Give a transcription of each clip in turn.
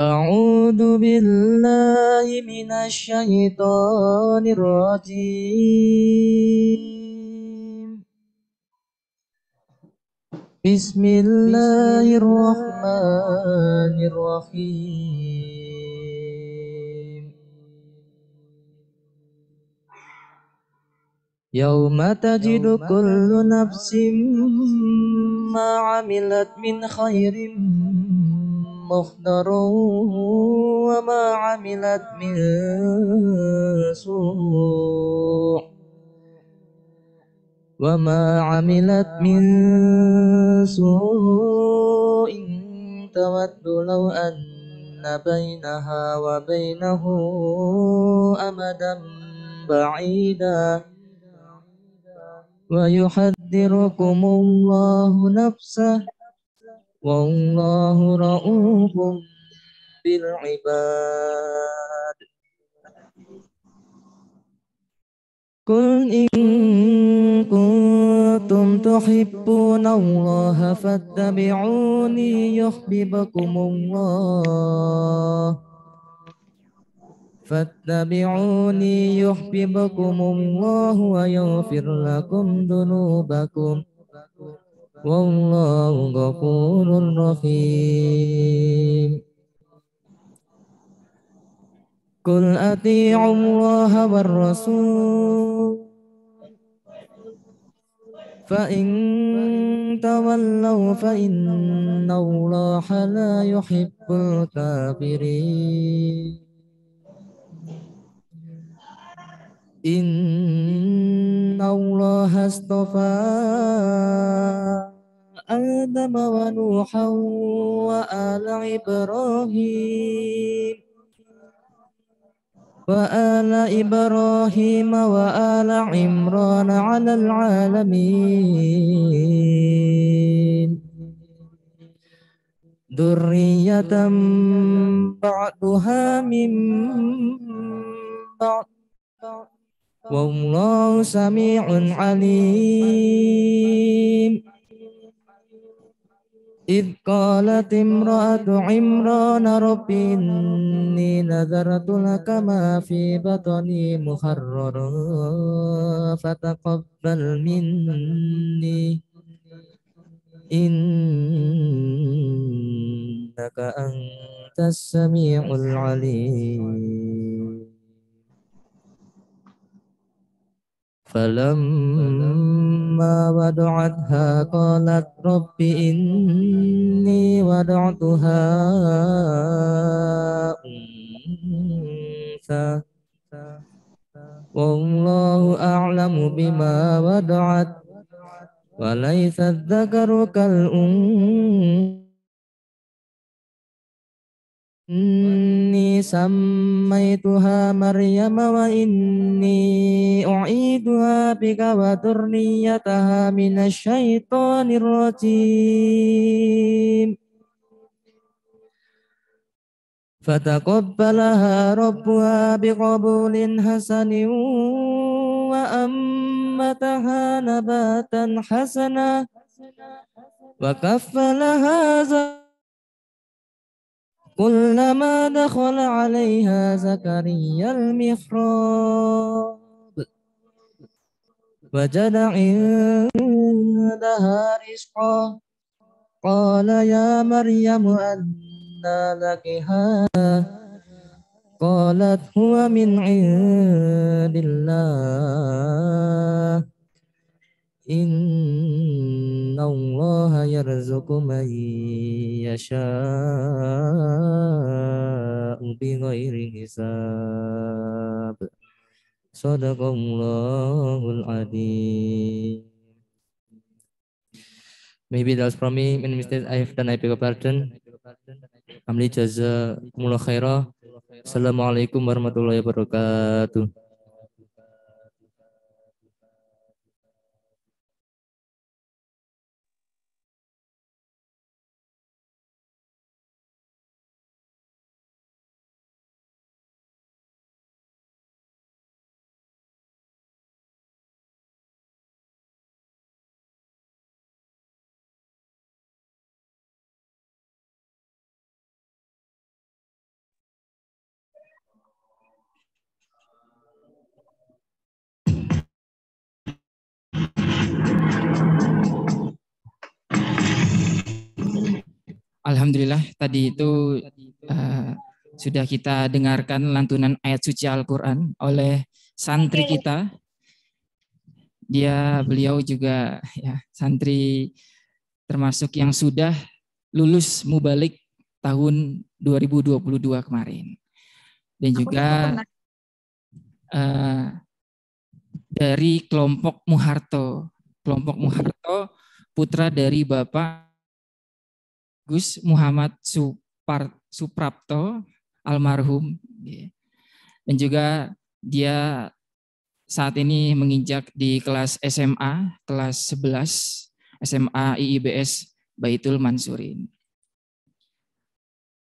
أعوذ بالله من الشيطان الرجيم بسم الله الرحمن الرحيم يوم تجد كل نفس ما عملت من خير مخدر وما عملت من سوء وما عملت من سوء تود لو أن بينها وبينه أمدا بعيدا ويحذركم الله نفسه والله رؤوف بالعباد قل إن كنتم تحبون الله فاتبعوني يحببكم الله فاتبعوني يحببكم الله ويغفر لكم ذنوبكم والله غفور رحيم قل أطيعوا الله والرسول فإن تولوا فإن الله لا يحب الكافرين إن الله اصطفى آدم ونوحا وآل إبراهيم وآل إبراهيم وآل عمران على العالمين ذرية بعدها من بعد Wallahu sami'un alim Idh qalat imra'atu imrana rabbi inni laka ma fi batani muharrara fataqabbal minni innaka antas samiul alim فلما وضعتها قالت رب إني وضعتها أنثى والله أعلم بما وضعت وليس الذكر كالأنثى Inni sammaituha Maryama wa inni u'iduha bika wa durniyataha minasyaitonir rajim. فتقبلها ربها بقبول حسن وأمتها نباتا حسنا وكفلها زكاة كلما دخل عليها زكريا المحراب وجد عندها رزقا قال يا مريم أنى لك هذا قالت هو من عند الله إن إن الله يرزق من يشاء بغير حساب صدق الله العظيم Maybe that was from me. Many mistakes I have done. I beg your pardon. Amli jazakumullah khairah. Assalamualaikum warahmatullahi wabarakatuh. Alhamdulillah tadi itu uh, sudah kita dengarkan lantunan ayat suci Al-Quran oleh santri kita. Dia beliau juga ya santri termasuk yang sudah lulus mubalik tahun 2022 kemarin. Dan juga uh, dari kelompok Muharto. Kelompok Muharto putra dari Bapak Gus Muhammad Supar, Suprapto almarhum dan juga dia saat ini menginjak di kelas SMA kelas 11 SMA IIBS Baitul Mansurin.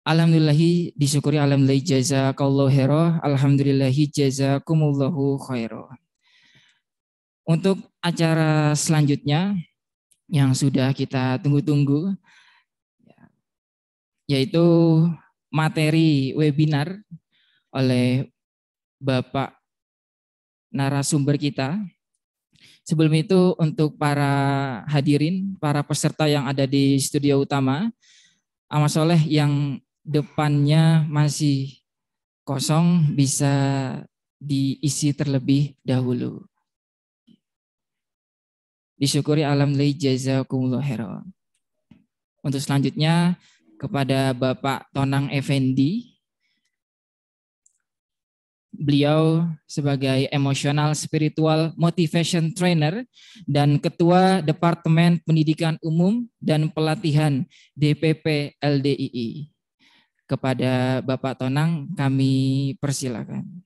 Alhamdulillahi disyukuri alhamdulillahi jazakallahu khairah alhamdulillahi jazakumullahu khairah. Untuk acara selanjutnya yang sudah kita tunggu-tunggu yaitu materi webinar oleh Bapak narasumber kita. Sebelum itu untuk para hadirin, para peserta yang ada di studio utama, Amas Soleh yang depannya masih kosong bisa diisi terlebih dahulu. Disyukuri alhamdulillah jazakumullah khairan. Untuk selanjutnya kepada Bapak Tonang Effendi. Beliau sebagai emotional spiritual motivation trainer dan ketua Departemen Pendidikan Umum dan Pelatihan DPP LDII. Kepada Bapak Tonang kami persilakan.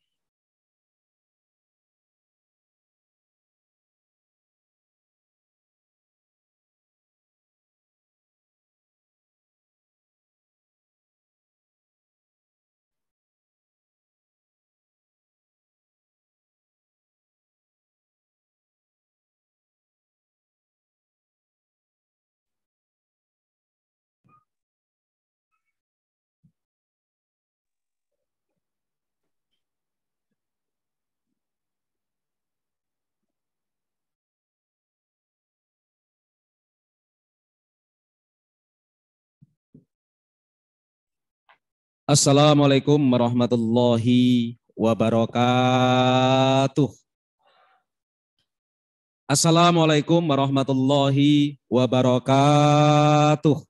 Assalamualaikum warahmatullahi wabarakatuh. Assalamualaikum warahmatullahi wabarakatuh.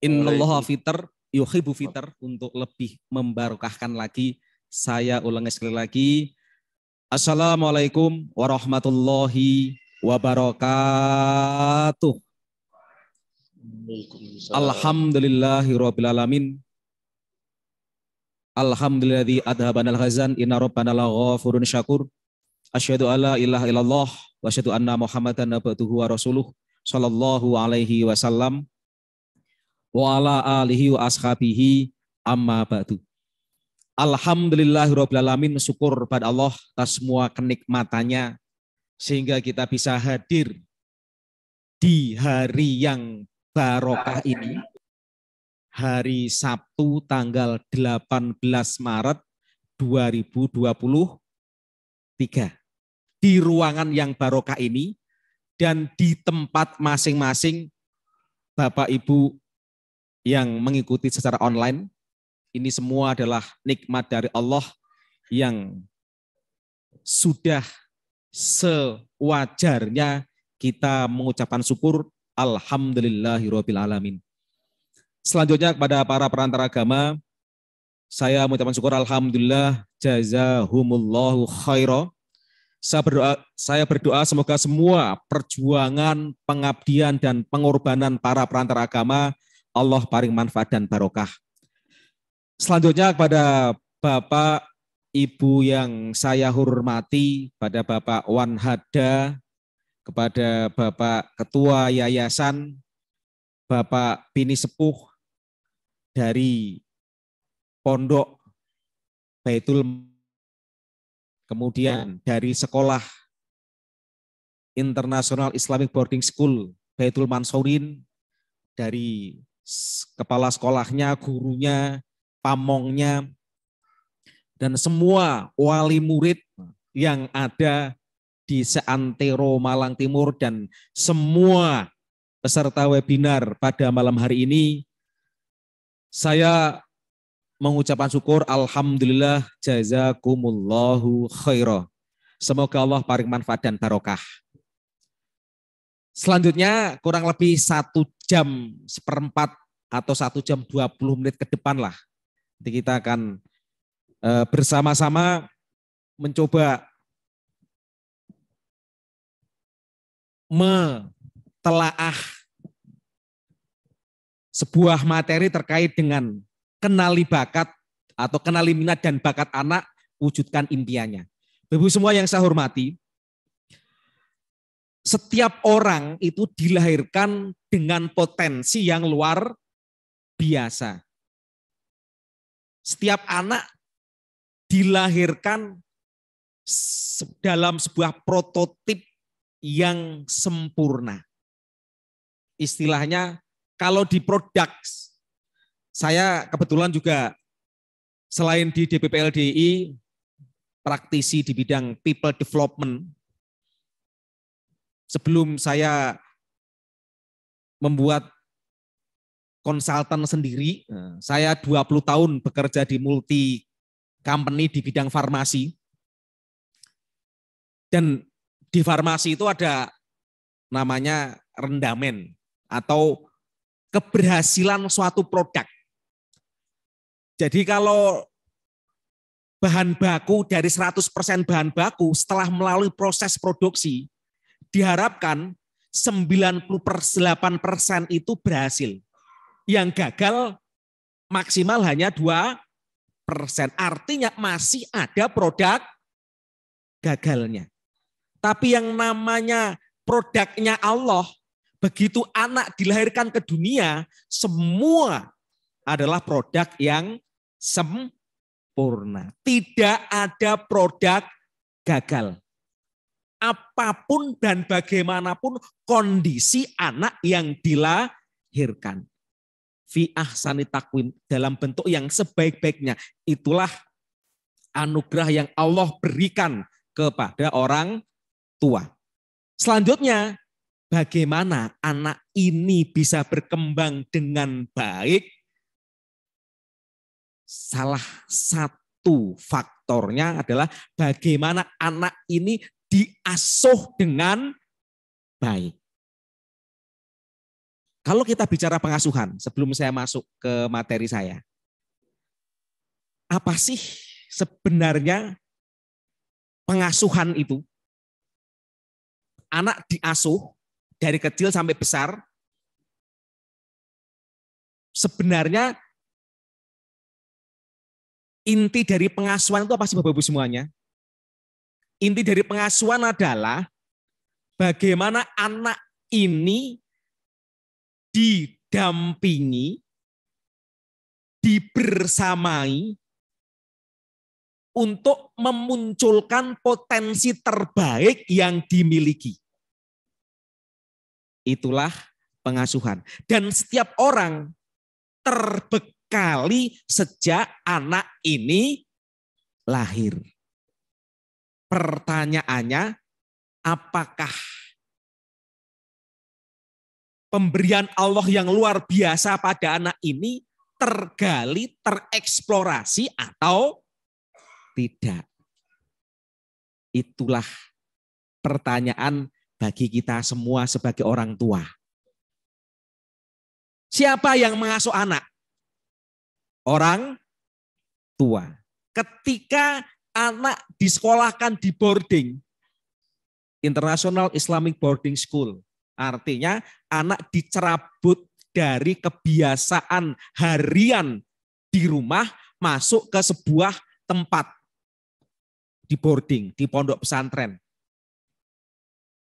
Innallaha fitr yuhibu fitr untuk lebih membarokahkan lagi. Saya ulangi sekali lagi. Assalamualaikum warahmatullahi wabarakatuh. Alhamdulillahirabbil alamin adhaban al hazan inna rabbana la ghafurun syakur. Asyhadu alla ilaha illallah wa asyhadu anna Muhammadan abduhu wa rasuluh sallallahu alaihi wasallam wa ala alihi wa ashabihi amma ba'du. Alhamdulillahirabbil alamin syukur pada Allah atas semua kenikmatannya sehingga kita bisa hadir di hari yang barokah ini hari Sabtu tanggal 18 Maret 2023. Di ruangan yang barokah ini dan di tempat masing-masing Bapak Ibu yang mengikuti secara online, ini semua adalah nikmat dari Allah yang sudah sewajarnya kita mengucapkan syukur alamin. Selanjutnya kepada para perantara agama, saya mengucapkan syukur alhamdulillah jazahumullahu khairah. Saya berdoa, saya berdoa semoga semua perjuangan, pengabdian dan pengorbanan para perantara agama Allah paling manfaat dan barokah. Selanjutnya kepada Bapak Ibu yang saya hormati, pada Bapak Wan Hada, kepada Bapak Ketua Yayasan, Bapak Bini Sepuh, dari pondok Baitul kemudian hmm. dari sekolah International Islamic Boarding School Baitul mansourin, dari kepala sekolahnya, gurunya, pamongnya dan semua wali murid yang ada di seantero Malang Timur dan semua peserta webinar pada malam hari ini saya mengucapkan syukur alhamdulillah jazakumullahu khairah. Semoga Allah paling manfaat dan barokah. Selanjutnya kurang lebih satu jam seperempat atau satu jam 20 menit ke depan lah. Nanti kita akan eh, bersama-sama mencoba telaah sebuah materi terkait dengan kenali bakat atau kenali minat dan bakat anak, wujudkan impiannya. Bapak Ibu semua yang saya hormati, setiap orang itu dilahirkan dengan potensi yang luar biasa. Setiap anak dilahirkan dalam sebuah prototip yang sempurna. Istilahnya kalau di produk, saya kebetulan juga selain di DPPLDI, praktisi di bidang people development. Sebelum saya membuat konsultan sendiri, hmm. saya 20 tahun bekerja di multi company di bidang farmasi. Dan di farmasi itu ada namanya rendamen atau keberhasilan suatu produk. Jadi kalau bahan baku dari 100% bahan baku setelah melalui proses produksi diharapkan 98% itu berhasil. Yang gagal maksimal hanya 2 Artinya masih ada produk gagalnya. Tapi yang namanya produknya Allah Begitu anak dilahirkan ke dunia, semua adalah produk yang sempurna. Tidak ada produk gagal. Apapun dan bagaimanapun kondisi anak yang dilahirkan. Fi ahsani takwim dalam bentuk yang sebaik-baiknya. Itulah anugerah yang Allah berikan kepada orang tua. Selanjutnya, bagaimana anak ini bisa berkembang dengan baik, salah satu faktornya adalah bagaimana anak ini diasuh dengan baik. Kalau kita bicara pengasuhan, sebelum saya masuk ke materi saya, apa sih sebenarnya pengasuhan itu? Anak diasuh dari kecil sampai besar sebenarnya inti dari pengasuhan itu apa sih Bapak Ibu semuanya? Inti dari pengasuhan adalah bagaimana anak ini didampingi, dibersamai untuk memunculkan potensi terbaik yang dimiliki itulah pengasuhan. Dan setiap orang terbekali sejak anak ini lahir. Pertanyaannya, apakah pemberian Allah yang luar biasa pada anak ini tergali, tereksplorasi atau tidak? Itulah pertanyaan bagi kita semua sebagai orang tua. Siapa yang mengasuh anak? Orang tua. Ketika anak disekolahkan di boarding, International Islamic Boarding School, artinya anak dicerabut dari kebiasaan harian di rumah masuk ke sebuah tempat di boarding, di pondok pesantren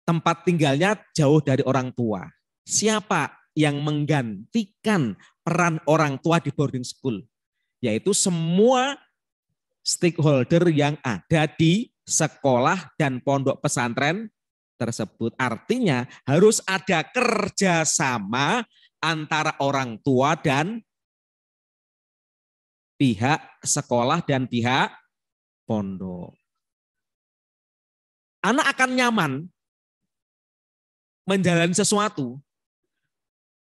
tempat tinggalnya jauh dari orang tua. Siapa yang menggantikan peran orang tua di boarding school? Yaitu semua stakeholder yang ada di sekolah dan pondok pesantren tersebut. Artinya harus ada kerjasama antara orang tua dan pihak sekolah dan pihak pondok. Anak akan nyaman menjalani sesuatu,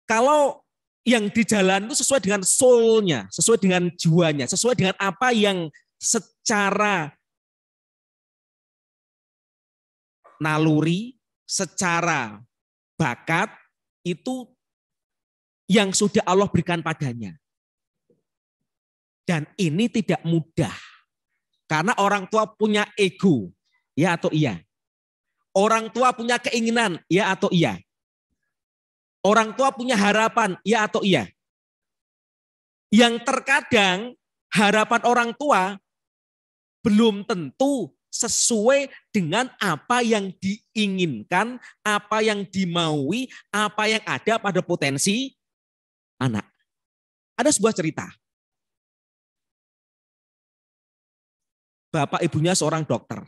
kalau yang dijalan itu sesuai dengan soulnya, sesuai dengan jiwanya, sesuai dengan apa yang secara naluri, secara bakat itu yang sudah Allah berikan padanya. Dan ini tidak mudah. Karena orang tua punya ego, ya atau iya. Orang tua punya keinginan, ya atau iya. Orang tua punya harapan, ya atau iya. Yang terkadang harapan orang tua belum tentu sesuai dengan apa yang diinginkan, apa yang dimaui, apa yang ada pada potensi anak. Ada sebuah cerita. Bapak ibunya seorang dokter.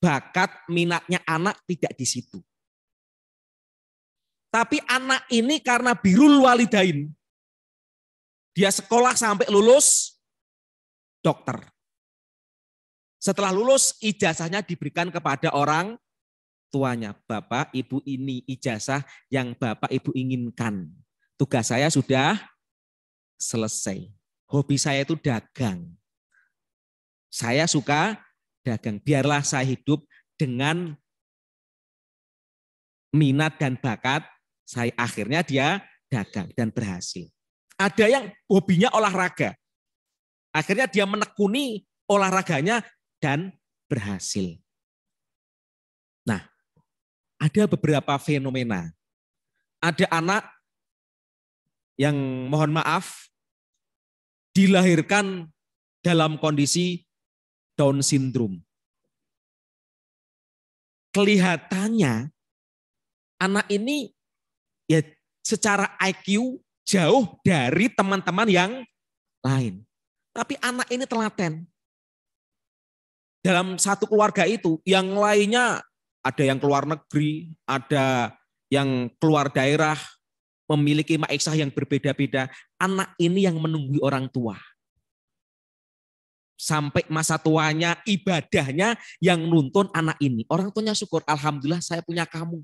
bakat minatnya anak tidak di situ. Tapi anak ini karena birul walidain, dia sekolah sampai lulus dokter. Setelah lulus, ijazahnya diberikan kepada orang tuanya. Bapak, Ibu ini ijazah yang Bapak, Ibu inginkan. Tugas saya sudah selesai. Hobi saya itu dagang. Saya suka dagang. Biarlah saya hidup dengan minat dan bakat saya. Akhirnya dia dagang dan berhasil. Ada yang hobinya olahraga. Akhirnya dia menekuni olahraganya dan berhasil. Nah, ada beberapa fenomena. Ada anak yang mohon maaf dilahirkan dalam kondisi Down syndrome. Kelihatannya anak ini ya secara IQ jauh dari teman-teman yang lain. Tapi anak ini telaten. Dalam satu keluarga itu, yang lainnya ada yang keluar negeri, ada yang keluar daerah, memiliki makna yang berbeda-beda. Anak ini yang menunggu orang tua sampai masa tuanya, ibadahnya yang nuntun anak ini. Orang tuanya syukur, Alhamdulillah saya punya kamu.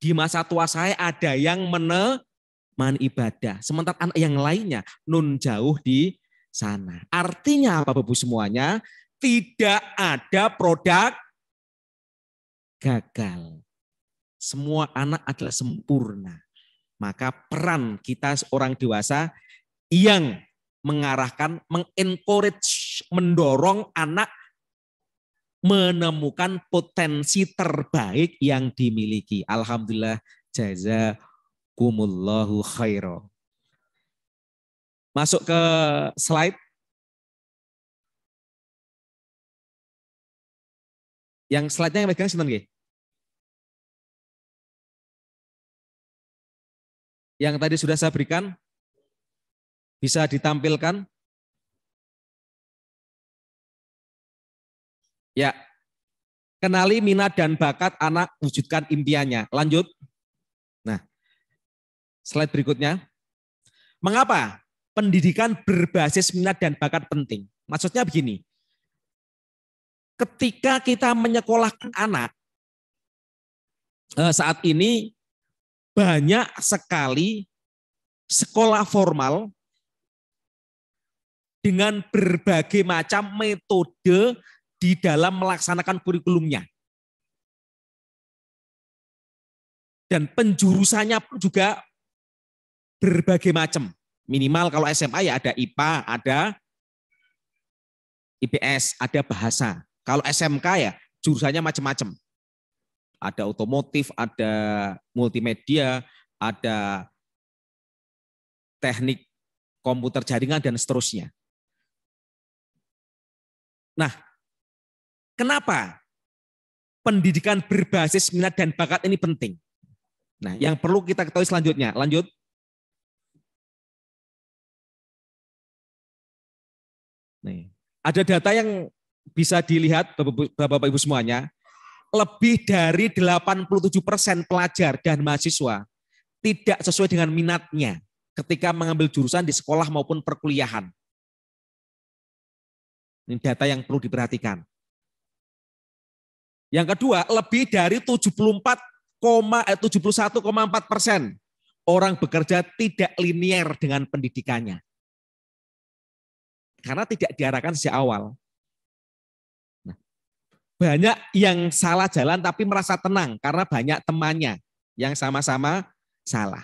Di masa tua saya ada yang menemani ibadah. Sementara anak yang lainnya nun jauh di sana. Artinya apa Bapak Ibu semuanya? Tidak ada produk gagal. Semua anak adalah sempurna. Maka peran kita seorang dewasa yang mengarahkan, mengencourage, mendorong anak menemukan potensi terbaik yang dimiliki. Alhamdulillah jazakumullahu khairo. Masuk ke slide. Yang slide-nya yang megang sinten Yang tadi sudah saya berikan bisa ditampilkan? Ya. Kenali minat dan bakat anak, wujudkan impiannya. Lanjut. Nah, slide berikutnya. Mengapa pendidikan berbasis minat dan bakat penting? Maksudnya begini. Ketika kita menyekolahkan anak, eh, saat ini banyak sekali sekolah formal dengan berbagai macam metode di dalam melaksanakan kurikulumnya. Dan penjurusannya pun juga berbagai macam. Minimal kalau SMA ya ada IPA, ada IPS, ada bahasa. Kalau SMK ya jurusannya macam-macam. Ada otomotif, ada multimedia, ada teknik komputer jaringan dan seterusnya. Nah, kenapa pendidikan berbasis minat dan bakat ini penting? Nah, iya. yang perlu kita ketahui selanjutnya. Lanjut. Nih, ada data yang bisa dilihat Bapak-Bapak Ibu semuanya. Lebih dari 87 persen pelajar dan mahasiswa tidak sesuai dengan minatnya ketika mengambil jurusan di sekolah maupun perkuliahan. Ini data yang perlu diperhatikan. Yang kedua, lebih dari 74, 71,4 eh, persen orang bekerja tidak linier dengan pendidikannya. Karena tidak diarahkan sejak awal. Nah, banyak yang salah jalan tapi merasa tenang karena banyak temannya yang sama-sama salah.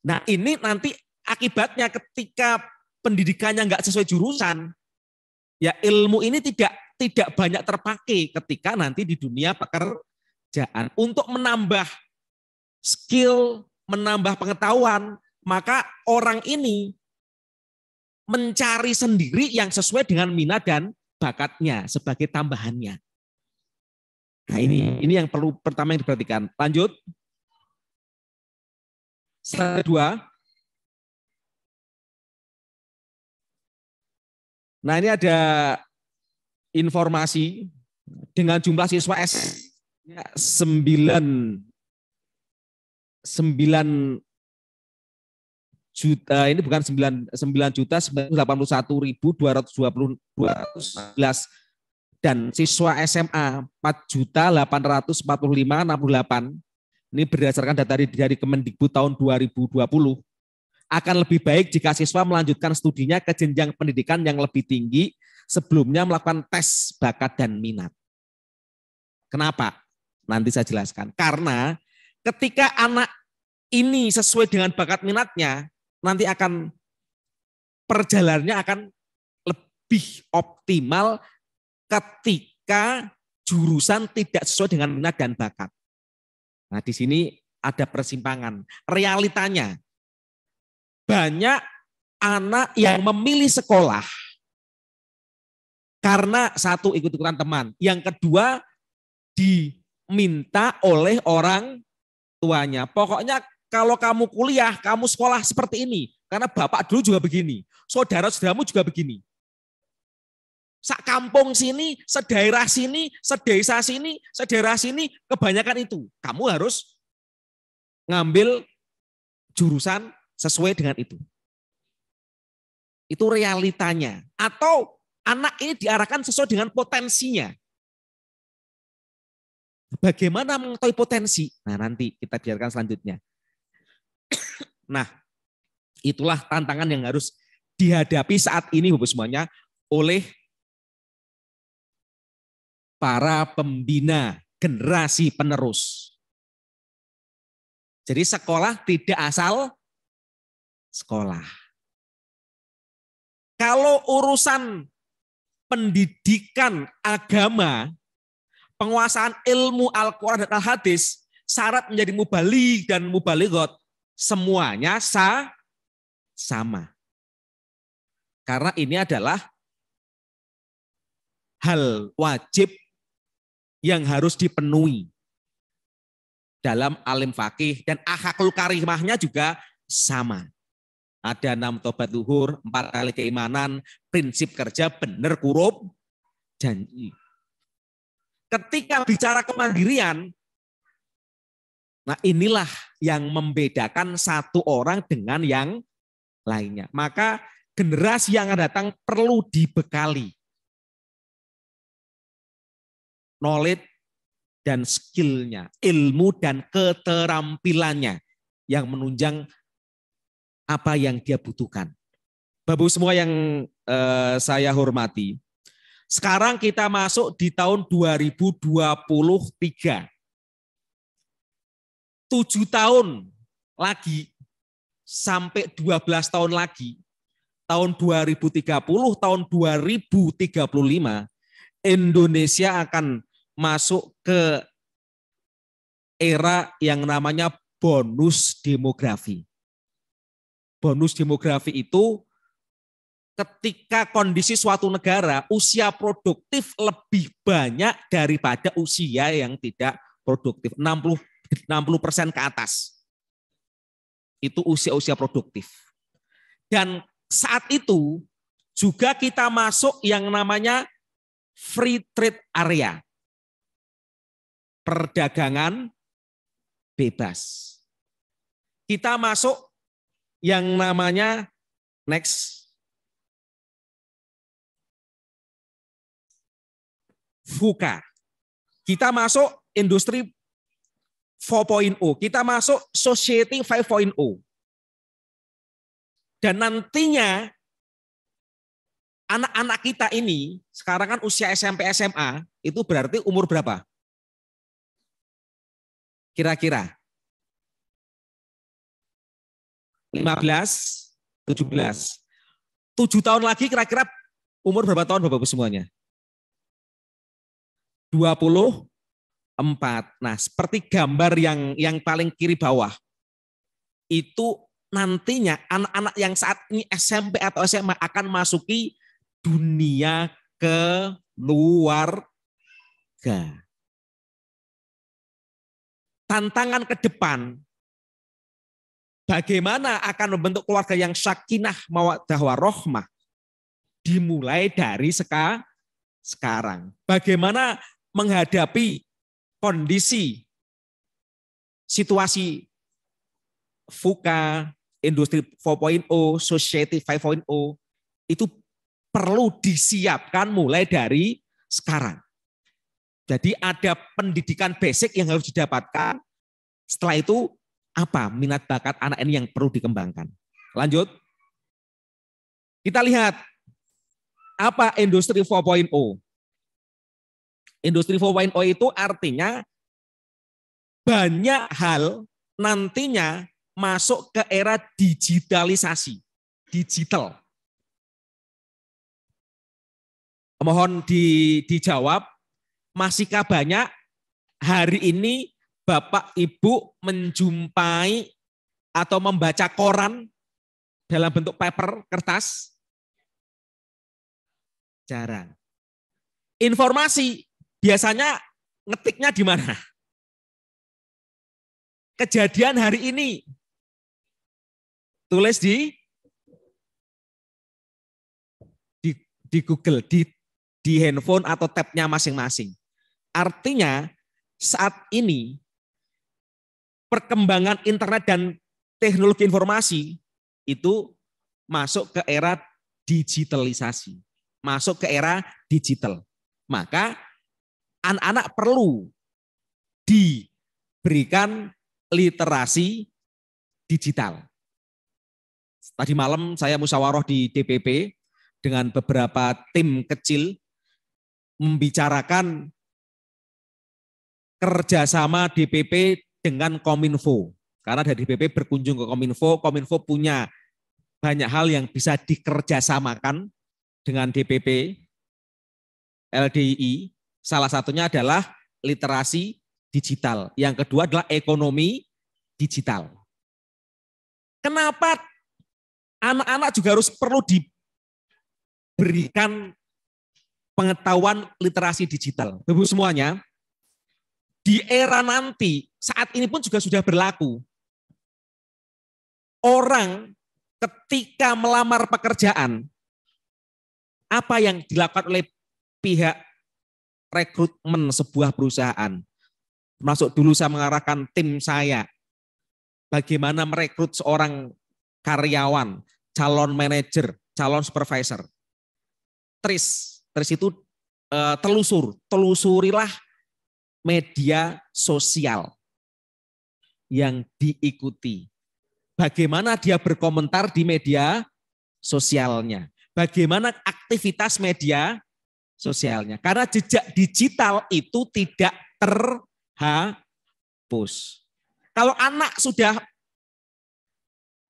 Nah ini nanti akibatnya ketika pendidikannya nggak sesuai jurusan, Ya ilmu ini tidak tidak banyak terpakai ketika nanti di dunia pekerjaan. Untuk menambah skill, menambah pengetahuan, maka orang ini mencari sendiri yang sesuai dengan minat dan bakatnya sebagai tambahannya. Nah ini ini yang perlu pertama yang diperhatikan. Lanjut. Slide kedua. Nah ini ada informasi dengan jumlah siswa S sembilan 9 juta ini bukan 9 9 juta 981.222 dan siswa SMA 4 juta 845 ini berdasarkan data dari, dari Kemendikbud tahun 2020 akan lebih baik jika siswa melanjutkan studinya ke jenjang pendidikan yang lebih tinggi sebelumnya melakukan tes bakat dan minat. Kenapa? Nanti saya jelaskan. Karena ketika anak ini sesuai dengan bakat minatnya, nanti akan perjalanannya akan lebih optimal ketika jurusan tidak sesuai dengan minat dan bakat. Nah, di sini ada persimpangan. Realitanya, banyak anak yang memilih sekolah karena satu ikut-ikutan teman, yang kedua diminta oleh orang tuanya. Pokoknya kalau kamu kuliah, kamu sekolah seperti ini. Karena bapak dulu juga begini, saudara-saudaramu juga begini. Sak kampung sini, sedaerah sini, sedesa sini, sedaerah sini, kebanyakan itu. Kamu harus ngambil jurusan sesuai dengan itu. Itu realitanya. Atau anak ini diarahkan sesuai dengan potensinya. Bagaimana mengetahui potensi? Nah nanti kita biarkan selanjutnya. nah itulah tantangan yang harus dihadapi saat ini Bapak semuanya oleh para pembina generasi penerus. Jadi sekolah tidak asal sekolah. Kalau urusan pendidikan agama, penguasaan ilmu Al-Quran dan Al-Hadis, syarat menjadi mubaligh dan mubaligot, semuanya sa sama. Karena ini adalah hal wajib yang harus dipenuhi dalam alim fakih dan akhlakul karimahnya juga sama. Ada enam tobat luhur, empat kali keimanan, prinsip kerja benar kurup, janji. Ketika bicara kemandirian, nah inilah yang membedakan satu orang dengan yang lainnya. Maka generasi yang akan datang perlu dibekali knowledge dan skillnya, ilmu dan keterampilannya yang menunjang apa yang dia butuhkan. Bapak semua yang eh, saya hormati, sekarang kita masuk di tahun 2023. Tujuh tahun lagi sampai 12 tahun lagi, tahun 2030, tahun 2035, Indonesia akan masuk ke era yang namanya bonus demografi bonus demografi itu ketika kondisi suatu negara usia produktif lebih banyak daripada usia yang tidak produktif. 60 60 persen ke atas. Itu usia-usia produktif. Dan saat itu juga kita masuk yang namanya free trade area. Perdagangan bebas. Kita masuk yang namanya next VUCA. Kita masuk industri 4.0, kita masuk society 5.0. Dan nantinya anak-anak kita ini sekarang kan usia SMP SMA itu berarti umur berapa? Kira-kira 15, 17. 7 tahun lagi kira-kira umur berapa tahun Bapak-Ibu semuanya? 24. Nah, seperti gambar yang yang paling kiri bawah. Itu nantinya anak-anak yang saat ini SMP atau SMA akan masuki dunia keluarga. Tantangan ke depan Bagaimana akan membentuk keluarga yang sakinah mawaddah warohmah? Dimulai dari seka, sekarang. Bagaimana menghadapi kondisi situasi fuka industri 4.0, society 5.0 itu perlu disiapkan mulai dari sekarang. Jadi ada pendidikan basic yang harus didapatkan. Setelah itu apa minat bakat anak ini yang perlu dikembangkan. Lanjut. Kita lihat apa industri 4.0. Industri 4.0 itu artinya banyak hal nantinya masuk ke era digitalisasi, digital. Mohon di, dijawab, masihkah banyak hari ini Bapak Ibu menjumpai atau membaca koran dalam bentuk paper, kertas? Jarang. Informasi biasanya ngetiknya di mana? Kejadian hari ini. Tulis di di, di Google, di di handphone atau tabnya masing-masing. Artinya saat ini perkembangan internet dan teknologi informasi itu masuk ke era digitalisasi, masuk ke era digital. Maka anak-anak perlu diberikan literasi digital. Tadi malam saya musyawarah di DPP dengan beberapa tim kecil membicarakan kerjasama DPP dengan Kominfo. Karena dari BP berkunjung ke Kominfo, Kominfo punya banyak hal yang bisa dikerjasamakan dengan DPP, LDI. Salah satunya adalah literasi digital. Yang kedua adalah ekonomi digital. Kenapa anak-anak juga harus perlu diberikan pengetahuan literasi digital? Bapak-bapak semuanya, di era nanti, saat ini pun juga sudah berlaku. Orang ketika melamar pekerjaan, apa yang dilakukan oleh pihak rekrutmen sebuah perusahaan? Masuk dulu saya mengarahkan tim saya, bagaimana merekrut seorang karyawan, calon manajer, calon supervisor. Tris, tris itu eh, telusur, telusurilah media sosial yang diikuti. Bagaimana dia berkomentar di media sosialnya. Bagaimana aktivitas media sosialnya. Karena jejak digital itu tidak terhapus. Kalau anak sudah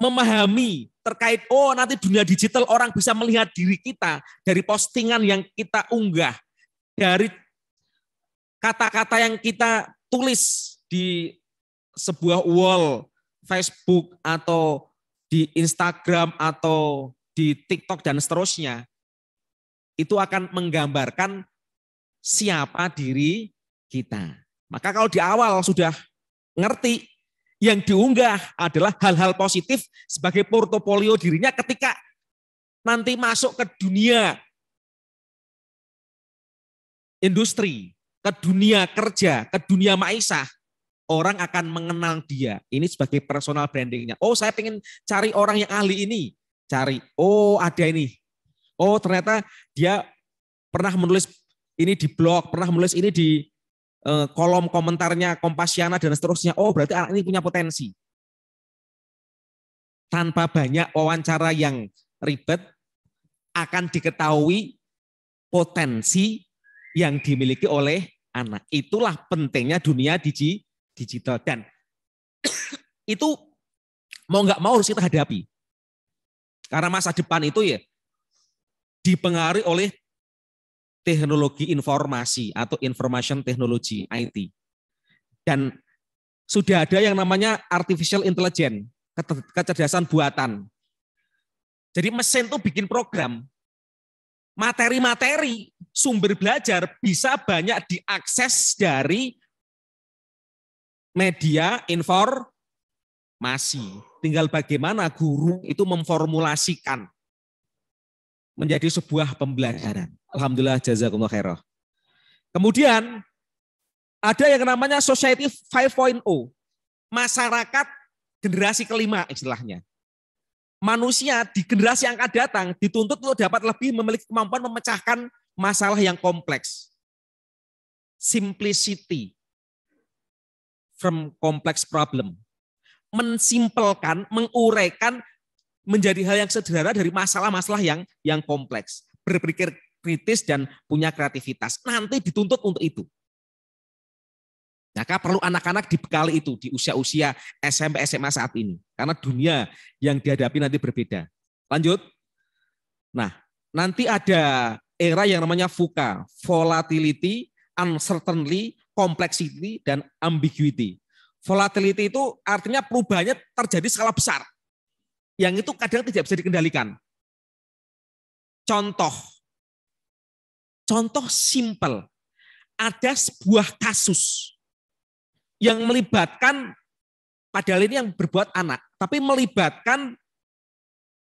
memahami terkait oh nanti dunia digital orang bisa melihat diri kita dari postingan yang kita unggah, dari kata-kata yang kita tulis di sebuah wall Facebook atau di Instagram atau di TikTok dan seterusnya itu akan menggambarkan siapa diri kita. Maka kalau di awal sudah ngerti yang diunggah adalah hal-hal positif sebagai portofolio dirinya ketika nanti masuk ke dunia industri ke dunia kerja, ke dunia maisah, orang akan mengenal dia. Ini sebagai personal brandingnya. Oh, saya ingin cari orang yang ahli ini. Cari. Oh, ada ini. Oh, ternyata dia pernah menulis ini di blog, pernah menulis ini di eh, kolom komentarnya Kompasiana dan seterusnya. Oh, berarti anak ini punya potensi. Tanpa banyak wawancara yang ribet, akan diketahui potensi yang dimiliki oleh anak. Itulah pentingnya dunia digi, digital. Dan itu mau nggak mau harus kita hadapi. Karena masa depan itu ya dipengaruhi oleh teknologi informasi atau information technology IT. Dan sudah ada yang namanya artificial intelligence, kecerdasan buatan. Jadi mesin tuh bikin program, materi-materi sumber belajar bisa banyak diakses dari media informasi. Tinggal bagaimana guru itu memformulasikan menjadi sebuah pembelajaran. Alhamdulillah jazakumullah khairah. Kemudian ada yang namanya Society 5.0. Masyarakat generasi kelima istilahnya manusia di generasi yang akan datang dituntut untuk dapat lebih memiliki kemampuan memecahkan masalah yang kompleks. Simplicity from complex problem. Mensimpelkan, menguraikan menjadi hal yang sederhana dari masalah-masalah yang yang kompleks. Berpikir kritis dan punya kreativitas. Nanti dituntut untuk itu. Maka perlu anak-anak dibekali itu di usia-usia SMP, SMA saat ini. Karena dunia yang dihadapi nanti berbeda. Lanjut. Nah, nanti ada era yang namanya VUCA. Volatility, uncertainty, complexity, dan ambiguity. Volatility itu artinya perubahannya terjadi skala besar. Yang itu kadang tidak bisa dikendalikan. Contoh. Contoh simple. Ada sebuah kasus yang melibatkan padahal ini yang berbuat anak, tapi melibatkan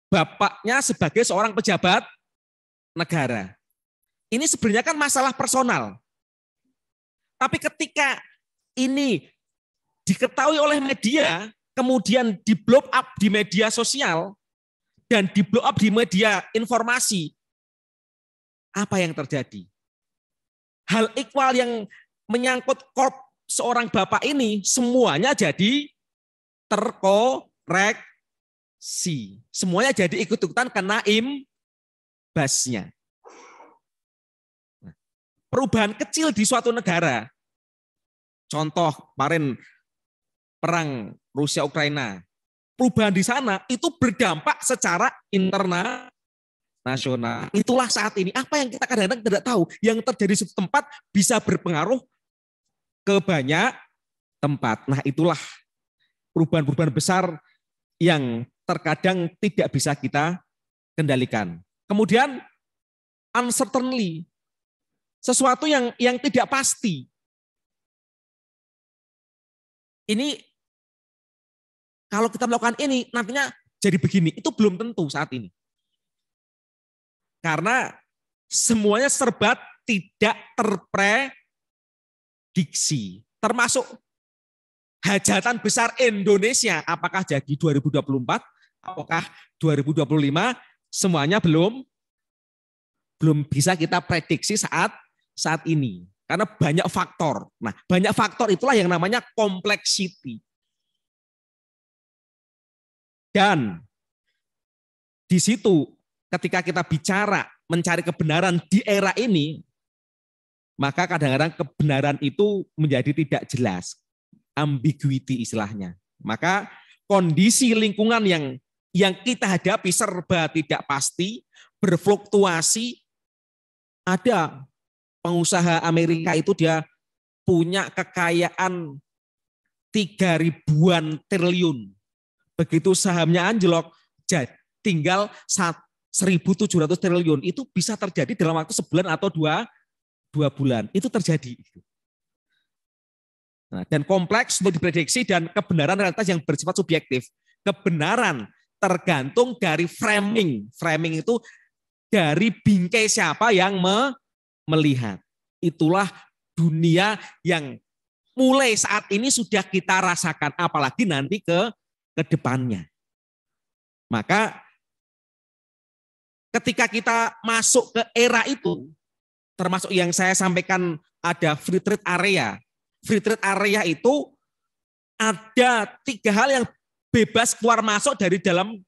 bapaknya sebagai seorang pejabat negara. Ini sebenarnya kan masalah personal. Tapi ketika ini diketahui oleh media, kemudian di blow up di media sosial, dan di blow up di media informasi, apa yang terjadi? Hal equal yang menyangkut korp seorang bapak ini semuanya jadi terkoreksi. Semuanya jadi ikut-ikutan kena imbasnya. Nah, perubahan kecil di suatu negara. Contoh kemarin perang Rusia Ukraina. Perubahan di sana itu berdampak secara internal nasional. Itulah saat ini apa yang kita kadang-kadang tidak tahu yang terjadi di tempat bisa berpengaruh ke banyak tempat. Nah itulah perubahan-perubahan besar yang terkadang tidak bisa kita kendalikan. Kemudian uncertainly, sesuatu yang yang tidak pasti. Ini kalau kita melakukan ini nantinya jadi begini, itu belum tentu saat ini. Karena semuanya serbat tidak terpre diksi, termasuk hajatan besar Indonesia, apakah jadi 2024, apakah 2025, semuanya belum belum bisa kita prediksi saat saat ini karena banyak faktor. Nah, banyak faktor itulah yang namanya complexity. Dan di situ ketika kita bicara mencari kebenaran di era ini, maka kadang-kadang kebenaran itu menjadi tidak jelas, ambiguity istilahnya. Maka kondisi lingkungan yang yang kita hadapi serba tidak pasti, berfluktuasi. Ada pengusaha Amerika hmm. itu dia punya kekayaan tiga ribuan triliun. Begitu sahamnya anjlok, tinggal 1.700 triliun. Itu bisa terjadi dalam waktu sebulan atau dua dua bulan. Itu terjadi. Nah, dan kompleks untuk diprediksi dan kebenaran realitas yang bersifat subjektif. Kebenaran tergantung dari framing. Framing itu dari bingkai siapa yang me melihat. Itulah dunia yang mulai saat ini sudah kita rasakan, apalagi nanti ke ke depannya. Maka ketika kita masuk ke era itu, termasuk yang saya sampaikan ada free trade area. Free trade area itu ada tiga hal yang bebas keluar masuk dari dalam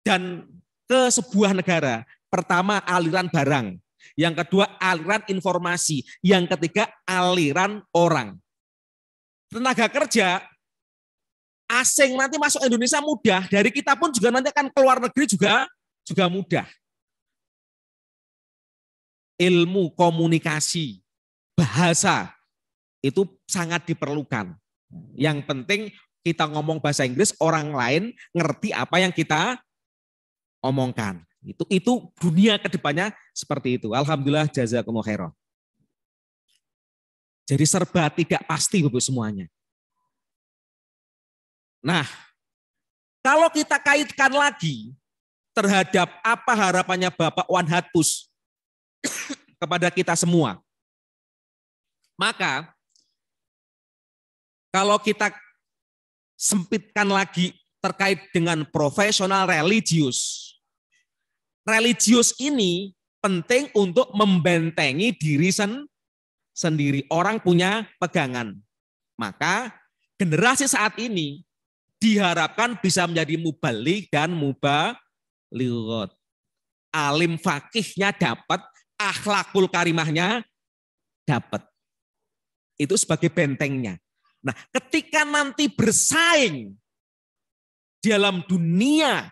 dan ke sebuah negara. Pertama, aliran barang. Yang kedua, aliran informasi. Yang ketiga, aliran orang. Tenaga kerja asing nanti masuk Indonesia mudah, dari kita pun juga nanti akan keluar negeri juga juga mudah ilmu komunikasi, bahasa itu sangat diperlukan. Yang penting kita ngomong bahasa Inggris, orang lain ngerti apa yang kita omongkan. Itu itu dunia kedepannya seperti itu. Alhamdulillah jazakumullah khairan. Jadi serba tidak pasti Bapak semuanya. Nah, kalau kita kaitkan lagi terhadap apa harapannya Bapak Wan Hatus kepada kita semua. Maka kalau kita sempitkan lagi terkait dengan profesional religius. Religius ini penting untuk membentengi diri sen sendiri. Orang punya pegangan. Maka generasi saat ini diharapkan bisa menjadi mubalik dan mubalighat. Alim fakihnya dapat, akhlakul karimahnya dapat. Itu sebagai bentengnya. Nah, ketika nanti bersaing di dalam dunia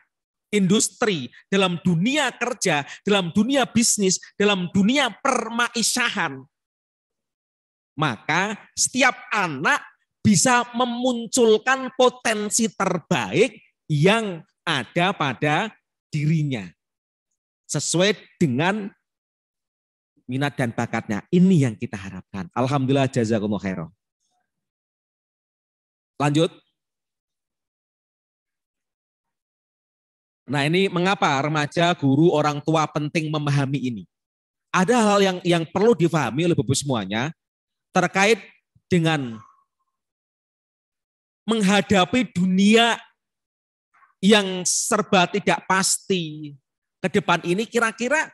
industri, dalam dunia kerja, dalam dunia bisnis, dalam dunia permaisahan, maka setiap anak bisa memunculkan potensi terbaik yang ada pada dirinya sesuai dengan minat dan bakatnya. Ini yang kita harapkan. Alhamdulillah jazakumullah khairan. Lanjut. Nah ini mengapa remaja, guru, orang tua penting memahami ini. Ada hal yang yang perlu difahami oleh Bapak semuanya terkait dengan menghadapi dunia yang serba tidak pasti ke depan ini kira-kira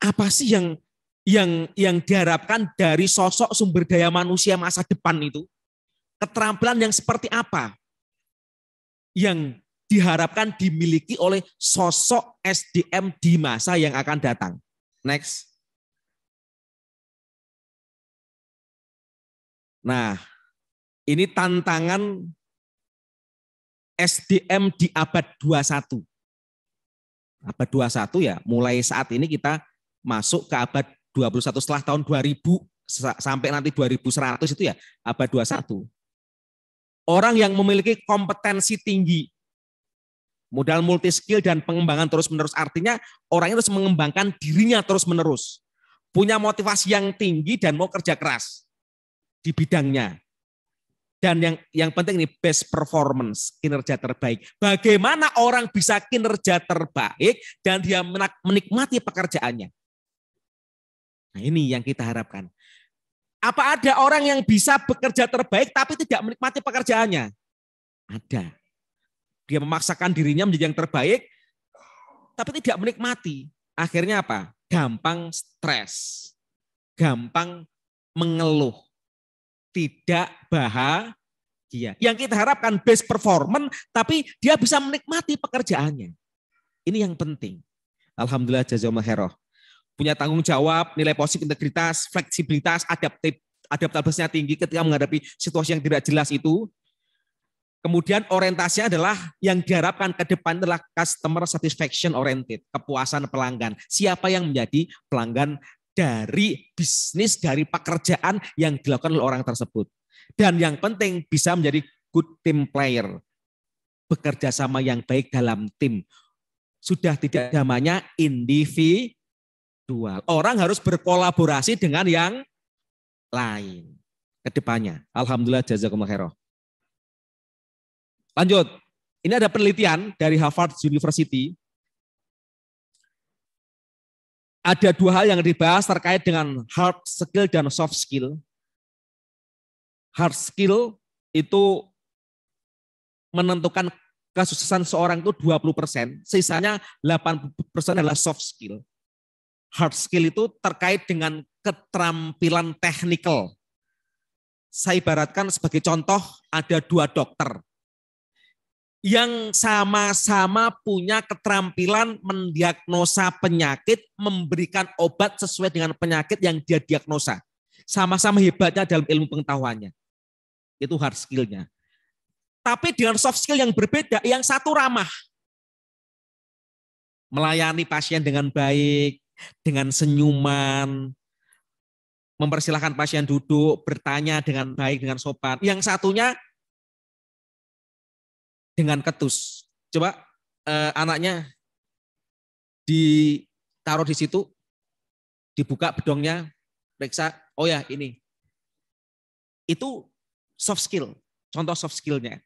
apa sih yang yang yang diharapkan dari sosok sumber daya manusia masa depan itu, keterampilan yang seperti apa yang diharapkan dimiliki oleh sosok SDM di masa yang akan datang. Next. Nah, ini tantangan SDM di abad 21. Abad 21 ya, mulai saat ini kita masuk ke abad 21 setelah tahun 2000 sampai nanti 2100 itu ya abad 21. Orang yang memiliki kompetensi tinggi, modal multi skill dan pengembangan terus-menerus artinya orangnya terus mengembangkan dirinya terus-menerus. Punya motivasi yang tinggi dan mau kerja keras di bidangnya. Dan yang yang penting ini best performance, kinerja terbaik. Bagaimana orang bisa kinerja terbaik dan dia menikmati pekerjaannya? Nah ini yang kita harapkan. Apa ada orang yang bisa bekerja terbaik tapi tidak menikmati pekerjaannya? Ada. Dia memaksakan dirinya menjadi yang terbaik tapi tidak menikmati. Akhirnya apa? Gampang stres. Gampang mengeluh. Tidak bahagia. Yang kita harapkan best performance tapi dia bisa menikmati pekerjaannya. Ini yang penting. Alhamdulillah jazakumullah khairan punya tanggung jawab, nilai positif integritas, fleksibilitas, adaptif, adaptabilitasnya tinggi ketika menghadapi situasi yang tidak jelas itu. Kemudian orientasinya adalah yang diharapkan ke depan adalah customer satisfaction oriented, kepuasan pelanggan. Siapa yang menjadi pelanggan dari bisnis, dari pekerjaan yang dilakukan oleh orang tersebut. Dan yang penting bisa menjadi good team player. Bekerja sama yang baik dalam tim. Sudah tidak namanya individu dual. Orang harus berkolaborasi dengan yang lain kedepannya. Alhamdulillah jazakumullah khairah. Lanjut. Ini ada penelitian dari Harvard University. Ada dua hal yang dibahas terkait dengan hard skill dan soft skill. Hard skill itu menentukan kesuksesan seorang itu 20%, sisanya 80% adalah soft skill hard skill itu terkait dengan keterampilan teknikal. Saya ibaratkan sebagai contoh ada dua dokter yang sama-sama punya keterampilan mendiagnosa penyakit, memberikan obat sesuai dengan penyakit yang dia diagnosa. Sama-sama hebatnya dalam ilmu pengetahuannya. Itu hard skill-nya. Tapi dengan soft skill yang berbeda, yang satu ramah. Melayani pasien dengan baik, dengan senyuman, mempersilahkan pasien duduk, bertanya dengan baik, dengan sopan. Yang satunya dengan ketus. Coba eh, anaknya ditaruh di situ, dibuka bedongnya, periksa, oh ya ini. Itu soft skill, contoh soft skillnya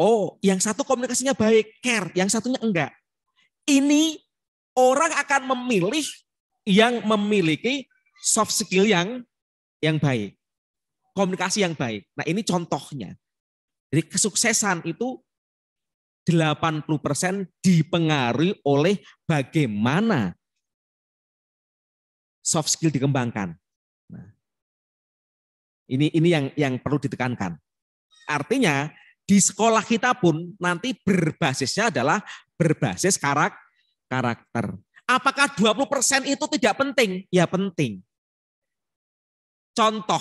Oh, yang satu komunikasinya baik, care, yang satunya enggak. Ini orang akan memilih yang memiliki soft skill yang yang baik, komunikasi yang baik. Nah, ini contohnya. Jadi kesuksesan itu 80% dipengaruhi oleh bagaimana soft skill dikembangkan. Nah, ini ini yang yang perlu ditekankan. Artinya di sekolah kita pun nanti berbasisnya adalah berbasis karakter karakter. Apakah 20% itu tidak penting? Ya penting. Contoh,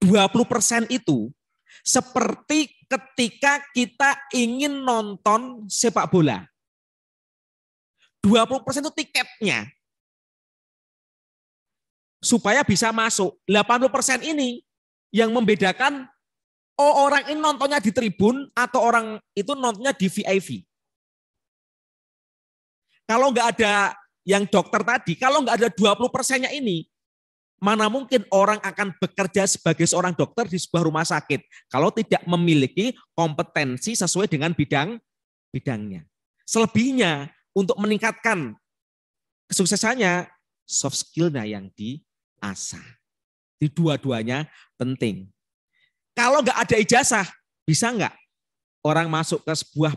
20% itu seperti ketika kita ingin nonton sepak bola. 20% itu tiketnya. Supaya bisa masuk. 80% ini yang membedakan oh orang ini nontonnya di tribun atau orang itu nontonnya di VIP. Kalau nggak ada yang dokter tadi, kalau nggak ada 20 persennya ini, mana mungkin orang akan bekerja sebagai seorang dokter di sebuah rumah sakit kalau tidak memiliki kompetensi sesuai dengan bidang bidangnya. Selebihnya untuk meningkatkan kesuksesannya soft skill-nya yang diasah. Di dua-duanya penting. Kalau nggak ada ijazah, bisa nggak orang masuk ke sebuah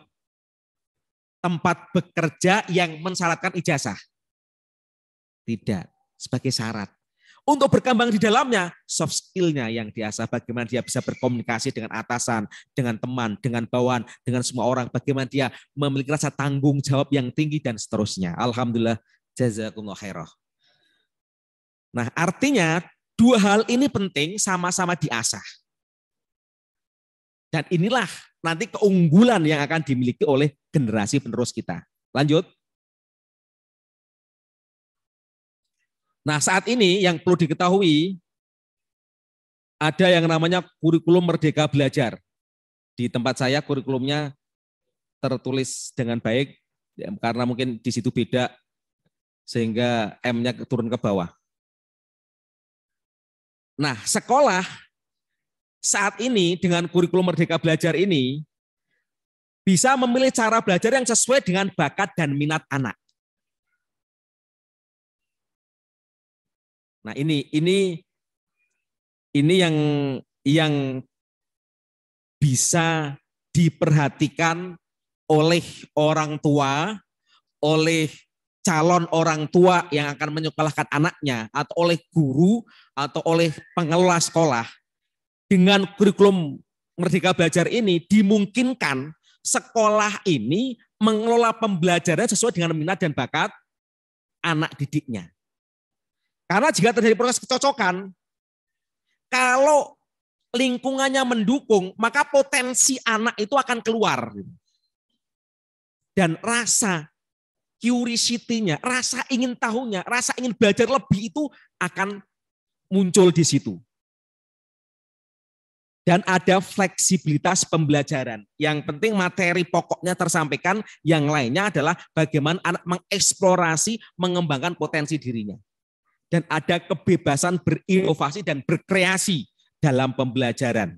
tempat bekerja yang mensyaratkan ijazah? Tidak, sebagai syarat. Untuk berkembang di dalamnya, soft skill-nya yang diasah. Bagaimana dia bisa berkomunikasi dengan atasan, dengan teman, dengan bawahan, dengan semua orang. Bagaimana dia memiliki rasa tanggung jawab yang tinggi dan seterusnya. Alhamdulillah, jazakumullah khairah. Nah artinya dua hal ini penting sama-sama diasah. Dan inilah nanti keunggulan yang akan dimiliki oleh generasi penerus kita. Lanjut. Nah saat ini yang perlu diketahui, ada yang namanya kurikulum Merdeka Belajar. Di tempat saya kurikulumnya tertulis dengan baik, ya, karena mungkin di situ beda, sehingga M-nya turun ke bawah. Nah, sekolah saat ini dengan kurikulum Merdeka Belajar ini bisa memilih cara belajar yang sesuai dengan bakat dan minat anak. Nah, ini ini ini yang yang bisa diperhatikan oleh orang tua, oleh calon orang tua yang akan menyekolahkan anaknya atau oleh guru atau oleh pengelola sekolah dengan kurikulum Merdeka Belajar ini dimungkinkan sekolah ini mengelola pembelajaran sesuai dengan minat dan bakat anak didiknya. Karena jika terjadi proses kecocokan, kalau lingkungannya mendukung, maka potensi anak itu akan keluar. Dan rasa curiosity-nya, rasa ingin tahunya, rasa ingin belajar lebih itu akan muncul di situ dan ada fleksibilitas pembelajaran. Yang penting materi pokoknya tersampaikan, yang lainnya adalah bagaimana anak mengeksplorasi, mengembangkan potensi dirinya. Dan ada kebebasan berinovasi dan berkreasi dalam pembelajaran.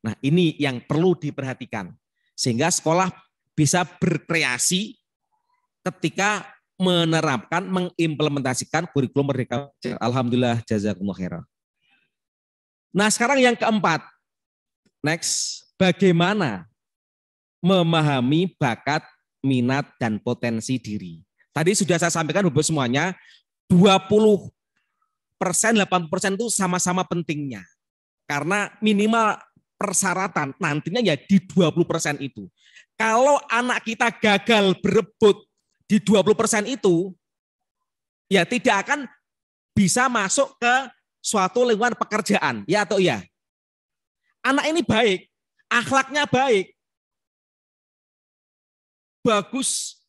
Nah ini yang perlu diperhatikan. Sehingga sekolah bisa berkreasi ketika menerapkan, mengimplementasikan kurikulum merdeka. Alhamdulillah jazakumullah khairan. Nah sekarang yang keempat, Next, bagaimana memahami bakat, minat, dan potensi diri. Tadi sudah saya sampaikan Bapak semuanya, 20 persen, 80 persen itu sama-sama pentingnya. Karena minimal persyaratan nantinya ya di 20 persen itu. Kalau anak kita gagal berebut di 20 persen itu, ya tidak akan bisa masuk ke suatu lingkungan pekerjaan, ya atau ya anak ini baik, akhlaknya baik, bagus,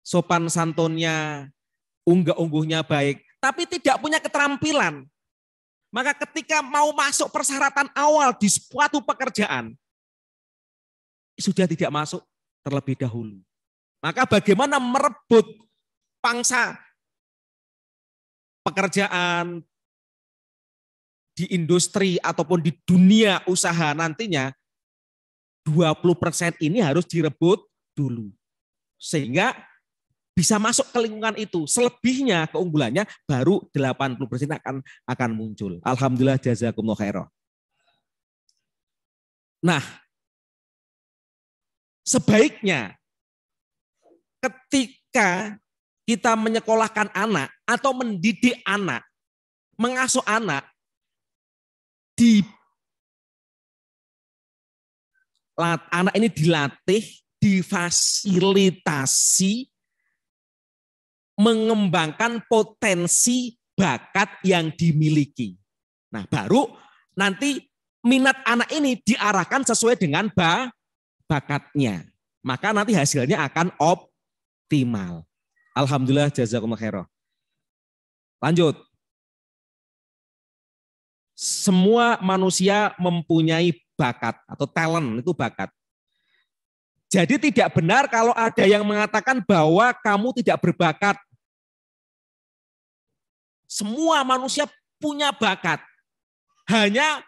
sopan santunnya, unggah-ungguhnya baik, tapi tidak punya keterampilan. Maka ketika mau masuk persyaratan awal di suatu pekerjaan, sudah tidak masuk terlebih dahulu. Maka bagaimana merebut pangsa pekerjaan, di industri ataupun di dunia usaha nantinya 20% ini harus direbut dulu. Sehingga bisa masuk ke lingkungan itu. Selebihnya keunggulannya baru 80% akan akan muncul. Alhamdulillah jazakumullah khairan. Nah, sebaiknya ketika kita menyekolahkan anak atau mendidik anak, mengasuh anak, di lat, anak ini dilatih, difasilitasi mengembangkan potensi bakat yang dimiliki. Nah, baru nanti minat anak ini diarahkan sesuai dengan ba bakatnya. Maka nanti hasilnya akan optimal. Alhamdulillah jazakumullah khairan. Lanjut semua manusia mempunyai bakat atau talent itu bakat. Jadi tidak benar kalau ada yang mengatakan bahwa kamu tidak berbakat. Semua manusia punya bakat. Hanya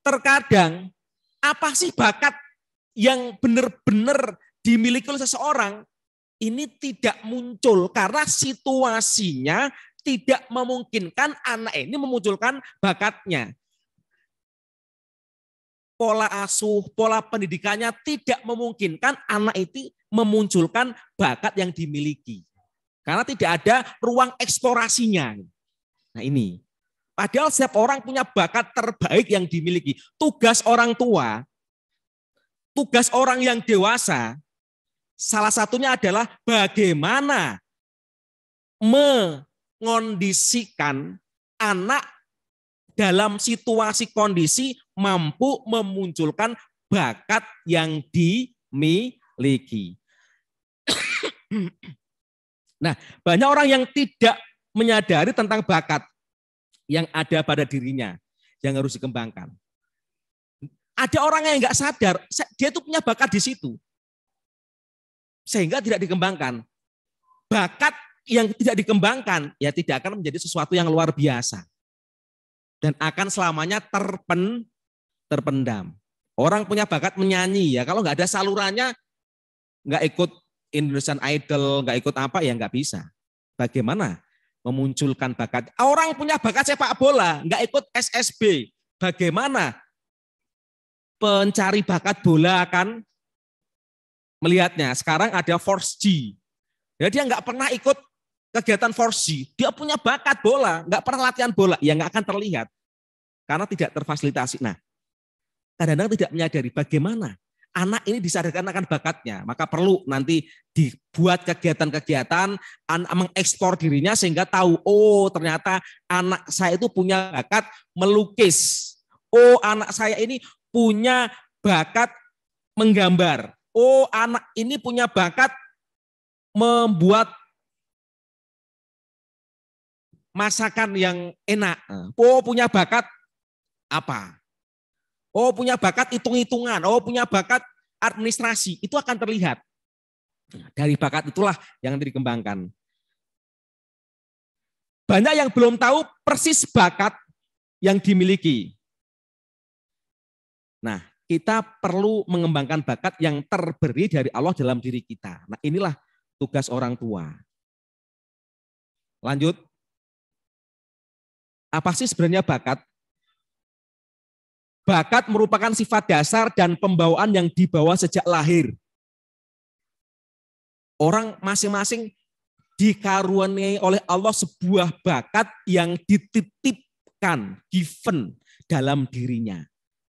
terkadang apa sih bakat yang benar-benar dimiliki oleh seseorang ini tidak muncul karena situasinya tidak memungkinkan anak ini memunculkan bakatnya. Pola asuh, pola pendidikannya tidak memungkinkan anak itu memunculkan bakat yang dimiliki. Karena tidak ada ruang eksplorasinya. Nah ini. Padahal setiap orang punya bakat terbaik yang dimiliki. Tugas orang tua, tugas orang yang dewasa, salah satunya adalah bagaimana me mengkondisikan anak dalam situasi kondisi mampu memunculkan bakat yang dimiliki. nah, banyak orang yang tidak menyadari tentang bakat yang ada pada dirinya yang harus dikembangkan. Ada orang yang nggak sadar, dia itu punya bakat di situ. Sehingga tidak dikembangkan. Bakat yang tidak dikembangkan, ya tidak akan menjadi sesuatu yang luar biasa. Dan akan selamanya terpen, terpendam. Orang punya bakat menyanyi, ya kalau nggak ada salurannya, nggak ikut Indonesian Idol, nggak ikut apa, ya nggak bisa. Bagaimana memunculkan bakat? Orang punya bakat sepak bola, nggak ikut SSB. Bagaimana pencari bakat bola akan melihatnya. Sekarang ada Force G. Ya dia nggak pernah ikut kegiatan forsi, dia punya bakat bola, nggak pernah latihan bola, ya nggak akan terlihat. Karena tidak terfasilitasi. Nah, kadang-kadang tidak menyadari bagaimana anak ini disadarkan akan bakatnya. Maka perlu nanti dibuat kegiatan-kegiatan, anak mengekspor dirinya sehingga tahu, oh ternyata anak saya itu punya bakat melukis. Oh anak saya ini punya bakat menggambar. Oh anak ini punya bakat membuat masakan yang enak. Oh punya bakat apa? Oh punya bakat hitung-hitungan. Oh punya bakat administrasi. Itu akan terlihat. Dari bakat itulah yang dikembangkan. Banyak yang belum tahu persis bakat yang dimiliki. Nah, kita perlu mengembangkan bakat yang terberi dari Allah dalam diri kita. Nah, inilah tugas orang tua. Lanjut. Apa sih sebenarnya bakat? Bakat merupakan sifat dasar dan pembawaan yang dibawa sejak lahir. Orang masing-masing dikaruniai oleh Allah sebuah bakat yang dititipkan, given dalam dirinya.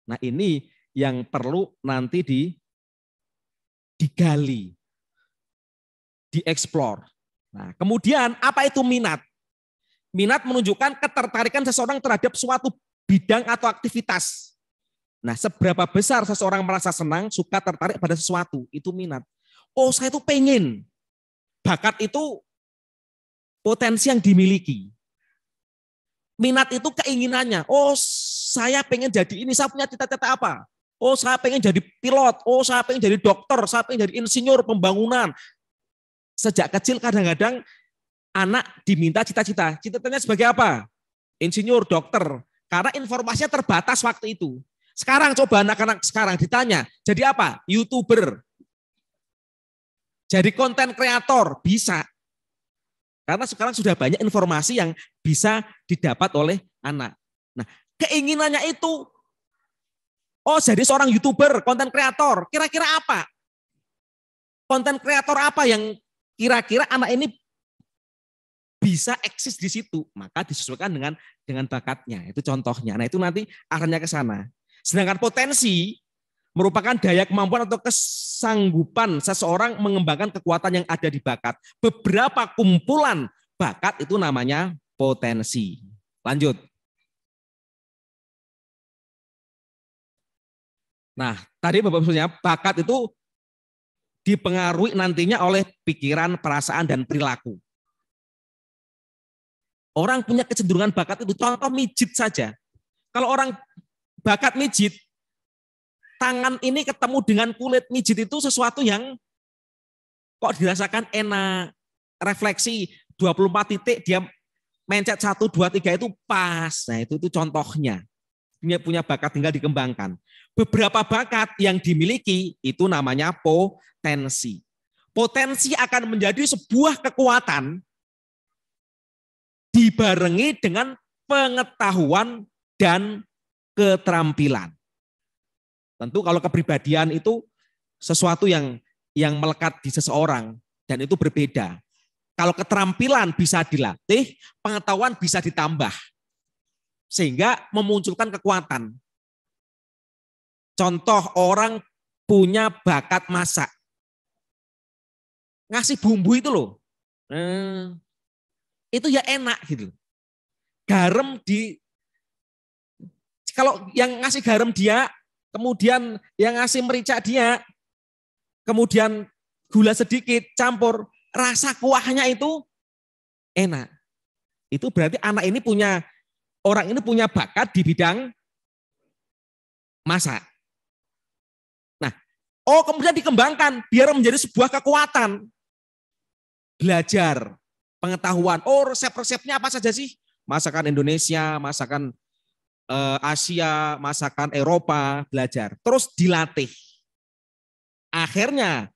Nah ini yang perlu nanti di digali, dieksplor. Nah, kemudian apa itu minat? Minat menunjukkan ketertarikan seseorang terhadap suatu bidang atau aktivitas. Nah, seberapa besar seseorang merasa senang, suka tertarik pada sesuatu, itu minat. Oh, saya itu pengen. Bakat itu potensi yang dimiliki. Minat itu keinginannya. Oh, saya pengen jadi ini, saya punya cita-cita apa? Oh, saya pengen jadi pilot. Oh, saya pengen jadi dokter. Saya pengen jadi insinyur pembangunan. Sejak kecil kadang-kadang anak diminta cita-cita. Cita-citanya sebagai apa? Insinyur, dokter. Karena informasinya terbatas waktu itu. Sekarang coba anak-anak sekarang ditanya, jadi apa? Youtuber. Jadi konten kreator, bisa. Karena sekarang sudah banyak informasi yang bisa didapat oleh anak. Nah, keinginannya itu, oh jadi seorang YouTuber, konten kreator, kira-kira apa? Konten kreator apa yang kira-kira anak ini bisa eksis di situ, maka disesuaikan dengan dengan bakatnya. Itu contohnya. Nah, itu nanti arahnya ke sana. Sedangkan potensi merupakan daya kemampuan atau kesanggupan seseorang mengembangkan kekuatan yang ada di bakat. Beberapa kumpulan bakat itu namanya potensi. Lanjut. Nah, tadi Bapak maksudnya bakat itu dipengaruhi nantinya oleh pikiran, perasaan, dan perilaku. Orang punya kecenderungan bakat itu. Contoh mijit saja. Kalau orang bakat mijit, tangan ini ketemu dengan kulit mijit itu sesuatu yang kok dirasakan enak. Refleksi 24 titik, dia mencet 1, 2, 3 itu pas. Nah itu, itu contohnya. Dia punya bakat tinggal dikembangkan. Beberapa bakat yang dimiliki itu namanya potensi. Potensi akan menjadi sebuah kekuatan dibarengi dengan pengetahuan dan keterampilan. Tentu kalau kepribadian itu sesuatu yang yang melekat di seseorang dan itu berbeda. Kalau keterampilan bisa dilatih, pengetahuan bisa ditambah. Sehingga memunculkan kekuatan. Contoh orang punya bakat masak. Ngasih bumbu itu loh. Eh, itu ya enak gitu. Garam di kalau yang ngasih garam dia, kemudian yang ngasih merica dia, kemudian gula sedikit campur, rasa kuahnya itu enak. Itu berarti anak ini punya orang ini punya bakat di bidang masak. Nah, oh kemudian dikembangkan biar menjadi sebuah kekuatan. Belajar pengetahuan. Oh resep-resepnya apa saja sih? Masakan Indonesia, masakan eh, Asia, masakan Eropa, belajar. Terus dilatih. Akhirnya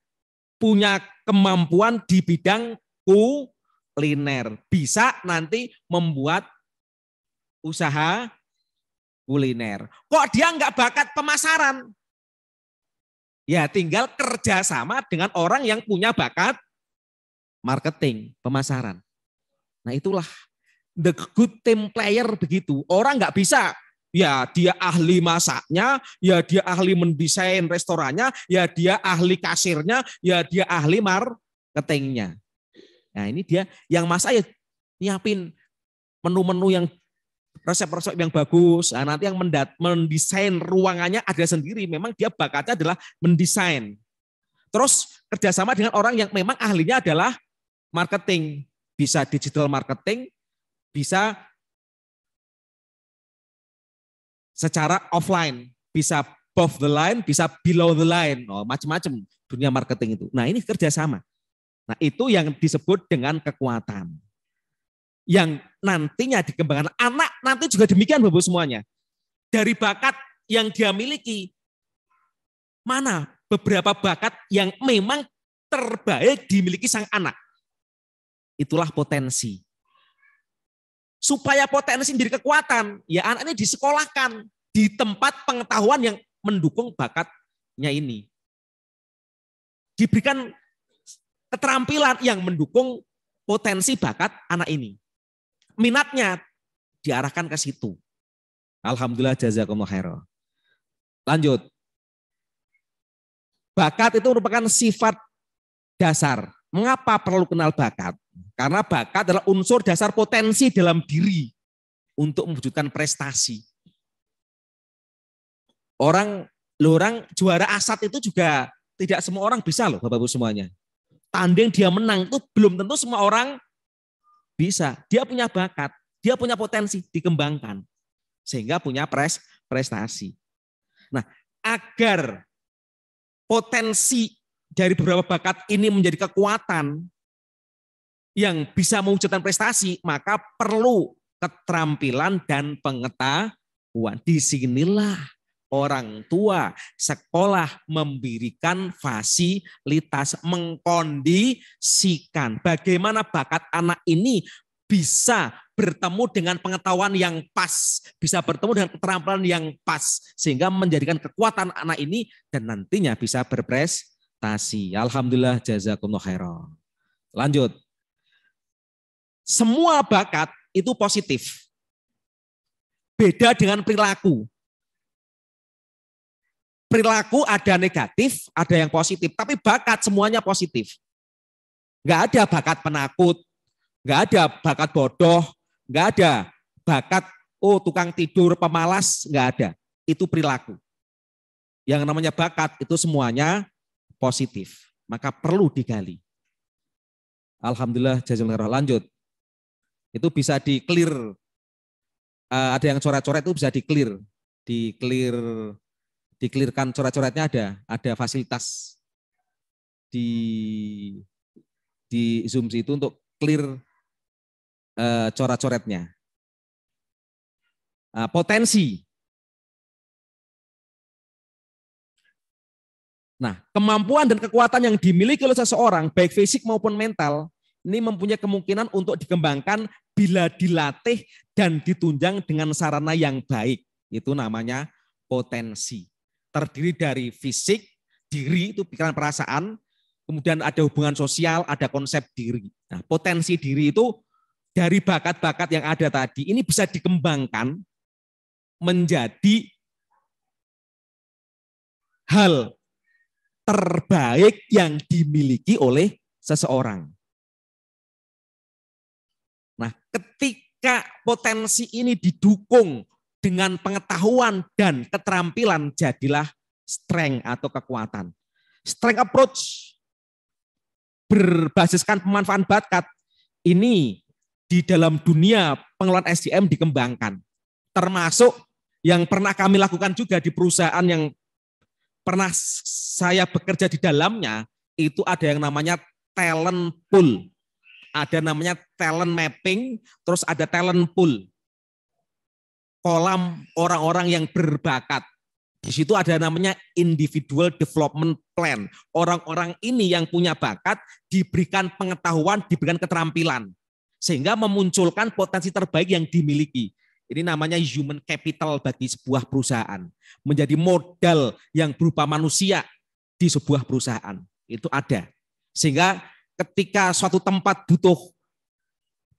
punya kemampuan di bidang kuliner. Bisa nanti membuat usaha kuliner. Kok dia nggak bakat pemasaran? Ya tinggal kerjasama dengan orang yang punya bakat marketing, pemasaran. Nah itulah the good team player begitu. Orang nggak bisa Ya, dia ahli masaknya, ya dia ahli mendesain restorannya, ya dia ahli kasirnya, ya dia ahli marketingnya. Nah, ini dia yang masak ya nyiapin menu-menu yang resep-resep yang bagus. Nah, nanti yang mendesain ruangannya ada sendiri. Memang dia bakatnya adalah mendesain. Terus kerjasama dengan orang yang memang ahlinya adalah marketing, bisa digital marketing, bisa secara offline, bisa above the line, bisa below the line, oh, macam-macam dunia marketing itu. Nah ini kerjasama. Nah itu yang disebut dengan kekuatan. Yang nantinya dikembangkan anak nanti juga demikian Bapak semuanya. Dari bakat yang dia miliki, mana beberapa bakat yang memang terbaik dimiliki sang anak. Itulah potensi. Supaya potensi menjadi kekuatan, ya anak ini disekolahkan di tempat pengetahuan yang mendukung bakatnya ini. Diberikan keterampilan yang mendukung potensi bakat anak ini. Minatnya diarahkan ke situ. Alhamdulillah jazakumullah khairan. Lanjut. Bakat itu merupakan sifat dasar. Mengapa perlu kenal bakat? Karena bakat adalah unsur dasar potensi dalam diri untuk mewujudkan prestasi. Orang orang juara asat itu juga tidak semua orang bisa loh Bapak Ibu semuanya. Tanding dia menang itu belum tentu semua orang bisa. Dia punya bakat, dia punya potensi dikembangkan sehingga punya pres prestasi. Nah, agar potensi dari beberapa bakat ini menjadi kekuatan yang bisa mewujudkan prestasi, maka perlu keterampilan dan pengetahuan. Di sinilah orang tua sekolah memberikan fasilitas mengkondisikan bagaimana bakat anak ini bisa bertemu dengan pengetahuan yang pas, bisa bertemu dengan keterampilan yang pas sehingga menjadikan kekuatan anak ini dan nantinya bisa berprestasi prestasi. Alhamdulillah jazakumullah khairan. Lanjut. Semua bakat itu positif. Beda dengan perilaku. Perilaku ada negatif, ada yang positif. Tapi bakat semuanya positif. Enggak ada bakat penakut. Enggak ada bakat bodoh. Enggak ada bakat, oh tukang tidur, pemalas. Enggak ada. Itu perilaku. Yang namanya bakat itu semuanya positif, maka perlu digali. Alhamdulillah jazil khairah. Lanjut. Itu bisa di clear. Eh, ada yang coret-coret itu bisa di clear, di clear, di clearkan coret-coretnya ada, ada fasilitas di di Zoom situ untuk clear uh, coret-coretnya. Nah, potensi Nah, kemampuan dan kekuatan yang dimiliki oleh seseorang, baik fisik maupun mental, ini mempunyai kemungkinan untuk dikembangkan bila dilatih dan ditunjang dengan sarana yang baik. Itu namanya potensi. Terdiri dari fisik, diri itu pikiran perasaan, kemudian ada hubungan sosial, ada konsep diri. Nah, potensi diri itu dari bakat-bakat yang ada tadi ini bisa dikembangkan menjadi hal terbaik yang dimiliki oleh seseorang. Nah, ketika potensi ini didukung dengan pengetahuan dan keterampilan, jadilah strength atau kekuatan. Strength approach berbasiskan pemanfaatan bakat ini di dalam dunia pengelolaan SDM dikembangkan. Termasuk yang pernah kami lakukan juga di perusahaan yang pernah saya bekerja di dalamnya, itu ada yang namanya talent pool. Ada namanya talent mapping, terus ada talent pool. Kolam orang-orang yang berbakat. Di situ ada namanya individual development plan. Orang-orang ini yang punya bakat diberikan pengetahuan, diberikan keterampilan. Sehingga memunculkan potensi terbaik yang dimiliki. Ini namanya human capital bagi sebuah perusahaan. Menjadi modal yang berupa manusia di sebuah perusahaan. Itu ada. Sehingga ketika suatu tempat butuh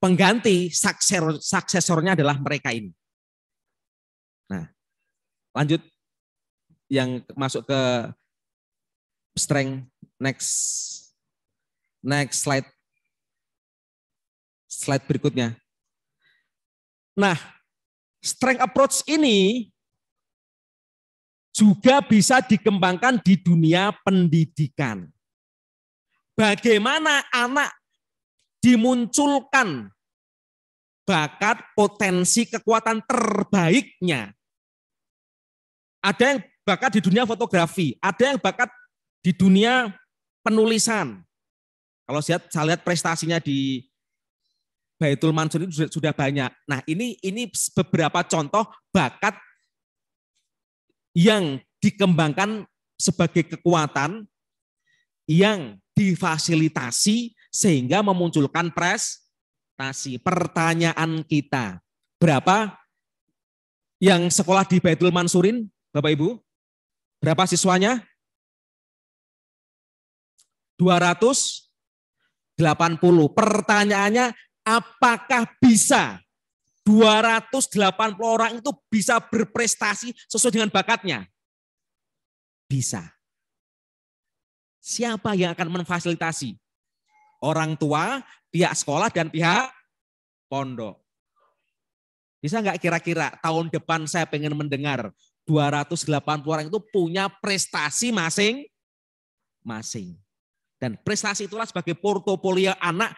pengganti, suksesor, suksesornya adalah mereka ini. Nah, lanjut yang masuk ke strength next next slide slide berikutnya. Nah, strength approach ini juga bisa dikembangkan di dunia pendidikan. Bagaimana anak dimunculkan bakat, potensi, kekuatan terbaiknya. Ada yang bakat di dunia fotografi, ada yang bakat di dunia penulisan. Kalau saya, lihat prestasinya di Baitul Mansur itu sudah, banyak. Nah, ini ini beberapa contoh bakat yang dikembangkan sebagai kekuatan yang difasilitasi sehingga memunculkan prestasi. Pertanyaan kita, berapa yang sekolah di Baitul Mansurin, Bapak Ibu? Berapa siswanya? 280. Pertanyaannya, apakah bisa 280 orang itu bisa berprestasi sesuai dengan bakatnya? Bisa. Siapa yang akan memfasilitasi? Orang tua, pihak sekolah, dan pihak pondok. Bisa nggak kira-kira tahun depan saya pengen mendengar 280 orang itu punya prestasi masing-masing. Dan prestasi itulah sebagai portofolio anak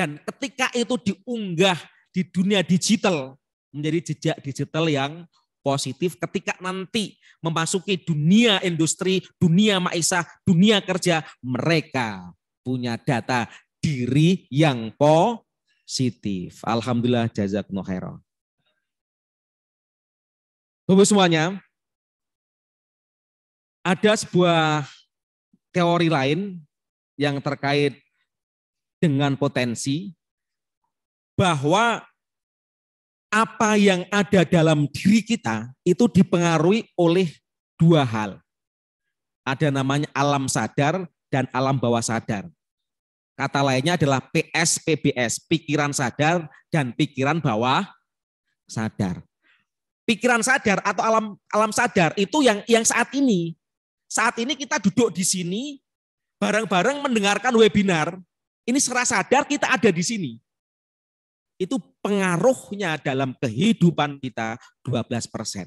dan ketika itu diunggah di dunia digital, menjadi jejak digital yang positif ketika nanti memasuki dunia industri, dunia maisha, dunia kerja, mereka punya data diri yang positif. Alhamdulillah jazak nohero. Bapak semuanya, ada sebuah teori lain yang terkait dengan potensi bahwa apa yang ada dalam diri kita itu dipengaruhi oleh dua hal. Ada namanya alam sadar dan alam bawah sadar. Kata lainnya adalah PS, PBS, pikiran sadar dan pikiran bawah sadar. Pikiran sadar atau alam alam sadar itu yang yang saat ini. Saat ini kita duduk di sini bareng-bareng mendengarkan webinar ini secara sadar kita ada di sini. Itu pengaruhnya dalam kehidupan kita 12 persen.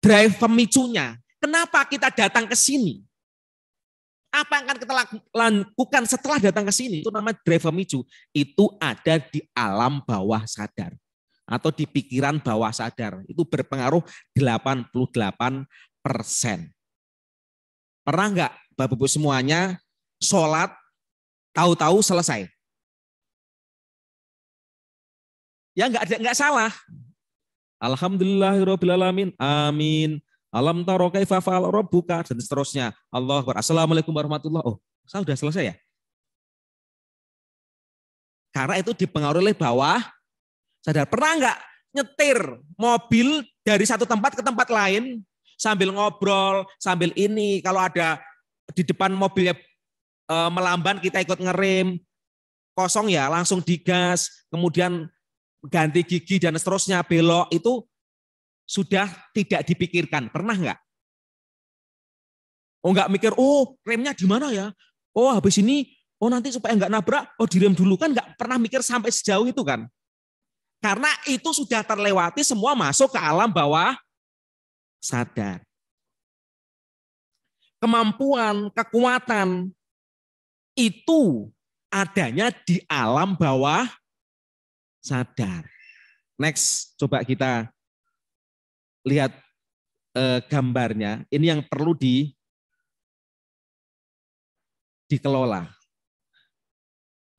Drive pemicunya. Kenapa kita datang ke sini? Apa yang akan kita lakukan setelah datang ke sini? Itu namanya drive pemicu. Itu ada di alam bawah sadar atau di pikiran bawah sadar. Itu berpengaruh 88 persen. Pernah nggak Bapak Ibu semuanya sholat tahu-tahu selesai? Ya nggak ada nggak salah. Alhamdulillahirobbilalamin. Amin. Alam taro kaifa fa'al rabbuka dan seterusnya. Allah Akbar. Assalamualaikum warahmatullahi Oh, saya sudah selesai ya? Karena itu dipengaruhi oleh bawah sadar. Pernah nggak nyetir mobil dari satu tempat ke tempat lain sambil ngobrol, sambil ini. Kalau ada di depan mobilnya e, melamban, kita ikut ngerem. Kosong ya, langsung digas, kemudian ganti gigi dan seterusnya, belok. Itu sudah tidak dipikirkan. Pernah nggak? Oh nggak mikir, oh remnya di mana ya? Oh habis ini, oh nanti supaya nggak nabrak, oh direm dulu kan nggak pernah mikir sampai sejauh itu kan? Karena itu sudah terlewati semua masuk ke alam bawah sadar. Kemampuan, kekuatan itu adanya di alam bawah sadar. Next, coba kita lihat eh, gambarnya. Ini yang perlu di dikelola.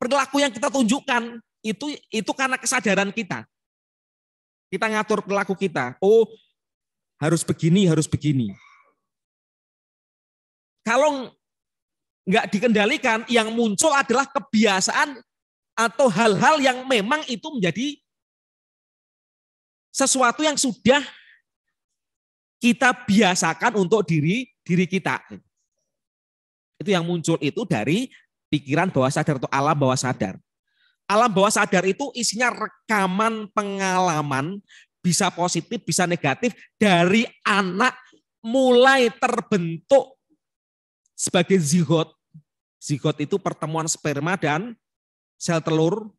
Perilaku yang kita tunjukkan itu itu karena kesadaran kita. Kita ngatur perilaku kita. Oh, harus begini, harus begini. Kalau nggak dikendalikan, yang muncul adalah kebiasaan atau hal-hal yang memang itu menjadi sesuatu yang sudah kita biasakan untuk diri diri kita. Itu yang muncul itu dari pikiran bawah sadar atau alam bawah sadar. Alam bawah sadar itu isinya rekaman pengalaman bisa positif, bisa negatif dari anak mulai terbentuk sebagai zigot. Zigot itu pertemuan sperma dan sel telur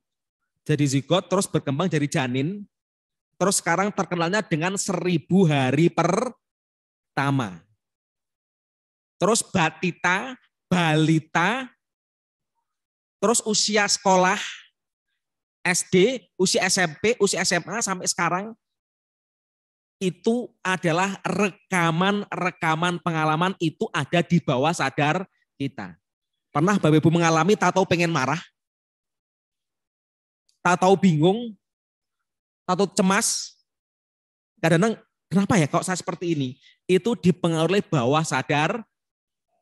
jadi zigot, terus berkembang jadi janin. Terus sekarang terkenalnya dengan seribu hari pertama. Terus batita, balita, terus usia sekolah, SD, usia SMP, usia SMA sampai sekarang itu adalah rekaman-rekaman pengalaman itu ada di bawah sadar kita. Pernah Bapak Ibu mengalami tahu pengen marah? Tahu bingung? Tahu cemas? Kadang-kadang kenapa ya kok saya seperti ini? Itu dipengaruhi bawah sadar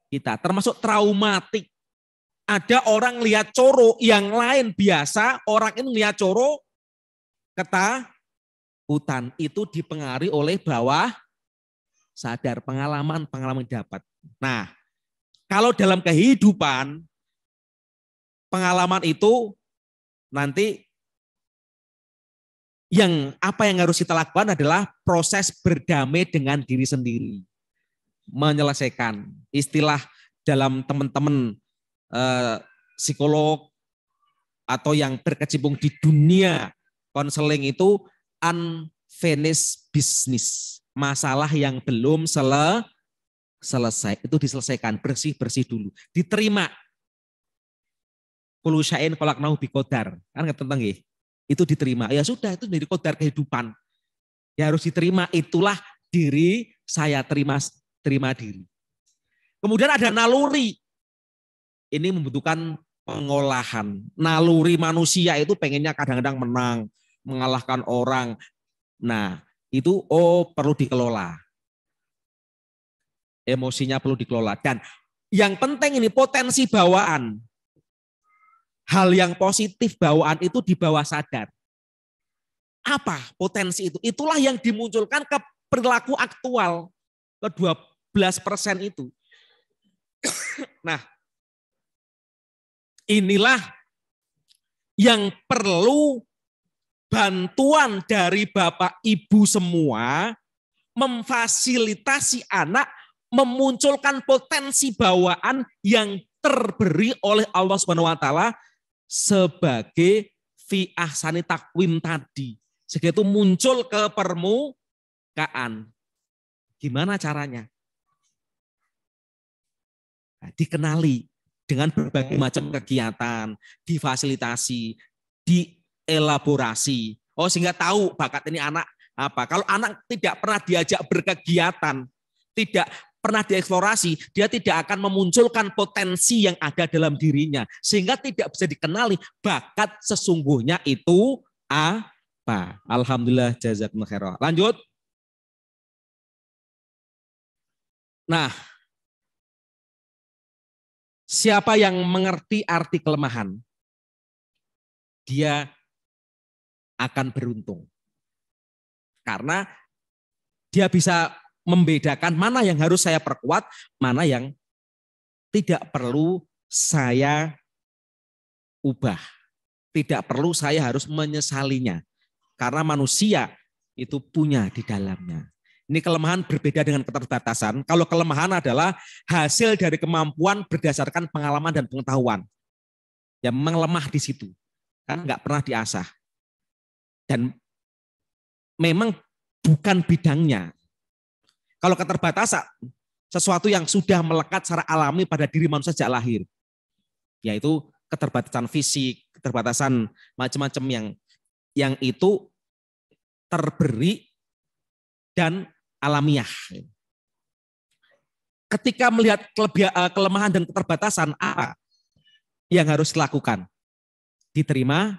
kita, termasuk traumatik. Ada orang lihat coro, yang lain biasa, orang ini lihat coro, keta, hutan itu dipengaruhi oleh bawah sadar, pengalaman-pengalaman dapat. Nah, kalau dalam kehidupan pengalaman itu nanti yang apa yang harus kita lakukan adalah proses berdamai dengan diri sendiri. Menyelesaikan istilah dalam teman-teman eh, psikolog atau yang berkecimpung di dunia konseling itu unfinished business. Masalah yang belum sele selesai. Itu diselesaikan. Bersih-bersih dulu. Diterima. Kulusyain kolak nau bikodar. Kan nggak tentang ya? Itu diterima. Ya sudah, itu menjadi kodar kehidupan. Ya harus diterima. Itulah diri saya terima terima diri. Kemudian ada naluri. Ini membutuhkan pengolahan. Naluri manusia itu pengennya kadang-kadang menang, mengalahkan orang. Nah, itu oh perlu dikelola. Emosinya perlu dikelola. Dan yang penting ini potensi bawaan. Hal yang positif bawaan itu di bawah sadar. Apa potensi itu? Itulah yang dimunculkan ke perilaku aktual ke 12 persen itu. nah, inilah yang perlu bantuan dari Bapak Ibu semua memfasilitasi anak memunculkan potensi bawaan yang terberi oleh Allah Subhanahu wa taala sebagai fi ahsani takwim tadi. Sehingga itu muncul ke permukaan. Gimana caranya? Nah, dikenali dengan berbagai macam kegiatan, difasilitasi, di elaborasi. Oh sehingga tahu bakat ini anak apa. Kalau anak tidak pernah diajak berkegiatan, tidak pernah dieksplorasi, dia tidak akan memunculkan potensi yang ada dalam dirinya. Sehingga tidak bisa dikenali bakat sesungguhnya itu apa. Alhamdulillah jazakumullah khairan. Lanjut. Nah, siapa yang mengerti arti kelemahan? Dia akan beruntung. Karena dia bisa membedakan mana yang harus saya perkuat, mana yang tidak perlu saya ubah. Tidak perlu saya harus menyesalinya. Karena manusia itu punya di dalamnya. Ini kelemahan berbeda dengan keterbatasan. Kalau kelemahan adalah hasil dari kemampuan berdasarkan pengalaman dan pengetahuan. Yang melemah di situ. Kan nggak pernah diasah dan memang bukan bidangnya. Kalau keterbatasan, sesuatu yang sudah melekat secara alami pada diri manusia sejak lahir, yaitu keterbatasan fisik, keterbatasan macam-macam yang yang itu terberi dan alamiah. Ketika melihat eh, kelemahan dan keterbatasan apa yang harus dilakukan? Diterima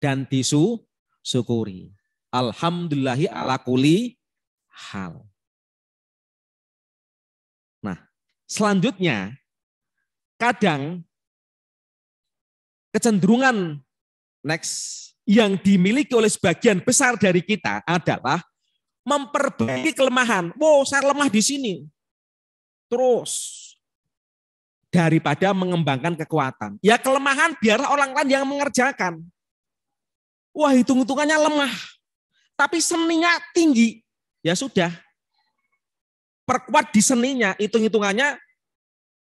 dan disu syukuri. Alhamdulillahi ala kuli hal. Nah, selanjutnya kadang kecenderungan next yang dimiliki oleh sebagian besar dari kita adalah memperbaiki kelemahan. Wow, saya lemah di sini. Terus daripada mengembangkan kekuatan. Ya kelemahan biarlah orang lain yang mengerjakan. Wah, hitung-hitungannya lemah. Tapi seninya tinggi. Ya sudah. Perkuat di seninya, hitung-hitungannya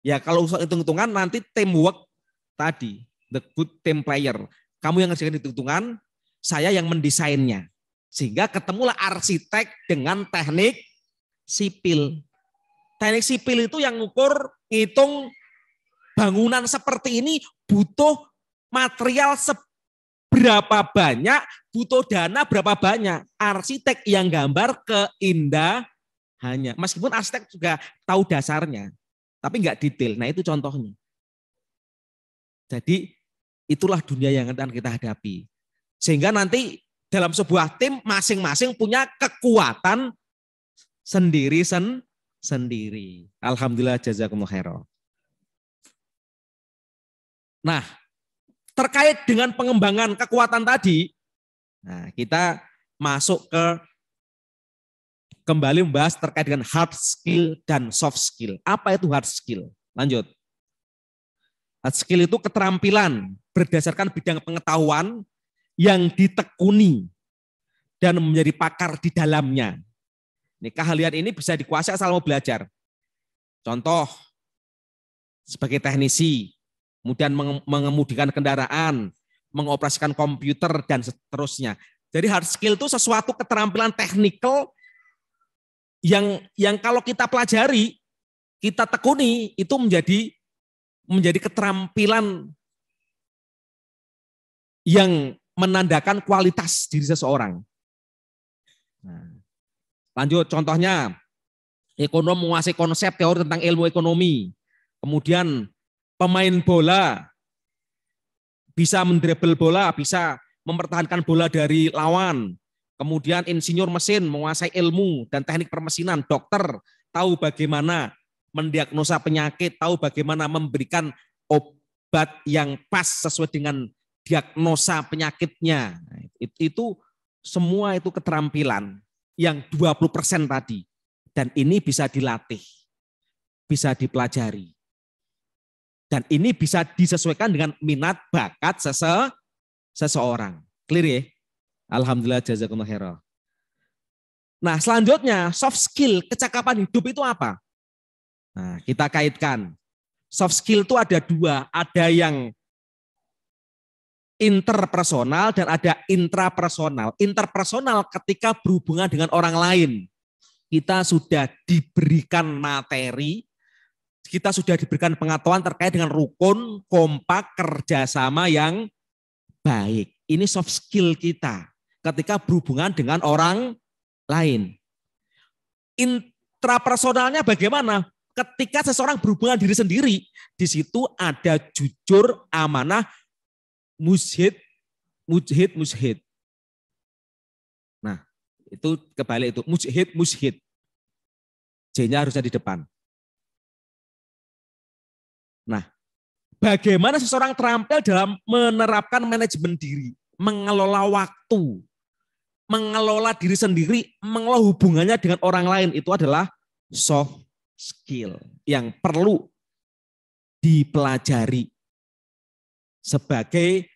ya kalau soal hitung-hitungan nanti teamwork tadi, the good team player. Kamu yang ngerjakan hitung-hitungan, saya yang mendesainnya. Sehingga ketemulah arsitek dengan teknik sipil. Teknik sipil itu yang ngukur, hitung bangunan seperti ini butuh material se berapa banyak, butuh dana berapa banyak. Arsitek yang gambar keindah hanya Meskipun arsitek juga tahu dasarnya, tapi nggak detail. Nah itu contohnya. Jadi itulah dunia yang akan kita hadapi. Sehingga nanti dalam sebuah tim masing-masing punya kekuatan sendiri sen sendiri. Alhamdulillah jazakumullah khairan. Nah, terkait dengan pengembangan kekuatan tadi, nah kita masuk ke kembali membahas terkait dengan hard skill dan soft skill. Apa itu hard skill? Lanjut. Hard skill itu keterampilan berdasarkan bidang pengetahuan yang ditekuni dan menjadi pakar di dalamnya. Ini keahlian ini bisa dikuasai asal mau belajar. Contoh sebagai teknisi, kemudian mengemudikan kendaraan, mengoperasikan komputer dan seterusnya. Jadi hard skill itu sesuatu keterampilan teknikal yang yang kalau kita pelajari, kita tekuni itu menjadi menjadi keterampilan yang menandakan kualitas diri seseorang. Nah, lanjut contohnya ekonom menguasai konsep teori tentang ilmu ekonomi. Kemudian pemain bola bisa mendribel bola, bisa mempertahankan bola dari lawan. Kemudian insinyur mesin menguasai ilmu dan teknik permesinan, dokter tahu bagaimana mendiagnosa penyakit, tahu bagaimana memberikan obat yang pas sesuai dengan diagnosa penyakitnya. Nah, itu semua itu keterampilan yang 20% tadi. Dan ini bisa dilatih, bisa dipelajari. Dan ini bisa disesuaikan dengan minat, bakat sese seseorang. Clear ya? Alhamdulillah jazakumullah khairan. Nah, selanjutnya soft skill, kecakapan hidup itu apa? Nah, kita kaitkan. Soft skill itu ada dua, ada yang interpersonal dan ada intrapersonal. Interpersonal ketika berhubungan dengan orang lain. Kita sudah diberikan materi, kita sudah diberikan pengetahuan terkait dengan rukun, kompak, kerjasama yang baik. Ini soft skill kita ketika berhubungan dengan orang lain. Intrapersonalnya bagaimana? Ketika seseorang berhubungan diri sendiri, di situ ada jujur, amanah, mushid, mujhid, mushid. Nah, itu kebalik itu. Mujhid, mushid. J-nya harusnya di depan. Nah, bagaimana seseorang terampil dalam menerapkan manajemen diri, mengelola waktu, mengelola diri sendiri, mengelola hubungannya dengan orang lain itu adalah soft skill yang perlu dipelajari sebagai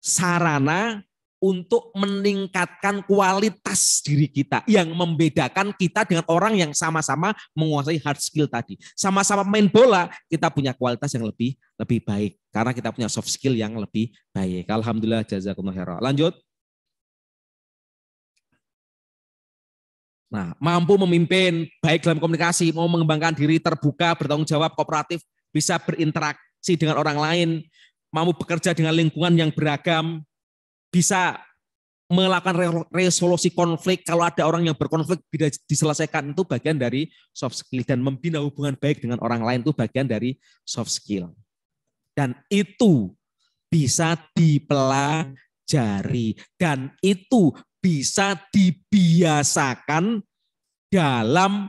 sarana untuk meningkatkan kualitas diri kita yang membedakan kita dengan orang yang sama-sama menguasai hard skill tadi. Sama-sama main bola, kita punya kualitas yang lebih lebih baik karena kita punya soft skill yang lebih baik. Alhamdulillah jazakumullah khairan. Lanjut. Nah, mampu memimpin baik dalam komunikasi, mau mengembangkan diri terbuka, bertanggung jawab, kooperatif, bisa berinteraksi dengan orang lain, mampu bekerja dengan lingkungan yang beragam, bisa melakukan resolusi konflik kalau ada orang yang berkonflik tidak diselesaikan itu bagian dari soft skill dan membina hubungan baik dengan orang lain itu bagian dari soft skill dan itu bisa dipelajari dan itu bisa dibiasakan dalam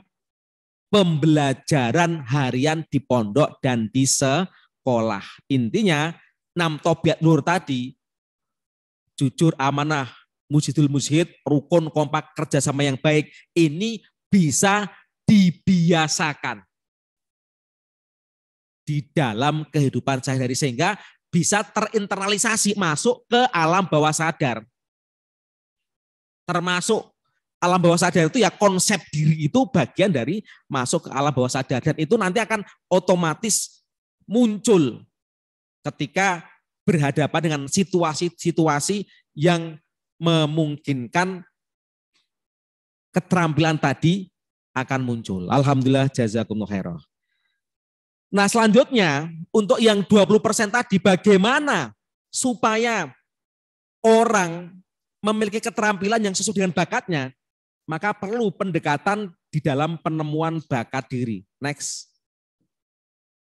pembelajaran harian di pondok dan di sekolah intinya enam tobiat nur tadi jujur, amanah, mujidul mujid, rukun, kompak, kerjasama yang baik. Ini bisa dibiasakan di dalam kehidupan sehari-hari sehingga bisa terinternalisasi masuk ke alam bawah sadar. Termasuk alam bawah sadar itu ya konsep diri itu bagian dari masuk ke alam bawah sadar dan itu nanti akan otomatis muncul ketika berhadapan dengan situasi-situasi yang memungkinkan keterampilan tadi akan muncul. Alhamdulillah jazakumullah khairah. Nah selanjutnya untuk yang 20% tadi bagaimana supaya orang memiliki keterampilan yang sesuai dengan bakatnya, maka perlu pendekatan di dalam penemuan bakat diri. Next.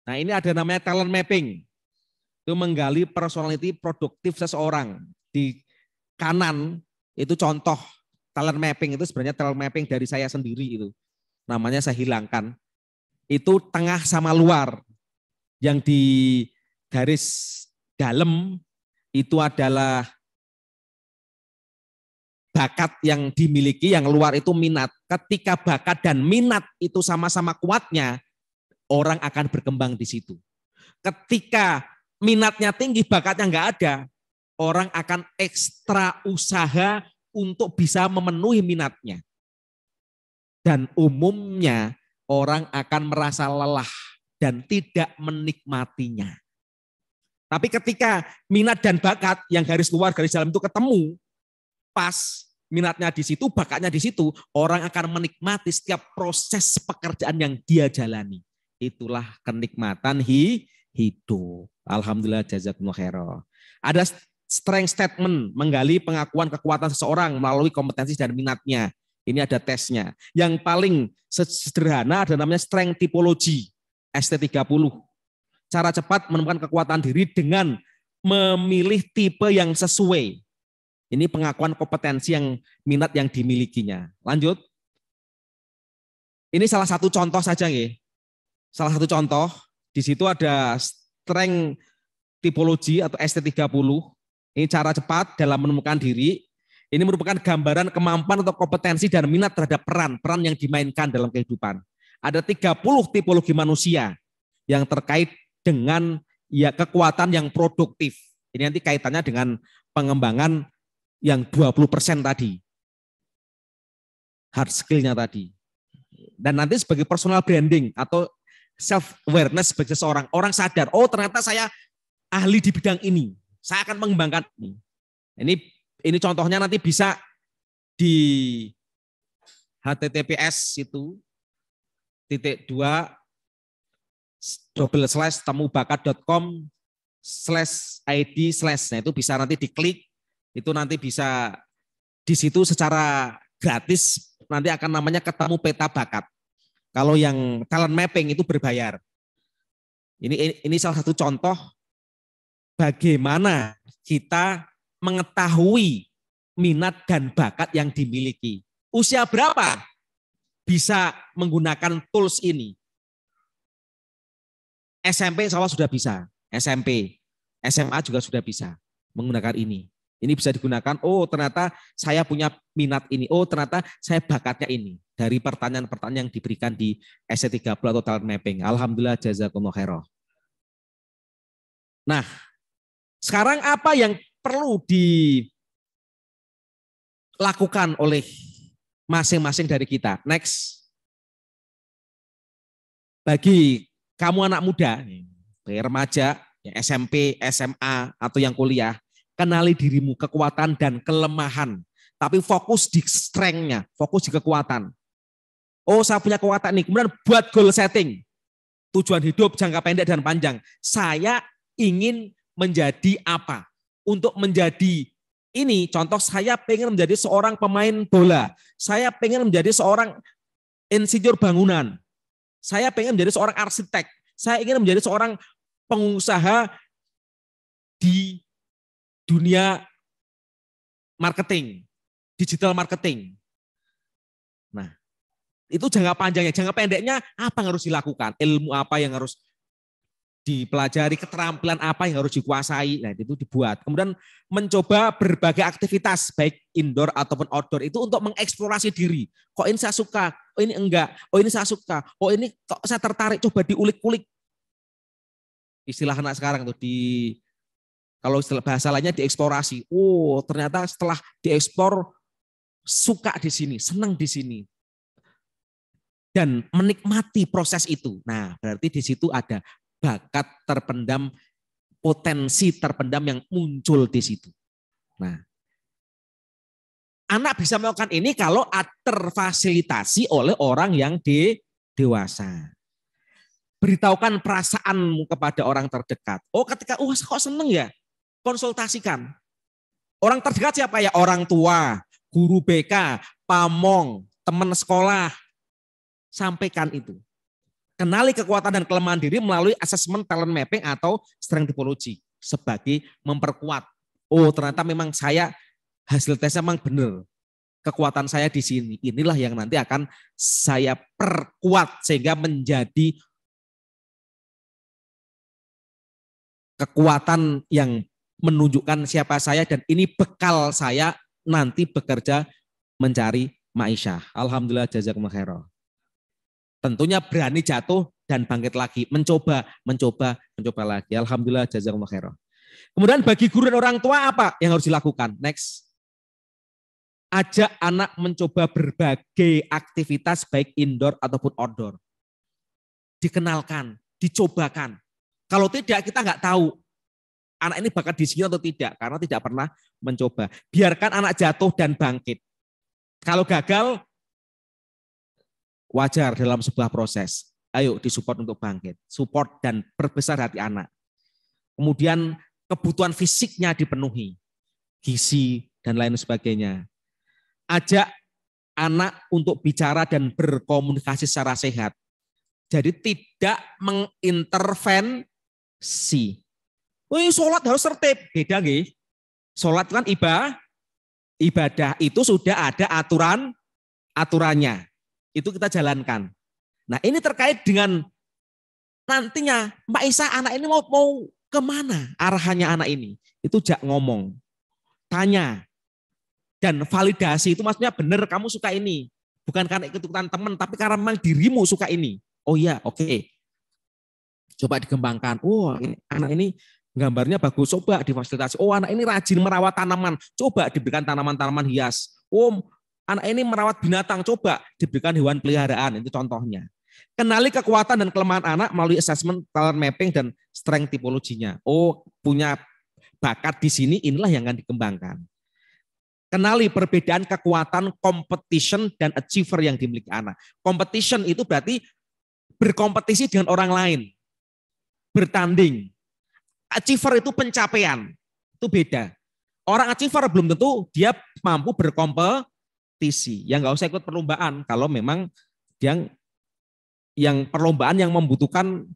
Nah ini ada namanya talent mapping itu menggali personality produktif seseorang di kanan itu contoh talent mapping itu sebenarnya talent mapping dari saya sendiri itu namanya saya hilangkan itu tengah sama luar yang di garis dalam itu adalah bakat yang dimiliki yang luar itu minat ketika bakat dan minat itu sama-sama kuatnya orang akan berkembang di situ ketika minatnya tinggi, bakatnya nggak ada, orang akan ekstra usaha untuk bisa memenuhi minatnya. Dan umumnya orang akan merasa lelah dan tidak menikmatinya. Tapi ketika minat dan bakat yang garis luar, garis dalam itu ketemu, pas minatnya di situ, bakatnya di situ, orang akan menikmati setiap proses pekerjaan yang dia jalani. Itulah kenikmatan hi itu, Alhamdulillah jazakumullah khairan. Ada strength statement, menggali pengakuan kekuatan seseorang melalui kompetensi dan minatnya. Ini ada tesnya. Yang paling sederhana ada namanya strength typology ST30. Cara cepat menemukan kekuatan diri dengan memilih tipe yang sesuai. Ini pengakuan kompetensi yang minat yang dimilikinya. Lanjut. Ini salah satu contoh saja nih. Salah satu contoh di situ ada strength tipologi atau ST30. Ini cara cepat dalam menemukan diri. Ini merupakan gambaran kemampuan atau kompetensi dan minat terhadap peran, peran yang dimainkan dalam kehidupan. Ada 30 tipologi manusia yang terkait dengan ya kekuatan yang produktif. Ini nanti kaitannya dengan pengembangan yang 20% tadi. Hard skill-nya tadi. Dan nanti sebagai personal branding atau self awareness sebagai seseorang. Orang sadar, oh ternyata saya ahli di bidang ini. Saya akan mengembangkan ini. Ini ini contohnya nanti bisa di https itu titik dua double slash temubakat.com slash id slash. Nah itu bisa nanti diklik. Itu nanti bisa di situ secara gratis nanti akan namanya ketemu peta bakat. Kalau yang talent mapping itu berbayar. Ini ini salah satu contoh bagaimana kita mengetahui minat dan bakat yang dimiliki. Usia berapa bisa menggunakan tools ini? SMP insya Allah sudah bisa. SMP, SMA juga sudah bisa menggunakan ini. Ini bisa digunakan, oh ternyata saya punya minat ini, oh ternyata saya bakatnya ini. Dari pertanyaan-pertanyaan yang diberikan di SC30 e atau talent mapping. Alhamdulillah jazakumullah khairah. Nah, sekarang apa yang perlu dilakukan oleh masing-masing dari kita? Next. Bagi kamu anak muda, remaja, SMP, SMA, atau yang kuliah, Kenali dirimu, kekuatan dan kelemahan. Tapi fokus di strength-nya, fokus di kekuatan. Oh, saya punya kekuatan nih. Kemudian buat goal setting. Tujuan hidup jangka pendek dan panjang. Saya ingin menjadi apa? Untuk menjadi ini, contoh saya pengen menjadi seorang pemain bola. Saya pengen menjadi seorang insinyur bangunan. Saya pengen menjadi seorang arsitek. Saya ingin menjadi seorang pengusaha di dunia marketing, digital marketing. Nah, itu jangka panjangnya, jangka pendeknya apa yang harus dilakukan, ilmu apa yang harus dipelajari, keterampilan apa yang harus dikuasai, nah itu dibuat. Kemudian mencoba berbagai aktivitas, baik indoor ataupun outdoor itu untuk mengeksplorasi diri. Kok ini saya suka, oh ini enggak, oh ini saya suka, oh ini kok saya tertarik, coba diulik-ulik. Istilah anak sekarang tuh di kalau bahasa lainnya dieksplorasi. Oh, ternyata setelah dieksplor suka di sini, senang di sini. Dan menikmati proses itu. Nah, berarti di situ ada bakat terpendam, potensi terpendam yang muncul di situ. Nah, anak bisa melakukan ini kalau terfasilitasi oleh orang yang di dewasa. Beritahukan perasaanmu kepada orang terdekat. Oh ketika, oh kok seneng ya? konsultasikan. Orang terdekat siapa ya? Orang tua, guru BK, pamong, teman sekolah. Sampaikan itu. Kenali kekuatan dan kelemahan diri melalui asesmen talent mapping atau strength typology sebagai memperkuat. Oh, ternyata memang saya hasil tesnya memang benar. Kekuatan saya di sini. Inilah yang nanti akan saya perkuat sehingga menjadi kekuatan yang menunjukkan siapa saya dan ini bekal saya nanti bekerja mencari maisha. Alhamdulillah jazakumullah khairan. Tentunya berani jatuh dan bangkit lagi, mencoba, mencoba, mencoba lagi. Alhamdulillah jazakumullah khairan. Kemudian bagi guru dan orang tua apa yang harus dilakukan? Next. Ajak anak mencoba berbagai aktivitas baik indoor ataupun outdoor. Dikenalkan, dicobakan. Kalau tidak kita nggak tahu anak ini bakal di atau tidak karena tidak pernah mencoba. Biarkan anak jatuh dan bangkit. Kalau gagal wajar dalam sebuah proses. Ayo disupport untuk bangkit, support dan perbesar hati anak. Kemudian kebutuhan fisiknya dipenuhi, gizi dan lain sebagainya. Ajak anak untuk bicara dan berkomunikasi secara sehat. Jadi tidak mengintervensi Wih, sholat harus tertib. Beda nggih. Sholat kan ibadah. Ibadah itu sudah ada aturan aturannya. Itu kita jalankan. Nah ini terkait dengan nantinya Mbak Isa anak ini mau mau kemana arahannya anak ini. Itu jak ngomong. Tanya. Dan validasi itu maksudnya benar kamu suka ini. Bukan karena ikut-ikutan teman, tapi karena memang dirimu suka ini. Oh iya, oke. Okay. Coba dikembangkan. Wah, oh, anak ini Gambarnya bagus, coba difasilitasi. Oh anak ini rajin merawat tanaman, coba diberikan tanaman-tanaman hias. Om, anak ini merawat binatang, coba diberikan hewan peliharaan. Itu contohnya. Kenali kekuatan dan kelemahan anak melalui assessment talent mapping dan strength tipologinya. Oh, punya bakat di sini, inilah yang akan dikembangkan. Kenali perbedaan kekuatan competition dan achiever yang dimiliki anak. Competition itu berarti berkompetisi dengan orang lain. Bertanding achiever itu pencapaian. Itu beda. Orang achiever belum tentu dia mampu berkompetisi. Ya nggak usah ikut perlombaan kalau memang yang yang perlombaan yang membutuhkan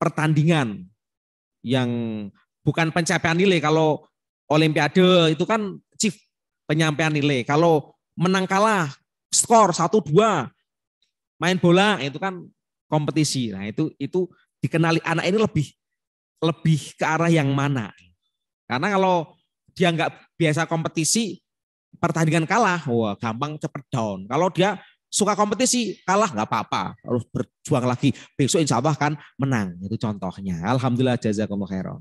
pertandingan yang bukan pencapaian nilai. Kalau olimpiade itu kan chief penyampaian nilai. Kalau menang kalah skor 1-2 main bola itu kan kompetisi. Nah, itu itu dikenali anak ini lebih lebih ke arah yang mana. Karena kalau dia nggak biasa kompetisi, pertandingan kalah, wah gampang cepet down. Kalau dia suka kompetisi, kalah nggak apa-apa, harus berjuang lagi. Besok insya Allah kan menang, itu contohnya. Alhamdulillah jazakumullah khairan.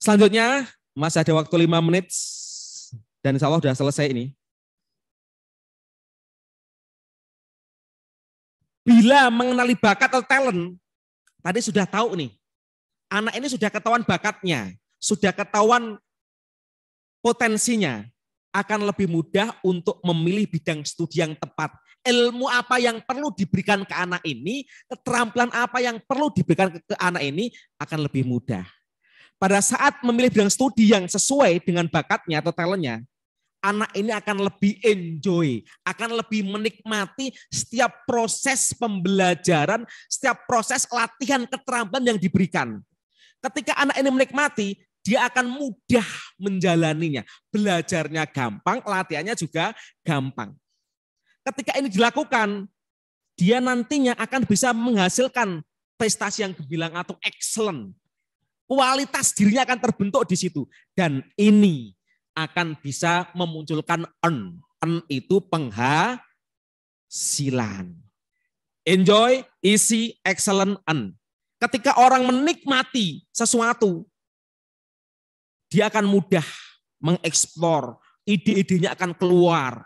Selanjutnya, masih ada waktu 5 menit, dan insya Allah sudah selesai ini. Bila mengenali bakat atau talent, tadi sudah tahu nih, anak ini sudah ketahuan bakatnya, sudah ketahuan potensinya, akan lebih mudah untuk memilih bidang studi yang tepat. Ilmu apa yang perlu diberikan ke anak ini, keterampilan apa yang perlu diberikan ke anak ini akan lebih mudah. Pada saat memilih bidang studi yang sesuai dengan bakatnya atau talentnya, anak ini akan lebih enjoy, akan lebih menikmati setiap proses pembelajaran, setiap proses latihan keterampilan yang diberikan. Ketika anak ini menikmati, dia akan mudah menjalaninya. Belajarnya gampang, latihannya juga gampang. Ketika ini dilakukan, dia nantinya akan bisa menghasilkan prestasi yang dibilang atau excellent. Kualitas dirinya akan terbentuk di situ. Dan ini akan bisa memunculkan earn. Earn itu penghasilan. Enjoy, easy, excellent, earn ketika orang menikmati sesuatu, dia akan mudah mengeksplor, ide-idenya akan keluar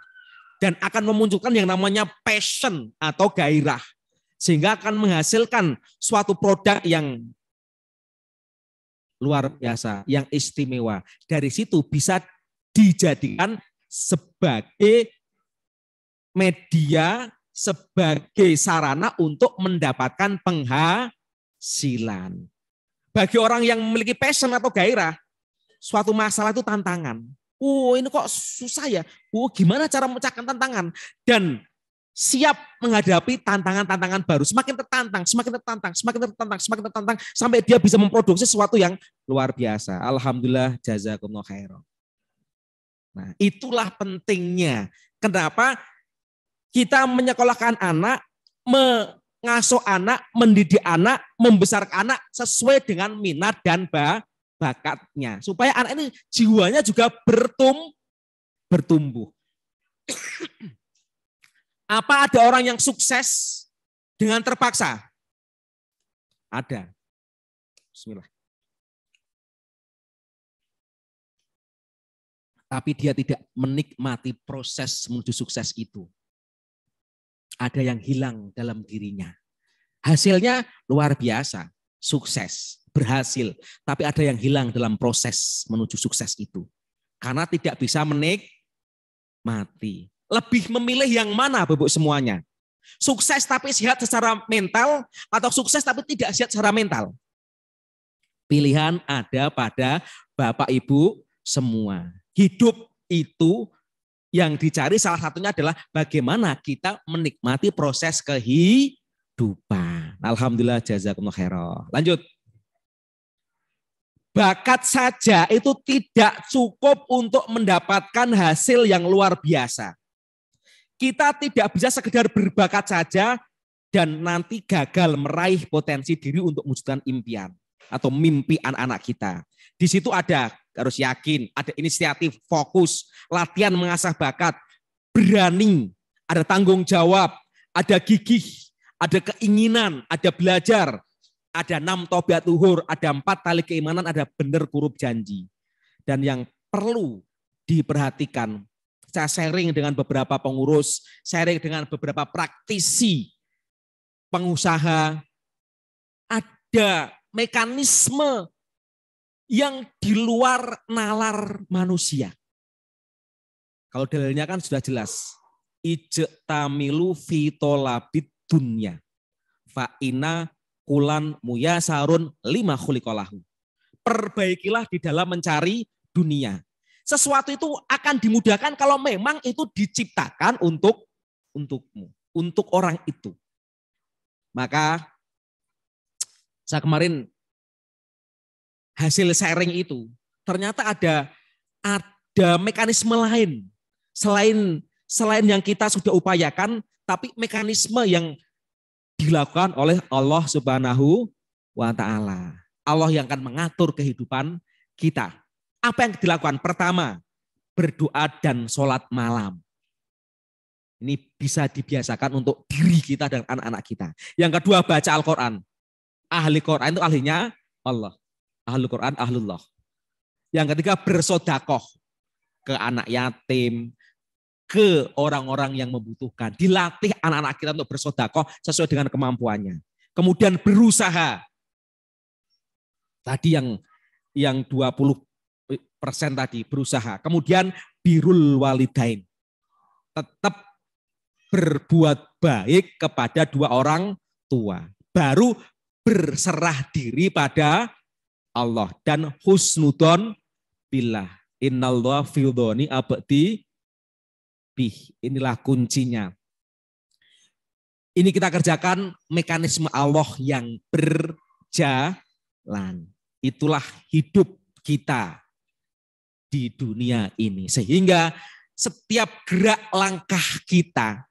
dan akan memunculkan yang namanya passion atau gairah sehingga akan menghasilkan suatu produk yang luar biasa, yang istimewa. Dari situ bisa dijadikan sebagai media, sebagai sarana untuk mendapatkan penghargaan silan. Bagi orang yang memiliki passion atau gairah, suatu masalah itu tantangan. Oh ini kok susah ya. Oh gimana cara memecahkan tantangan? Dan siap menghadapi tantangan-tantangan baru. Semakin tertantang, semakin tertantang, semakin tertantang, semakin tertantang sampai dia bisa memproduksi sesuatu yang luar biasa. Alhamdulillah jazakumullah khairan. Nah, itulah pentingnya. Kenapa kita menyekolahkan anak me ngasuh anak, mendidik anak, membesarkan anak sesuai dengan minat dan bakatnya. Supaya anak ini jiwanya juga bertum, bertumbuh. Apa ada orang yang sukses dengan terpaksa? Ada. Bismillah. Tapi dia tidak menikmati proses menuju sukses itu ada yang hilang dalam dirinya. Hasilnya luar biasa, sukses, berhasil, tapi ada yang hilang dalam proses menuju sukses itu. Karena tidak bisa menik mati. Lebih memilih yang mana Bapak semuanya? Sukses tapi sehat secara mental atau sukses tapi tidak sehat secara mental? Pilihan ada pada Bapak Ibu semua. Hidup itu yang dicari salah satunya adalah bagaimana kita menikmati proses kehidupan. Alhamdulillah jazakumullah khairan. Lanjut. Bakat saja itu tidak cukup untuk mendapatkan hasil yang luar biasa. Kita tidak bisa sekedar berbakat saja dan nanti gagal meraih potensi diri untuk mewujudkan impian atau mimpi anak-anak kita. Di situ ada harus yakin, ada inisiatif, fokus, latihan mengasah bakat, berani, ada tanggung jawab, ada gigih, ada keinginan, ada belajar, ada enam tobat luhur, ada empat tali keimanan, ada benar kurup janji. Dan yang perlu diperhatikan, saya sharing dengan beberapa pengurus, sharing dengan beberapa praktisi, pengusaha, ada mekanisme yang di luar nalar manusia. Kalau dalilnya kan sudah jelas. Ije tamilu fitolabit dunya. Fa'ina kulan muyasarun lima khulikolahu. Perbaikilah di dalam mencari dunia. Sesuatu itu akan dimudahkan kalau memang itu diciptakan untuk untukmu, untuk orang itu. Maka saya kemarin hasil sharing itu ternyata ada ada mekanisme lain selain selain yang kita sudah upayakan tapi mekanisme yang dilakukan oleh Allah Subhanahu wa taala. Allah yang akan mengatur kehidupan kita. Apa yang dilakukan? Pertama, berdoa dan sholat malam. Ini bisa dibiasakan untuk diri kita dan anak-anak kita. Yang kedua, baca Al-Quran. Ahli Quran itu ahlinya Allah. Ahlul Quran, ahlullah. Yang ketiga bersodakoh ke anak yatim, ke orang-orang yang membutuhkan. Dilatih anak-anak kita untuk bersodakoh sesuai dengan kemampuannya. Kemudian berusaha. Tadi yang yang 20 persen tadi berusaha. Kemudian birul walidain. Tetap berbuat baik kepada dua orang tua. Baru berserah diri pada Allah dan husnudon billah. Innallah fildoni abdi bih. Inilah kuncinya. Ini kita kerjakan mekanisme Allah yang berjalan. Itulah hidup kita di dunia ini. Sehingga setiap gerak langkah kita,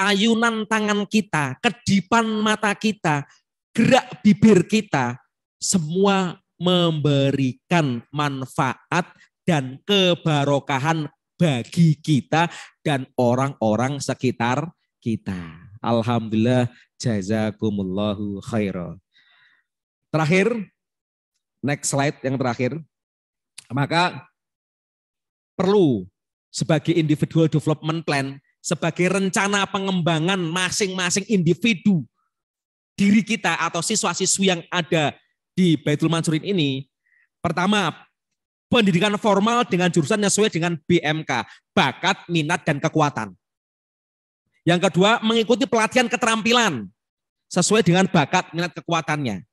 ayunan tangan kita, kedipan mata kita, gerak bibir kita, semua memberikan manfaat dan kebarokahan bagi kita dan orang-orang sekitar kita. Alhamdulillah jazakumullahu khairan. Terakhir, next slide yang terakhir. Maka perlu sebagai individual development plan, sebagai rencana pengembangan masing-masing individu diri kita atau siswa-siswi yang ada di Baitul Mansurin ini, pertama, pendidikan formal dengan jurusan yang sesuai dengan BMK, bakat, minat, dan kekuatan. Yang kedua, mengikuti pelatihan keterampilan sesuai dengan bakat, minat, kekuatannya.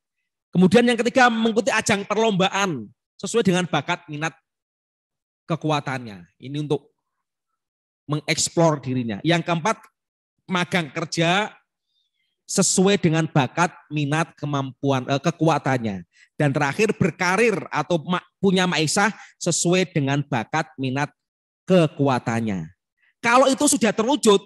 Kemudian yang ketiga, mengikuti ajang perlombaan sesuai dengan bakat, minat, kekuatannya. Ini untuk mengeksplor dirinya. Yang keempat, magang kerja sesuai dengan bakat, minat, kemampuan, eh, kekuatannya. Dan terakhir berkarir atau punya maisah sesuai dengan bakat, minat, kekuatannya. Kalau itu sudah terwujud,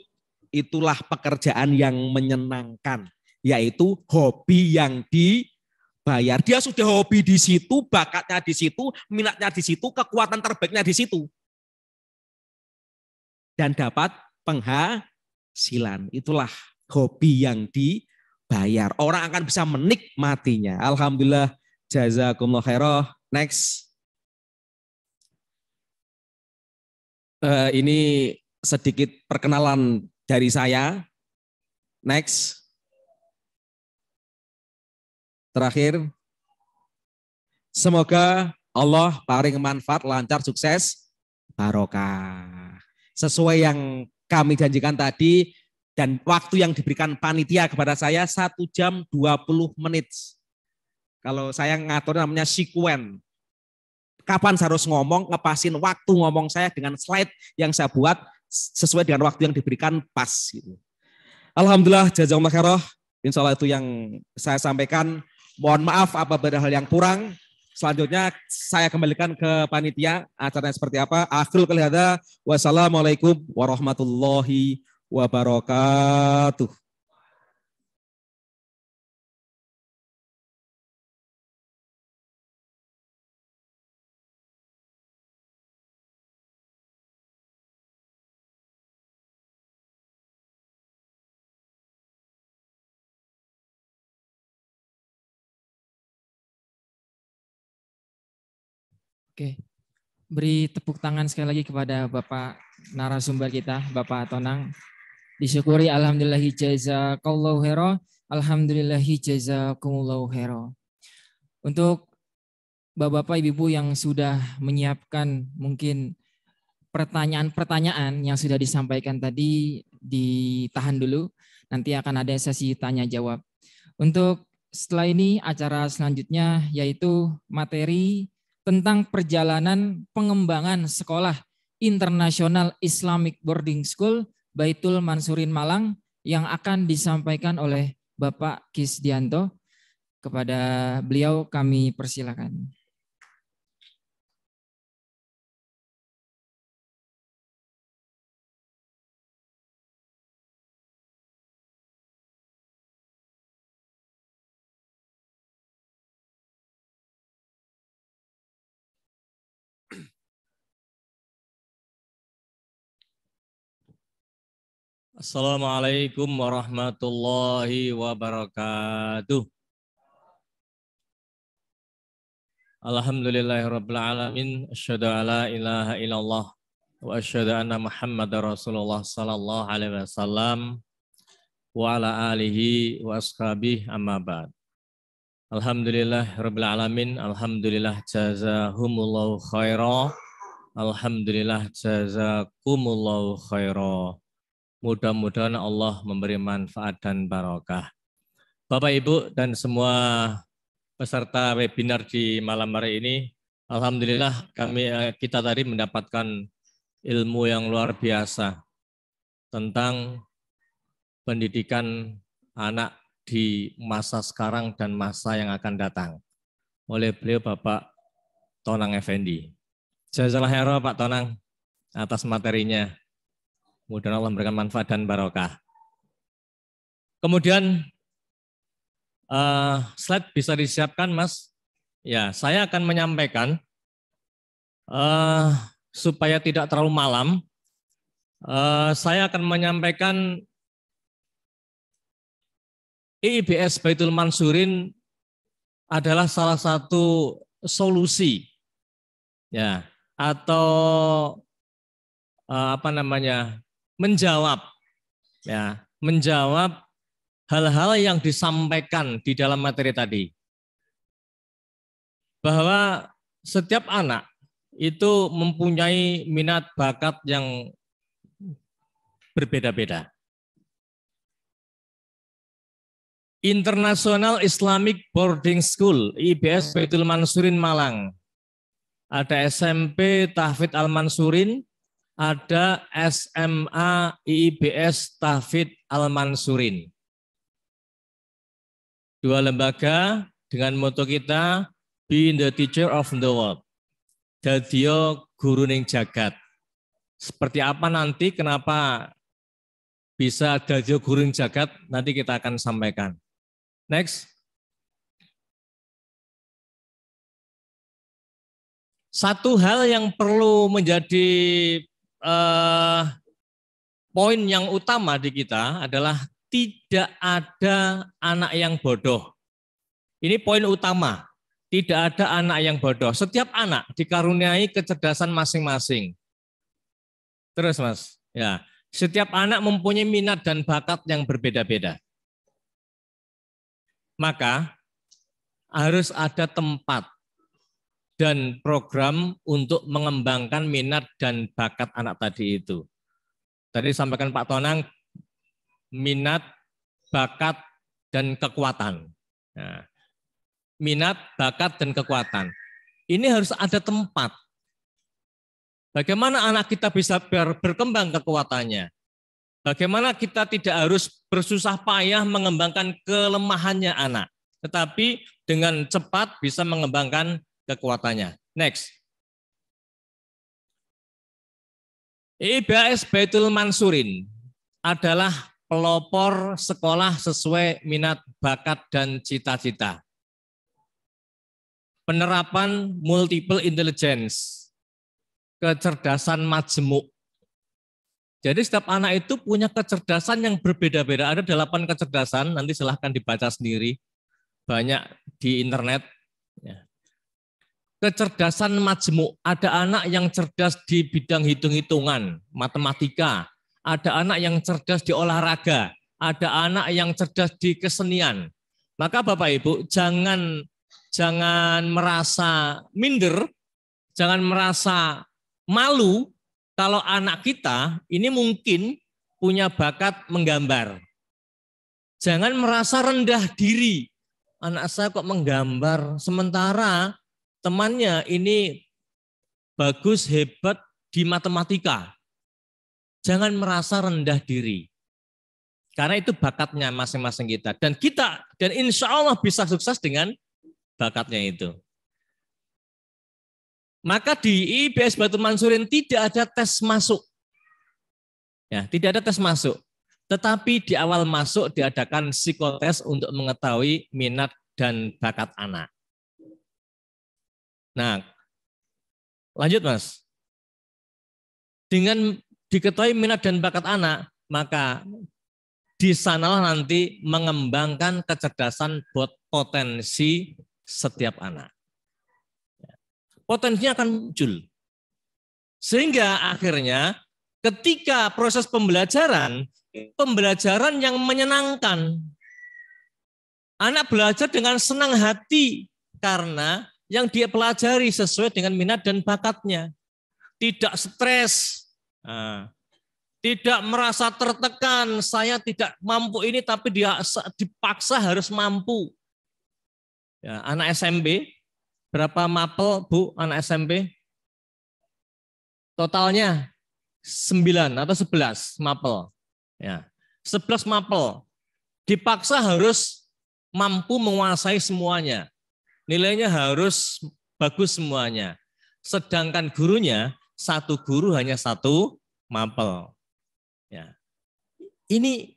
itulah pekerjaan yang menyenangkan, yaitu hobi yang dibayar. Dia sudah hobi di situ, bakatnya di situ, minatnya di situ, kekuatan terbaiknya di situ. Dan dapat penghasilan. Itulah hobi yang dibayar. Orang akan bisa menikmatinya. Alhamdulillah jazakumullah khairah. Next. Uh, ini sedikit perkenalan dari saya. Next. Terakhir. Semoga Allah paling manfaat, lancar, sukses, barokah. Sesuai yang kami janjikan tadi, dan waktu yang diberikan panitia kepada saya satu jam 20 menit. Kalau saya ngatur namanya sequen, Kapan saya harus ngomong, ngepasin waktu ngomong saya dengan slide yang saya buat sesuai dengan waktu yang diberikan pas. Gitu. Alhamdulillah, jazakumullah khairah. Insya Allah itu yang saya sampaikan. Mohon maaf apabila hal yang kurang. Selanjutnya saya kembalikan ke panitia acaranya seperti apa. Akhirul kelihatan. Wassalamualaikum warahmatullahi wabarakatuh. Oke, beri tepuk tangan sekali lagi kepada Bapak narasumber kita, Bapak Tonang. Disyukuri alhamdulillahi jazakallahu khairan Alhamdulillahi jazakumullahu khairan Untuk Bapak-bapak Ibu yang sudah menyiapkan mungkin pertanyaan-pertanyaan yang sudah disampaikan tadi ditahan dulu. Nanti akan ada sesi tanya jawab. Untuk setelah ini acara selanjutnya yaitu materi tentang perjalanan pengembangan sekolah internasional Islamic Boarding School Baitul Mansurin Malang yang akan disampaikan oleh Bapak Kisdianto. Kepada beliau kami persilakan. Assalamualaikum warahmatullahi wabarakatuh. Alhamdulillahirrabbilalamin. Asyadu alla ilaha illallah. Wa asyadu anna Muhammad Rasulullah sallallahu alaihi wasallam. Wa ala alihi wa ashabih amma ba'd. Alhamdulillah Rabbil Alamin. Alhamdulillah jazahumullahu khairan. Alhamdulillah jazakumullahu khairah. Mudah-mudahan Allah memberi manfaat dan barokah. Bapak Ibu dan semua peserta webinar di malam hari ini, alhamdulillah kami eh, kita tadi mendapatkan ilmu yang luar biasa tentang pendidikan anak di masa sekarang dan masa yang akan datang oleh beliau Bapak Tonang Effendi. Jazalah hero Pak Tonang atas materinya. Kemudian Allah memberikan manfaat dan barokah. Kemudian uh, slide bisa disiapkan, Mas. Ya, saya akan menyampaikan uh, supaya tidak terlalu malam. Uh, saya akan menyampaikan IIBS Baitul Mansurin adalah salah satu solusi ya atau apa namanya menjawab ya, menjawab hal-hal yang disampaikan di dalam materi tadi. Bahwa setiap anak itu mempunyai minat bakat yang berbeda-beda. International Islamic Boarding School, IBS Baitul Mansurin Malang. Ada SMP Tahfid Al Mansurin, ada SMA IIBS Tahfid Al-Mansurin. Dua lembaga dengan moto kita Be the teacher of the world. Dadio guru ning jagat. Seperti apa nanti kenapa bisa dadio guru ning jagat nanti kita akan sampaikan. Next. Satu hal yang perlu menjadi eh, poin yang utama di kita adalah tidak ada anak yang bodoh. Ini poin utama. Tidak ada anak yang bodoh. Setiap anak dikaruniai kecerdasan masing-masing. Terus, Mas. Ya. Setiap anak mempunyai minat dan bakat yang berbeda-beda. Maka harus ada tempat dan program untuk mengembangkan minat dan bakat anak tadi itu. Tadi sampaikan Pak Tonang, minat, bakat, dan kekuatan. Nah, minat, bakat, dan kekuatan. Ini harus ada tempat. Bagaimana anak kita bisa berkembang kekuatannya? Bagaimana kita tidak harus bersusah payah mengembangkan kelemahannya anak, tetapi dengan cepat bisa mengembangkan kekuatannya. Next. IBS Baitul Mansurin adalah pelopor sekolah sesuai minat, bakat, dan cita-cita. Penerapan multiple intelligence, kecerdasan majemuk. Jadi setiap anak itu punya kecerdasan yang berbeda-beda. Ada delapan kecerdasan, nanti silahkan dibaca sendiri. Banyak di internet. Ya kecerdasan majemuk. Ada anak yang cerdas di bidang hitung-hitungan, matematika. Ada anak yang cerdas di olahraga. Ada anak yang cerdas di kesenian. Maka Bapak Ibu, jangan jangan merasa minder, jangan merasa malu kalau anak kita ini mungkin punya bakat menggambar. Jangan merasa rendah diri. Anak saya kok menggambar, sementara temannya ini bagus, hebat di matematika. Jangan merasa rendah diri. Karena itu bakatnya masing-masing kita. Dan kita, dan insya Allah bisa sukses dengan bakatnya itu. Maka di IBS Batu Mansurin tidak ada tes masuk. Ya, tidak ada tes masuk. Tetapi di awal masuk diadakan psikotes untuk mengetahui minat dan bakat anak. Nah, lanjut Mas. Dengan diketahui minat dan bakat anak, maka di sanalah nanti mengembangkan kecerdasan buat potensi setiap anak. Potensinya akan muncul. Sehingga akhirnya ketika proses pembelajaran, pembelajaran yang menyenangkan. Anak belajar dengan senang hati karena yang dia pelajari sesuai dengan minat dan bakatnya. Tidak stres, nah, tidak merasa tertekan, saya tidak mampu ini tapi dia dipaksa harus mampu. Ya, anak SMP, berapa mapel Bu anak SMP? Totalnya 9 atau 11 mapel. Ya. 11 mapel. Dipaksa harus mampu menguasai semuanya. Nilainya harus bagus semuanya. Sedangkan gurunya, satu guru hanya satu mapel. Ya. Ini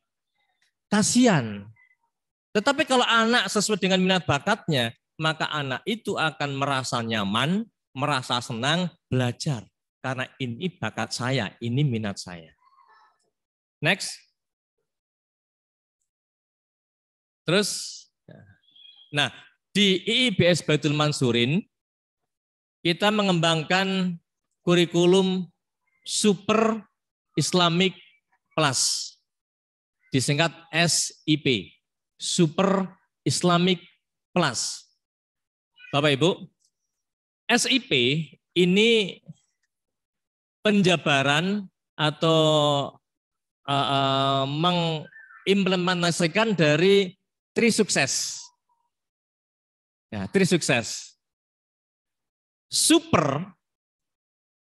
kasihan. Tetapi kalau anak sesuai dengan minat bakatnya, maka anak itu akan merasa nyaman, merasa senang belajar. Karena ini bakat saya, ini minat saya. Next. Terus, ya. nah di IIBS Baitul Mansurin, kita mengembangkan kurikulum Super Islamic Plus, disingkat SIP, Super Islamic Plus. Bapak Ibu, SIP ini penjabaran atau uh, uh, mengimplementasikan dari tri sukses. Ya, tri sukses. Super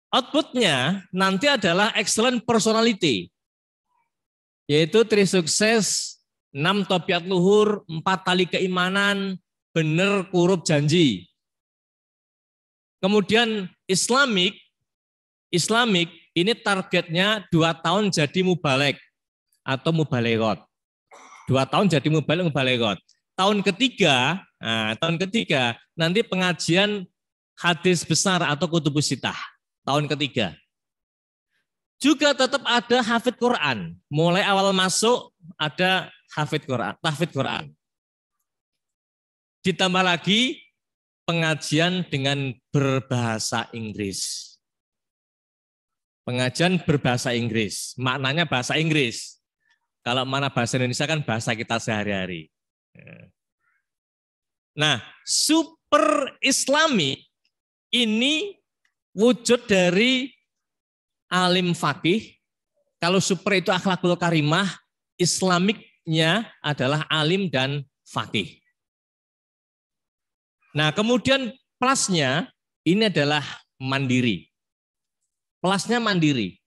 outputnya nanti adalah excellent personality. Yaitu tri sukses, enam topiat luhur, empat tali keimanan, benar kurup janji. Kemudian Islamik, Islamik ini targetnya dua tahun jadi mubalek atau mubalegot. Dua tahun jadi mubalek mubalegot. Tahun ketiga Nah, tahun ketiga nanti pengajian hadis besar atau kutubus sitah tahun ketiga. Juga tetap ada hafid Quran. Mulai awal masuk ada hafid Quran, tahfid Quran. Ditambah lagi pengajian dengan berbahasa Inggris. Pengajian berbahasa Inggris, maknanya bahasa Inggris. Kalau mana bahasa Indonesia kan bahasa kita sehari-hari. Ya. Nah, super islami ini wujud dari alim fakih. Kalau super itu akhlakul karimah, islamiknya adalah alim dan fakih. Nah, kemudian plusnya ini adalah mandiri. Plusnya mandiri.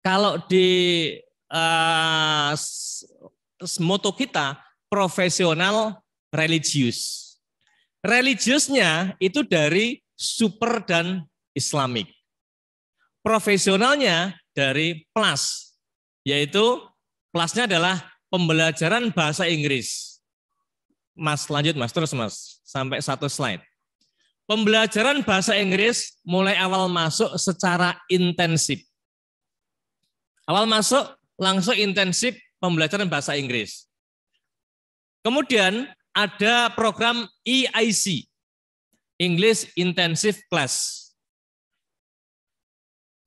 Kalau di uh, moto kita profesional religius. Religiusnya itu dari super dan islamik. Profesionalnya dari plus, yaitu plusnya adalah pembelajaran bahasa Inggris. Mas lanjut mas, terus mas, sampai satu slide. Pembelajaran bahasa Inggris mulai awal masuk secara intensif. Awal masuk langsung intensif pembelajaran bahasa Inggris. Kemudian ada program EIC, English Intensive Class.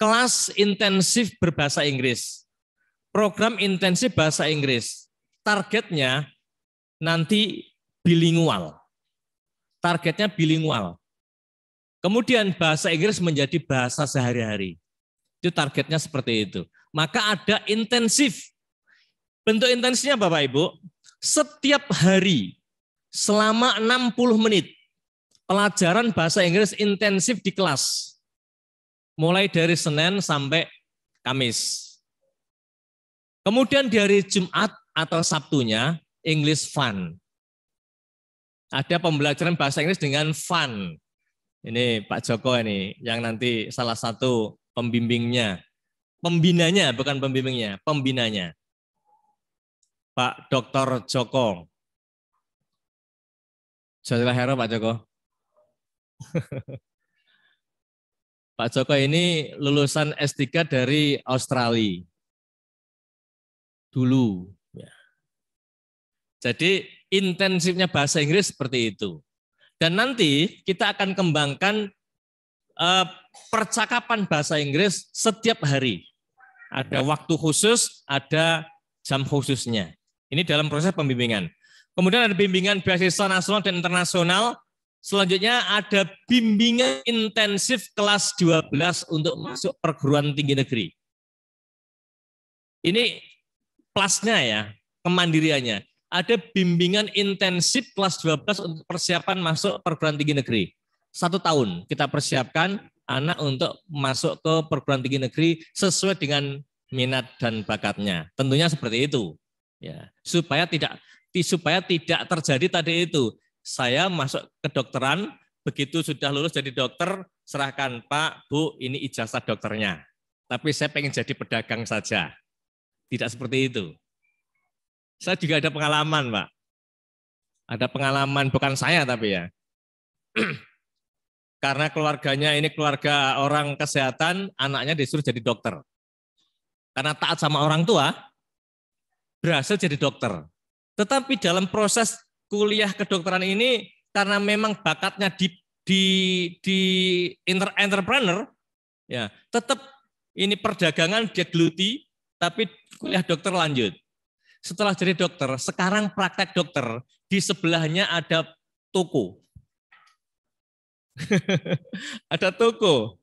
Kelas intensif berbahasa Inggris. Program intensif bahasa Inggris. Targetnya nanti bilingual. Targetnya bilingual. Kemudian bahasa Inggris menjadi bahasa sehari-hari. Itu targetnya seperti itu. Maka ada intensif. Bentuk intensifnya Bapak Ibu, setiap hari selama 60 menit. Pelajaran bahasa Inggris intensif di kelas. Mulai dari Senin sampai Kamis. Kemudian dari Jumat atau Sabtunya, English Fun. Ada pembelajaran bahasa Inggris dengan fun. Ini Pak Joko ini yang nanti salah satu pembimbingnya. Pembinanya, bukan pembimbingnya, pembinanya. Pak Dr. Joko. Jazakallah hero, Pak Joko. Pak Joko ini lulusan S3 dari Australia. Dulu. Ya. Jadi intensifnya bahasa Inggris seperti itu. Dan nanti kita akan kembangkan eh, percakapan bahasa Inggris setiap hari. Ada ya. waktu khusus, ada jam khususnya. Ini dalam proses pembimbingan. Kemudian ada bimbingan beasiswa nasional dan internasional. Selanjutnya ada bimbingan intensif kelas 12 untuk masuk perguruan tinggi negeri. Ini plusnya ya, kemandiriannya. Ada bimbingan intensif kelas 12 untuk persiapan masuk perguruan tinggi negeri. Satu tahun kita persiapkan anak untuk masuk ke perguruan tinggi negeri sesuai dengan minat dan bakatnya. Tentunya seperti itu. Ya, supaya tidak supaya tidak terjadi tadi itu. Saya masuk ke dokteran. begitu sudah lulus jadi dokter, serahkan Pak, Bu, ini ijazah dokternya. Tapi saya pengen jadi pedagang saja. Tidak seperti itu. Saya juga ada pengalaman, Pak. Ada pengalaman, bukan saya tapi ya. Karena keluarganya ini keluarga orang kesehatan, anaknya disuruh jadi dokter. Karena taat sama orang tua, berhasil jadi dokter. Tetapi dalam proses kuliah kedokteran ini karena memang bakatnya di di di inter, entrepreneur ya, tetap ini perdagangan dia geluti tapi kuliah dokter lanjut. Setelah jadi dokter, sekarang praktek dokter, di sebelahnya ada toko. ada toko,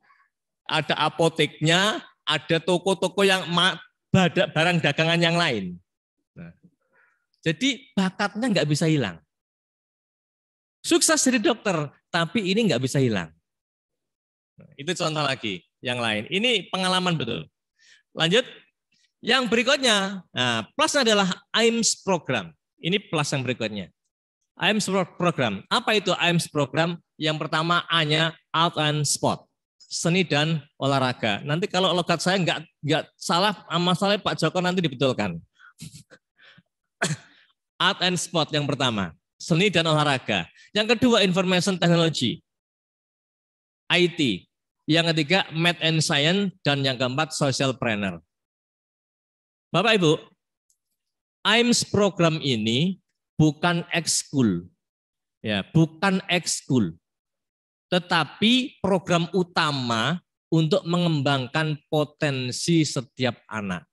ada apoteknya, ada toko-toko yang barang dagangan yang lain. Jadi bakatnya nggak bisa hilang. Sukses jadi dokter, tapi ini nggak bisa hilang. Itu contoh lagi yang lain. Ini pengalaman betul. Lanjut. Yang berikutnya, nah, plus adalah IMS program. Ini plus yang berikutnya. IMS program. Apa itu IMS program? Yang pertama A-nya out and sport, Seni dan olahraga. Nanti kalau logat saya nggak nggak salah, masalahnya Pak Joko nanti dibetulkan. art and sport yang pertama, seni dan olahraga. Yang kedua information technology, IT. Yang ketiga math and science dan yang keempat social planner. Bapak Ibu, IMS program ini bukan ekskul, ya bukan ekskul, tetapi program utama untuk mengembangkan potensi setiap anak.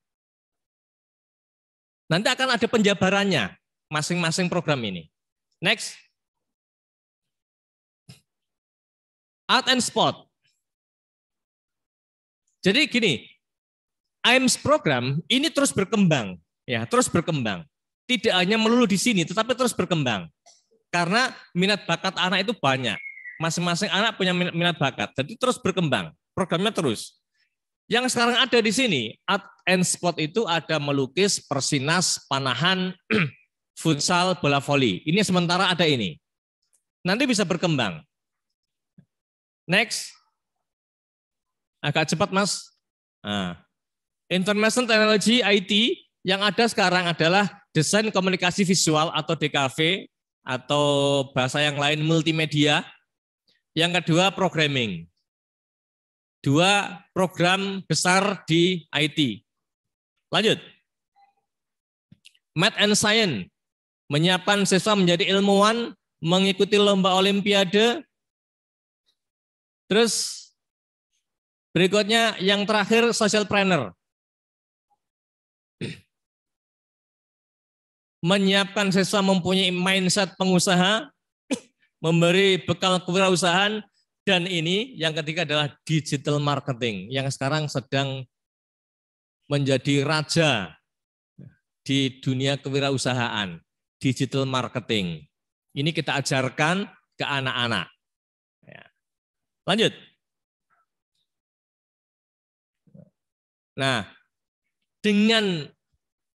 Nanti akan ada penjabarannya masing-masing program ini. Next. Art and Sport. Jadi gini, AIMS program ini terus berkembang, ya terus berkembang. Tidak hanya melulu di sini, tetapi terus berkembang. Karena minat bakat anak itu banyak. Masing-masing anak punya minat bakat, jadi terus berkembang. Programnya terus. Yang sekarang ada di sini, art and sport itu ada melukis, persinas, panahan, futsal, bola voli. Ini sementara ada ini. Nanti bisa berkembang. Next. Agak cepat, Mas. Nah. Information Technology IT yang ada sekarang adalah desain komunikasi visual atau DKV atau bahasa yang lain multimedia. Yang kedua programming. Dua program besar di IT. Lanjut. Math and Science menyiapkan siswa menjadi ilmuwan, mengikuti lomba olimpiade. Terus berikutnya yang terakhir social planner. Menyiapkan siswa mempunyai mindset pengusaha, memberi bekal kewirausahaan, dan ini yang ketiga adalah digital marketing yang sekarang sedang menjadi raja di dunia kewirausahaan digital marketing. Ini kita ajarkan ke anak-anak. Ya. Lanjut. Nah, dengan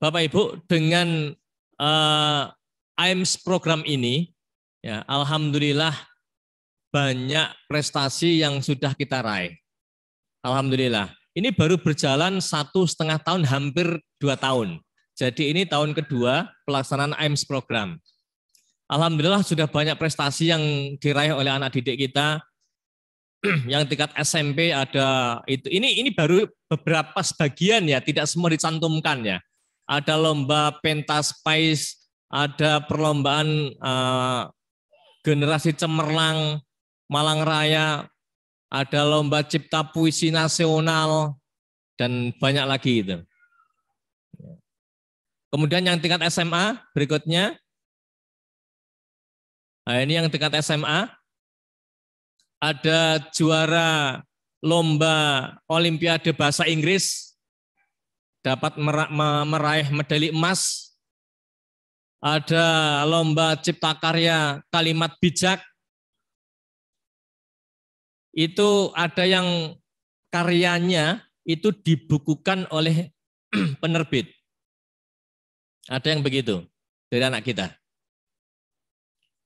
Bapak Ibu, dengan uh, eh, IMS program ini, ya, alhamdulillah banyak prestasi yang sudah kita raih. Alhamdulillah. Ini baru berjalan satu setengah tahun, hampir dua tahun. Jadi ini tahun kedua pelaksanaan AIMS program. Alhamdulillah sudah banyak prestasi yang diraih oleh anak didik kita. yang tingkat SMP ada itu. Ini ini baru beberapa sebagian ya, tidak semua dicantumkan ya. Ada lomba pentas pais, ada perlombaan uh, generasi cemerlang Malang Raya, ada lomba cipta puisi nasional dan banyak lagi itu. Kemudian yang tingkat SMA berikutnya. Nah, ini yang tingkat SMA. Ada juara lomba Olimpiade Bahasa Inggris dapat meraih medali emas. Ada lomba cipta karya kalimat bijak. Itu ada yang karyanya itu dibukukan oleh penerbit. Ada yang begitu dari anak kita.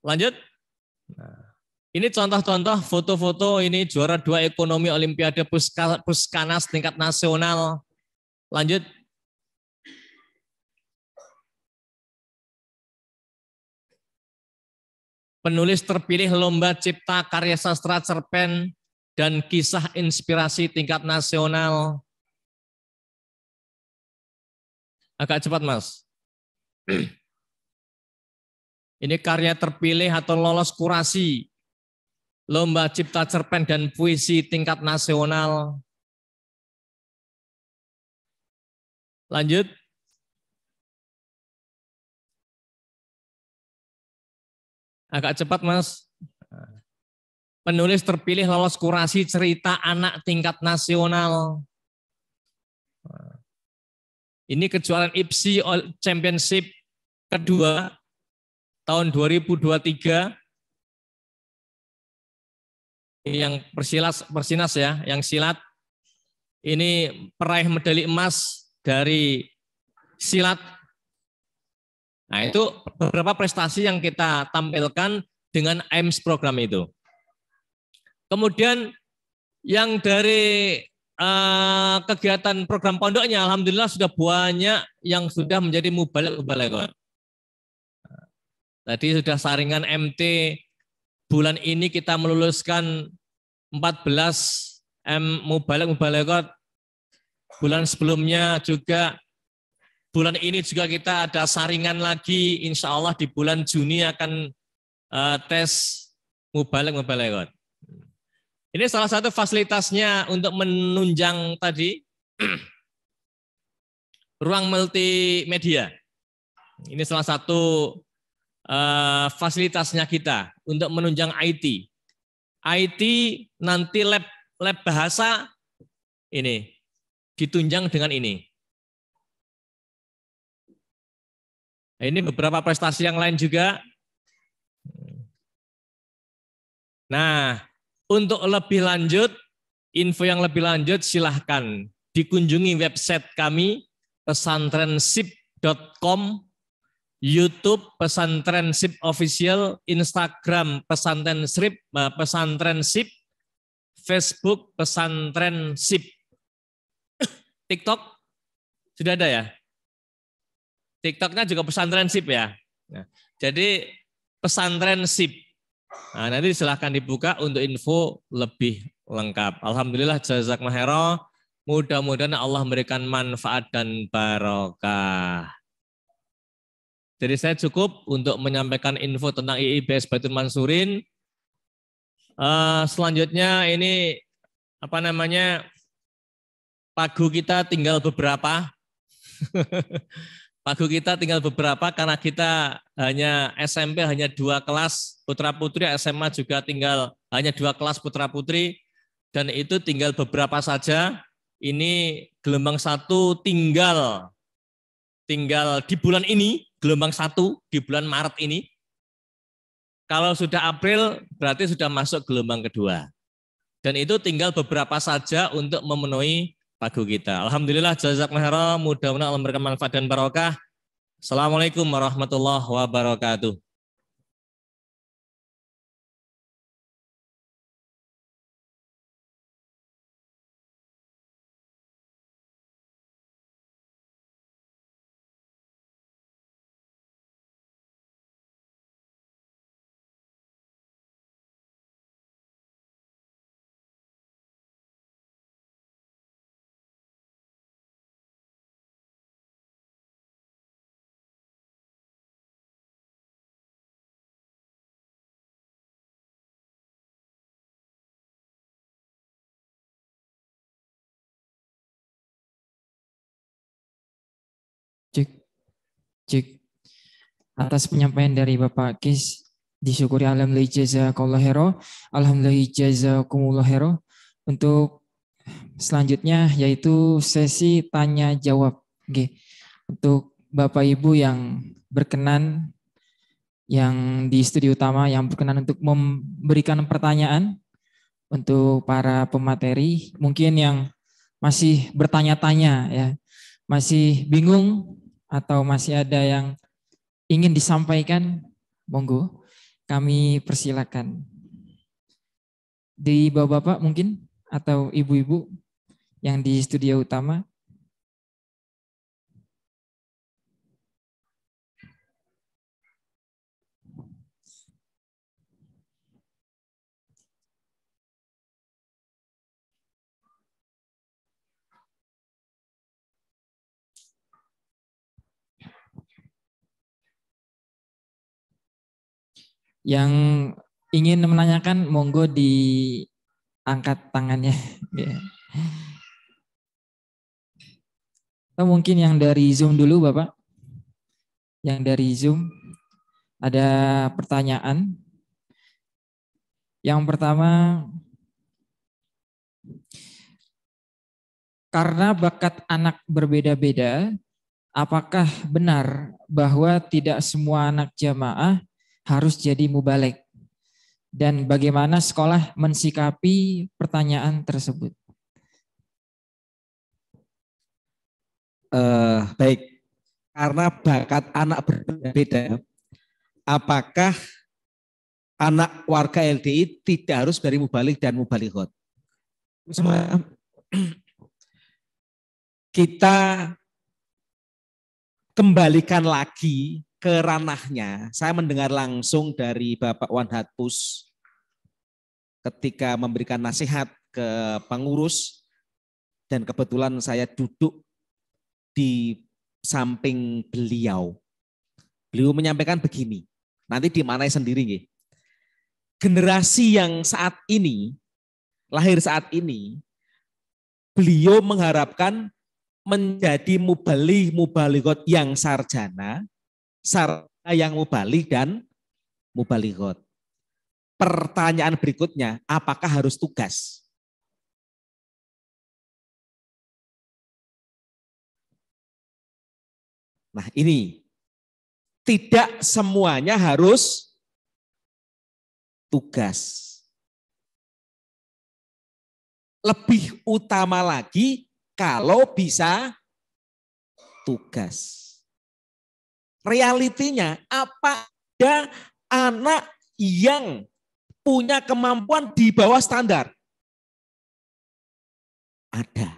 Lanjut. Nah, ini contoh-contoh foto-foto ini juara dua ekonomi Olimpiade Puska, Puskanas tingkat nasional. Lanjut. Penulis terpilih lomba cipta karya sastra cerpen dan kisah inspirasi tingkat nasional. Agak cepat mas. Ini karya terpilih atau lolos kurasi Lomba Cipta Cerpen dan Puisi tingkat nasional. Lanjut. Agak cepat, Mas. Penulis terpilih lolos kurasi cerita anak tingkat nasional. Ini kejuaraan IPSI Championship kedua tahun 2023 yang persilas persinas ya, yang silat. Ini peraih medali emas dari silat. Nah, itu beberapa prestasi yang kita tampilkan dengan AIMS program itu. Kemudian yang dari Eh, kegiatan program pondoknya alhamdulillah sudah banyak yang sudah menjadi mubalik mubalik. Tadi sudah saringan MT bulan ini kita meluluskan 14 M mubalik mubalik. Bulan sebelumnya juga bulan ini juga kita ada saringan lagi. Insya Allah di bulan Juni akan eh, tes mubalik mubalik. Ini salah satu fasilitasnya untuk menunjang tadi ruang multimedia. Ini salah satu uh, fasilitasnya kita untuk menunjang IT. IT nanti lab lab bahasa ini ditunjang dengan ini. Nah, ini beberapa prestasi yang lain juga. Nah, untuk lebih lanjut, info yang lebih lanjut silahkan dikunjungi website kami pesantrensip.com, YouTube pesantrensip Official, Instagram pesantrensip, eh, pesantrensip, Facebook pesantrensip, TikTok sudah ada ya? TikToknya juga pesantrensip ya. Nah, jadi pesantrensip. Nah, nanti silahkan dibuka untuk info lebih lengkap. Alhamdulillah jazak khairan. Mudah-mudahan Allah memberikan manfaat dan barokah. Jadi saya cukup untuk menyampaikan info tentang IIBS Baitul Mansurin. Eh, selanjutnya ini apa namanya pagu kita tinggal beberapa. Pagu kita tinggal beberapa karena kita hanya SMP hanya dua kelas putra putri, SMA juga tinggal hanya dua kelas putra putri dan itu tinggal beberapa saja. Ini gelombang satu tinggal tinggal di bulan ini gelombang satu di bulan Maret ini. Kalau sudah April berarti sudah masuk gelombang kedua. Dan itu tinggal beberapa saja untuk memenuhi pagu kita. Alhamdulillah jazak khairan, mudah-mudahan Allah memberikan manfaat dan barokah. Assalamualaikum warahmatullahi wabarakatuh. Cik. Atas penyampaian dari Bapak Kis, disyukuri alhamdulillah jazakallah hero, alhamdulillah jazakumullah hero. Untuk selanjutnya yaitu sesi tanya jawab. Oke. Untuk Bapak Ibu yang berkenan yang di studio utama yang berkenan untuk memberikan pertanyaan untuk para pemateri, mungkin yang masih bertanya-tanya ya, masih bingung atau masih ada yang ingin disampaikan, monggo kami persilakan. Di bapak-bapak mungkin atau ibu-ibu yang di studio utama Yang ingin menanyakan monggo diangkat tangannya. Atau ya. oh, mungkin yang dari Zoom dulu Bapak. Yang dari Zoom ada pertanyaan. Yang pertama, karena bakat anak berbeda-beda, apakah benar bahwa tidak semua anak jamaah harus jadi mubalek dan bagaimana sekolah mensikapi pertanyaan tersebut. Uh, baik, karena bakat anak berbeda, apakah anak warga LDI tidak harus dari mubalik dan mubalikot? kita kembalikan lagi ke ranahnya, saya mendengar langsung dari Bapak Wan Hatpus ketika memberikan nasihat ke pengurus dan kebetulan saya duduk di samping beliau. Beliau menyampaikan begini, nanti dimanai sendiri nggih. Generasi yang saat ini lahir saat ini beliau mengharapkan menjadi mubalih mubaligot yang sarjana serta yang mubalik dan mubalighot. Pertanyaan berikutnya, apakah harus tugas? Nah ini, tidak semuanya harus tugas. Lebih utama lagi kalau bisa tugas realitinya apa ada anak yang punya kemampuan di bawah standar? Ada.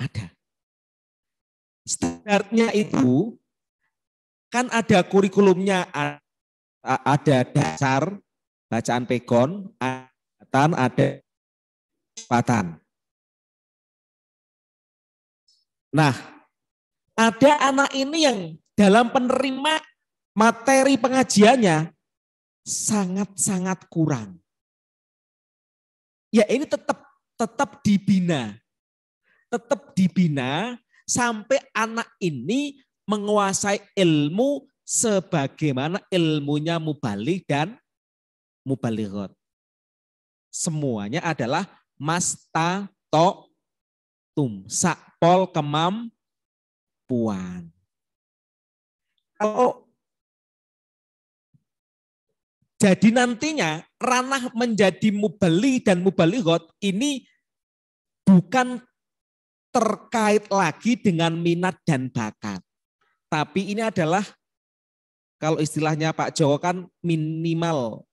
Ada. Standarnya itu kan ada kurikulumnya, ada dasar, bacaan pekon, ada ada patan. Nah, ada anak ini yang dalam penerima materi pengajiannya sangat-sangat kurang. Ya ini tetap tetap dibina. Tetap dibina sampai anak ini menguasai ilmu sebagaimana ilmunya mubalik dan mubalikot. Semuanya adalah mastato tum sakpol kemam perempuan. Kalau jadi nantinya ranah menjadi mubali dan God ini bukan terkait lagi dengan minat dan bakat. Tapi ini adalah kalau istilahnya Pak Jawa kan minimal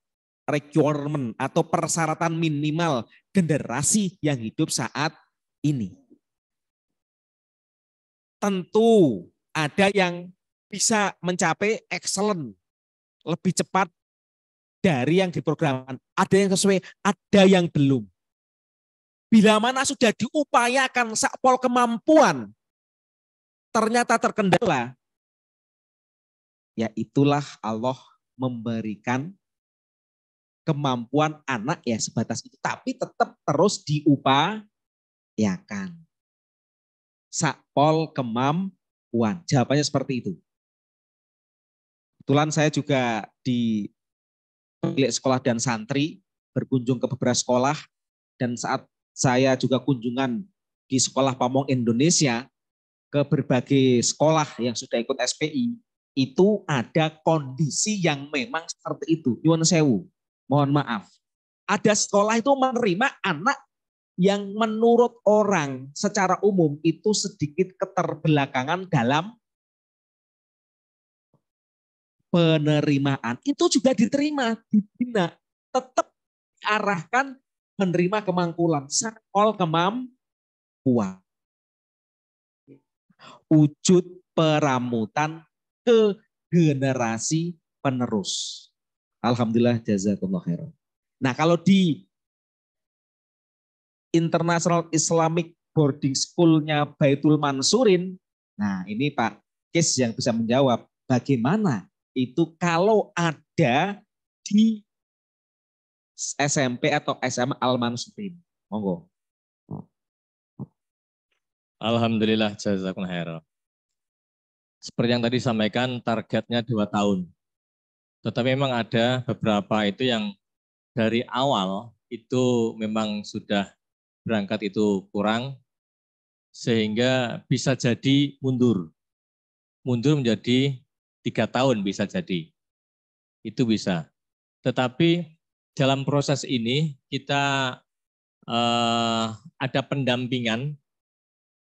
requirement atau persyaratan minimal generasi yang hidup saat ini tentu ada yang bisa mencapai excellent lebih cepat dari yang diprogramkan. Ada yang sesuai, ada yang belum. Bila mana sudah diupayakan sakpol kemampuan, ternyata terkendala, ya itulah Allah memberikan kemampuan anak ya sebatas itu. Tapi tetap terus diupayakan sakpol kemampuan. Jawabannya seperti itu. Kebetulan saya juga di pemilik sekolah dan santri, berkunjung ke beberapa sekolah, dan saat saya juga kunjungan di Sekolah Pamong Indonesia, ke berbagai sekolah yang sudah ikut SPI, itu ada kondisi yang memang seperti itu. Yuan sewu, mohon maaf. Ada sekolah itu menerima anak yang menurut orang secara umum itu sedikit keterbelakangan dalam penerimaan. Itu juga diterima, dibina, tetap diarahkan menerima kemangkulan, sakol kuat Wujud peramutan ke generasi penerus. Alhamdulillah jazakumullah khairan. Nah kalau di International Islamic Boarding School-nya Baitul Mansurin. Nah, ini Pak Kes yang bisa menjawab bagaimana itu kalau ada di SMP atau SMA Al Mansurin. Monggo. Alhamdulillah jazakumullah khair. Seperti yang tadi sampaikan targetnya dua tahun. Tetapi memang ada beberapa itu yang dari awal itu memang sudah berangkat itu kurang, sehingga bisa jadi mundur. Mundur menjadi tiga tahun bisa jadi. Itu bisa. Tetapi dalam proses ini kita eh, ada pendampingan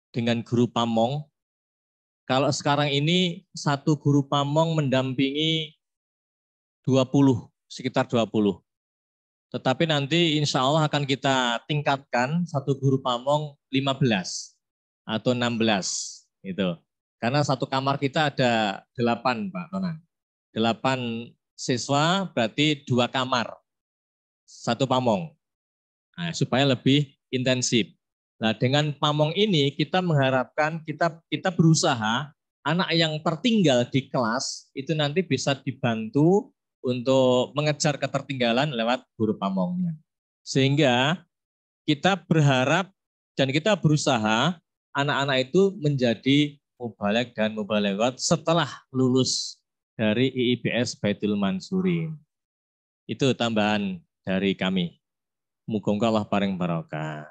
dengan guru pamong. Kalau sekarang ini satu guru pamong mendampingi 20, sekitar 20. Tetapi nanti insya Allah akan kita tingkatkan satu guru pamong 15 atau 16 Gitu. Karena satu kamar kita ada 8 Pak Tonan. 8 siswa berarti dua kamar. Satu pamong. Nah, supaya lebih intensif. Nah, dengan pamong ini kita mengharapkan kita kita berusaha anak yang tertinggal di kelas itu nanti bisa dibantu untuk mengejar ketertinggalan lewat guru pamongnya. Sehingga kita berharap dan kita berusaha anak-anak itu menjadi mubalek dan mubalekot setelah lulus dari IIBS Baitul Mansuri. Itu tambahan dari kami. muga Allah paring barokah.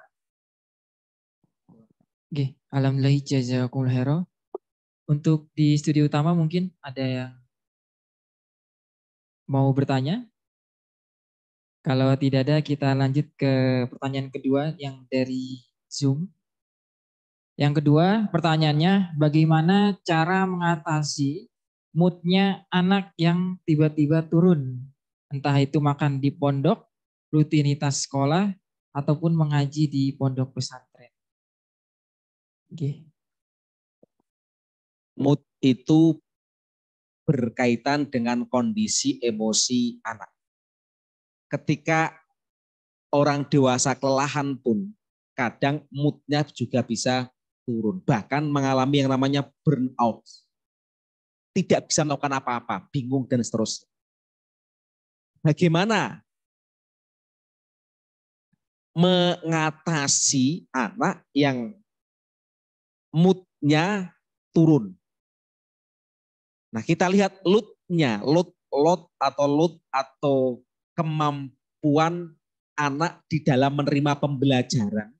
Oke, alhamdulillah jazakumul Untuk di studio utama mungkin ada yang mau bertanya? Kalau tidak ada, kita lanjut ke pertanyaan kedua yang dari Zoom. Yang kedua, pertanyaannya bagaimana cara mengatasi moodnya anak yang tiba-tiba turun? Entah itu makan di pondok, rutinitas sekolah, ataupun mengaji di pondok pesantren. Oke. Okay. Mood itu berkaitan dengan kondisi emosi anak. Ketika orang dewasa kelelahan pun kadang moodnya juga bisa turun. Bahkan mengalami yang namanya burnout. Tidak bisa melakukan apa-apa, bingung dan seterusnya. Bagaimana mengatasi anak yang moodnya turun. Nah kita lihat lutnya, lut, lot atau lut atau kemampuan anak di dalam menerima pembelajaran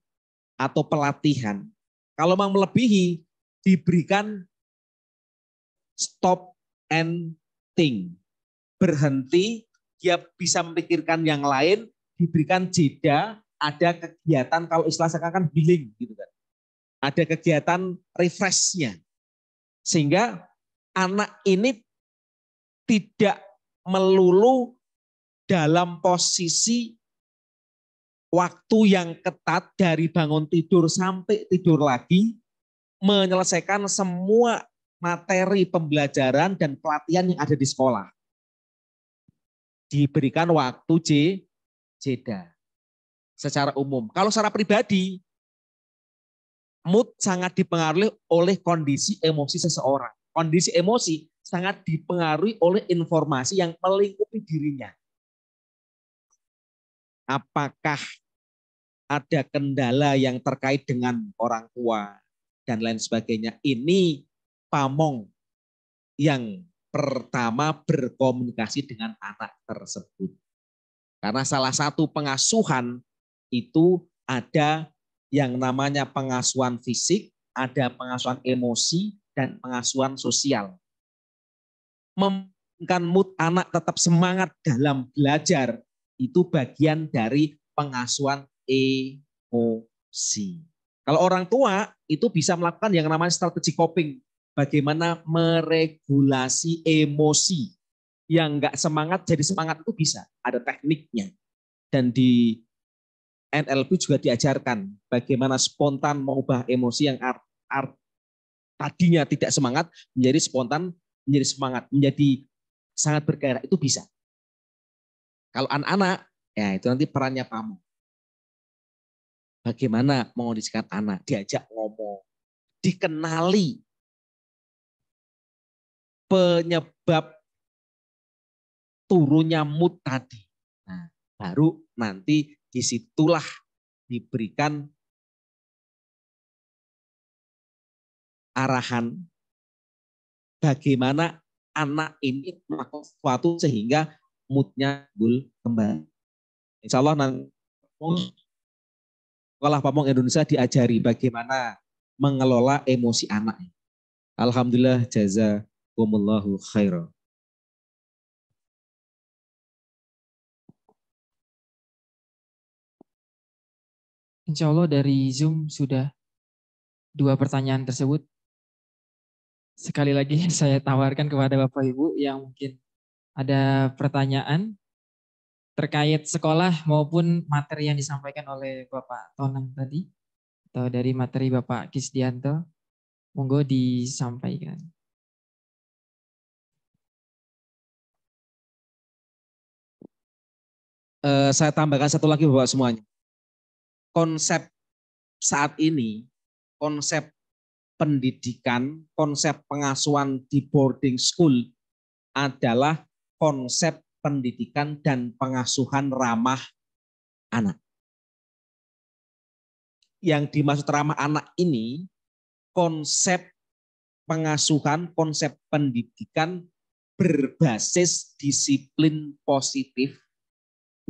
atau pelatihan. Kalau mau melebihi, diberikan stop and think. Berhenti, dia bisa memikirkan yang lain, diberikan jeda, ada kegiatan, kalau istilah saya kan healing. Gitu kan. Ada kegiatan refresh-nya. Sehingga anak ini tidak melulu dalam posisi waktu yang ketat dari bangun tidur sampai tidur lagi menyelesaikan semua materi pembelajaran dan pelatihan yang ada di sekolah. Diberikan waktu J, jeda secara umum. Kalau secara pribadi, mood sangat dipengaruhi oleh kondisi emosi seseorang kondisi emosi sangat dipengaruhi oleh informasi yang melingkupi dirinya. Apakah ada kendala yang terkait dengan orang tua dan lain sebagainya. Ini pamong yang pertama berkomunikasi dengan anak tersebut. Karena salah satu pengasuhan itu ada yang namanya pengasuhan fisik, ada pengasuhan emosi, dan pengasuhan sosial. Memungkinkan mood anak tetap semangat dalam belajar itu bagian dari pengasuhan emosi. Kalau orang tua itu bisa melakukan yang namanya strategi coping. Bagaimana meregulasi emosi. Yang nggak semangat jadi semangat itu bisa. Ada tekniknya. Dan di NLP juga diajarkan bagaimana spontan mengubah emosi yang art, tadinya tidak semangat menjadi spontan, menjadi semangat, menjadi sangat bergairah itu bisa. Kalau anak-anak, ya itu nanti perannya kamu. Bagaimana mengondisikan anak, diajak ngomong, dikenali penyebab turunnya mood tadi. Nah, baru nanti disitulah diberikan arahan bagaimana anak ini melakukan sesuatu sehingga moodnya gul kembali. Insya Allah nanti sekolah pamong Indonesia diajari bagaimana mengelola emosi anak. Alhamdulillah jazakumullahu khairan. Insya Allah dari Zoom sudah dua pertanyaan tersebut sekali lagi saya tawarkan kepada Bapak Ibu yang mungkin ada pertanyaan terkait sekolah maupun materi yang disampaikan oleh Bapak Tonang tadi atau dari materi Bapak Kisdianto monggo disampaikan. Eh, saya tambahkan satu lagi Bapak semuanya. Konsep saat ini, konsep pendidikan, konsep pengasuhan di boarding school adalah konsep pendidikan dan pengasuhan ramah anak. Yang dimaksud ramah anak ini konsep pengasuhan, konsep pendidikan berbasis disiplin positif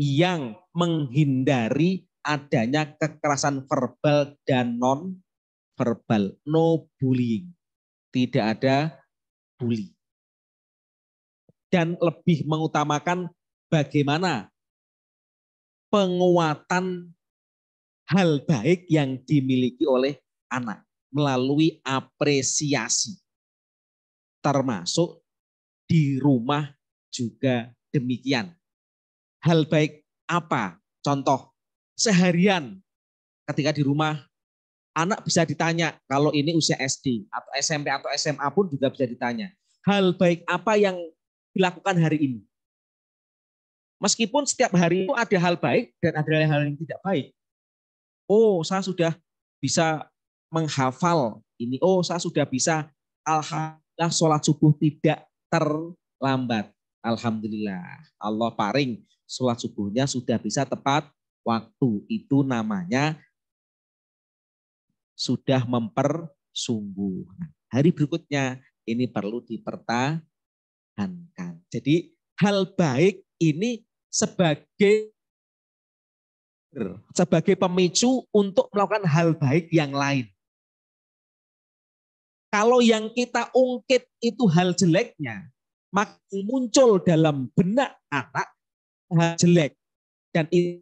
yang menghindari adanya kekerasan verbal dan non verbal, no bullying. Tidak ada bully. Dan lebih mengutamakan bagaimana penguatan hal baik yang dimiliki oleh anak melalui apresiasi. Termasuk di rumah juga demikian. Hal baik apa? Contoh, seharian ketika di rumah anak bisa ditanya kalau ini usia SD atau SMP atau SMA pun juga bisa ditanya. Hal baik apa yang dilakukan hari ini? Meskipun setiap hari itu ada hal baik dan ada hal yang tidak baik. Oh, saya sudah bisa menghafal ini. Oh, saya sudah bisa alhamdulillah sholat subuh tidak terlambat. Alhamdulillah. Allah paring sholat subuhnya sudah bisa tepat waktu. Itu namanya sudah mempersungguh. Nah, hari berikutnya ini perlu dipertahankan. Jadi hal baik ini sebagai sebagai pemicu untuk melakukan hal baik yang lain. Kalau yang kita ungkit itu hal jeleknya, maka muncul dalam benak anak hal jelek dan ini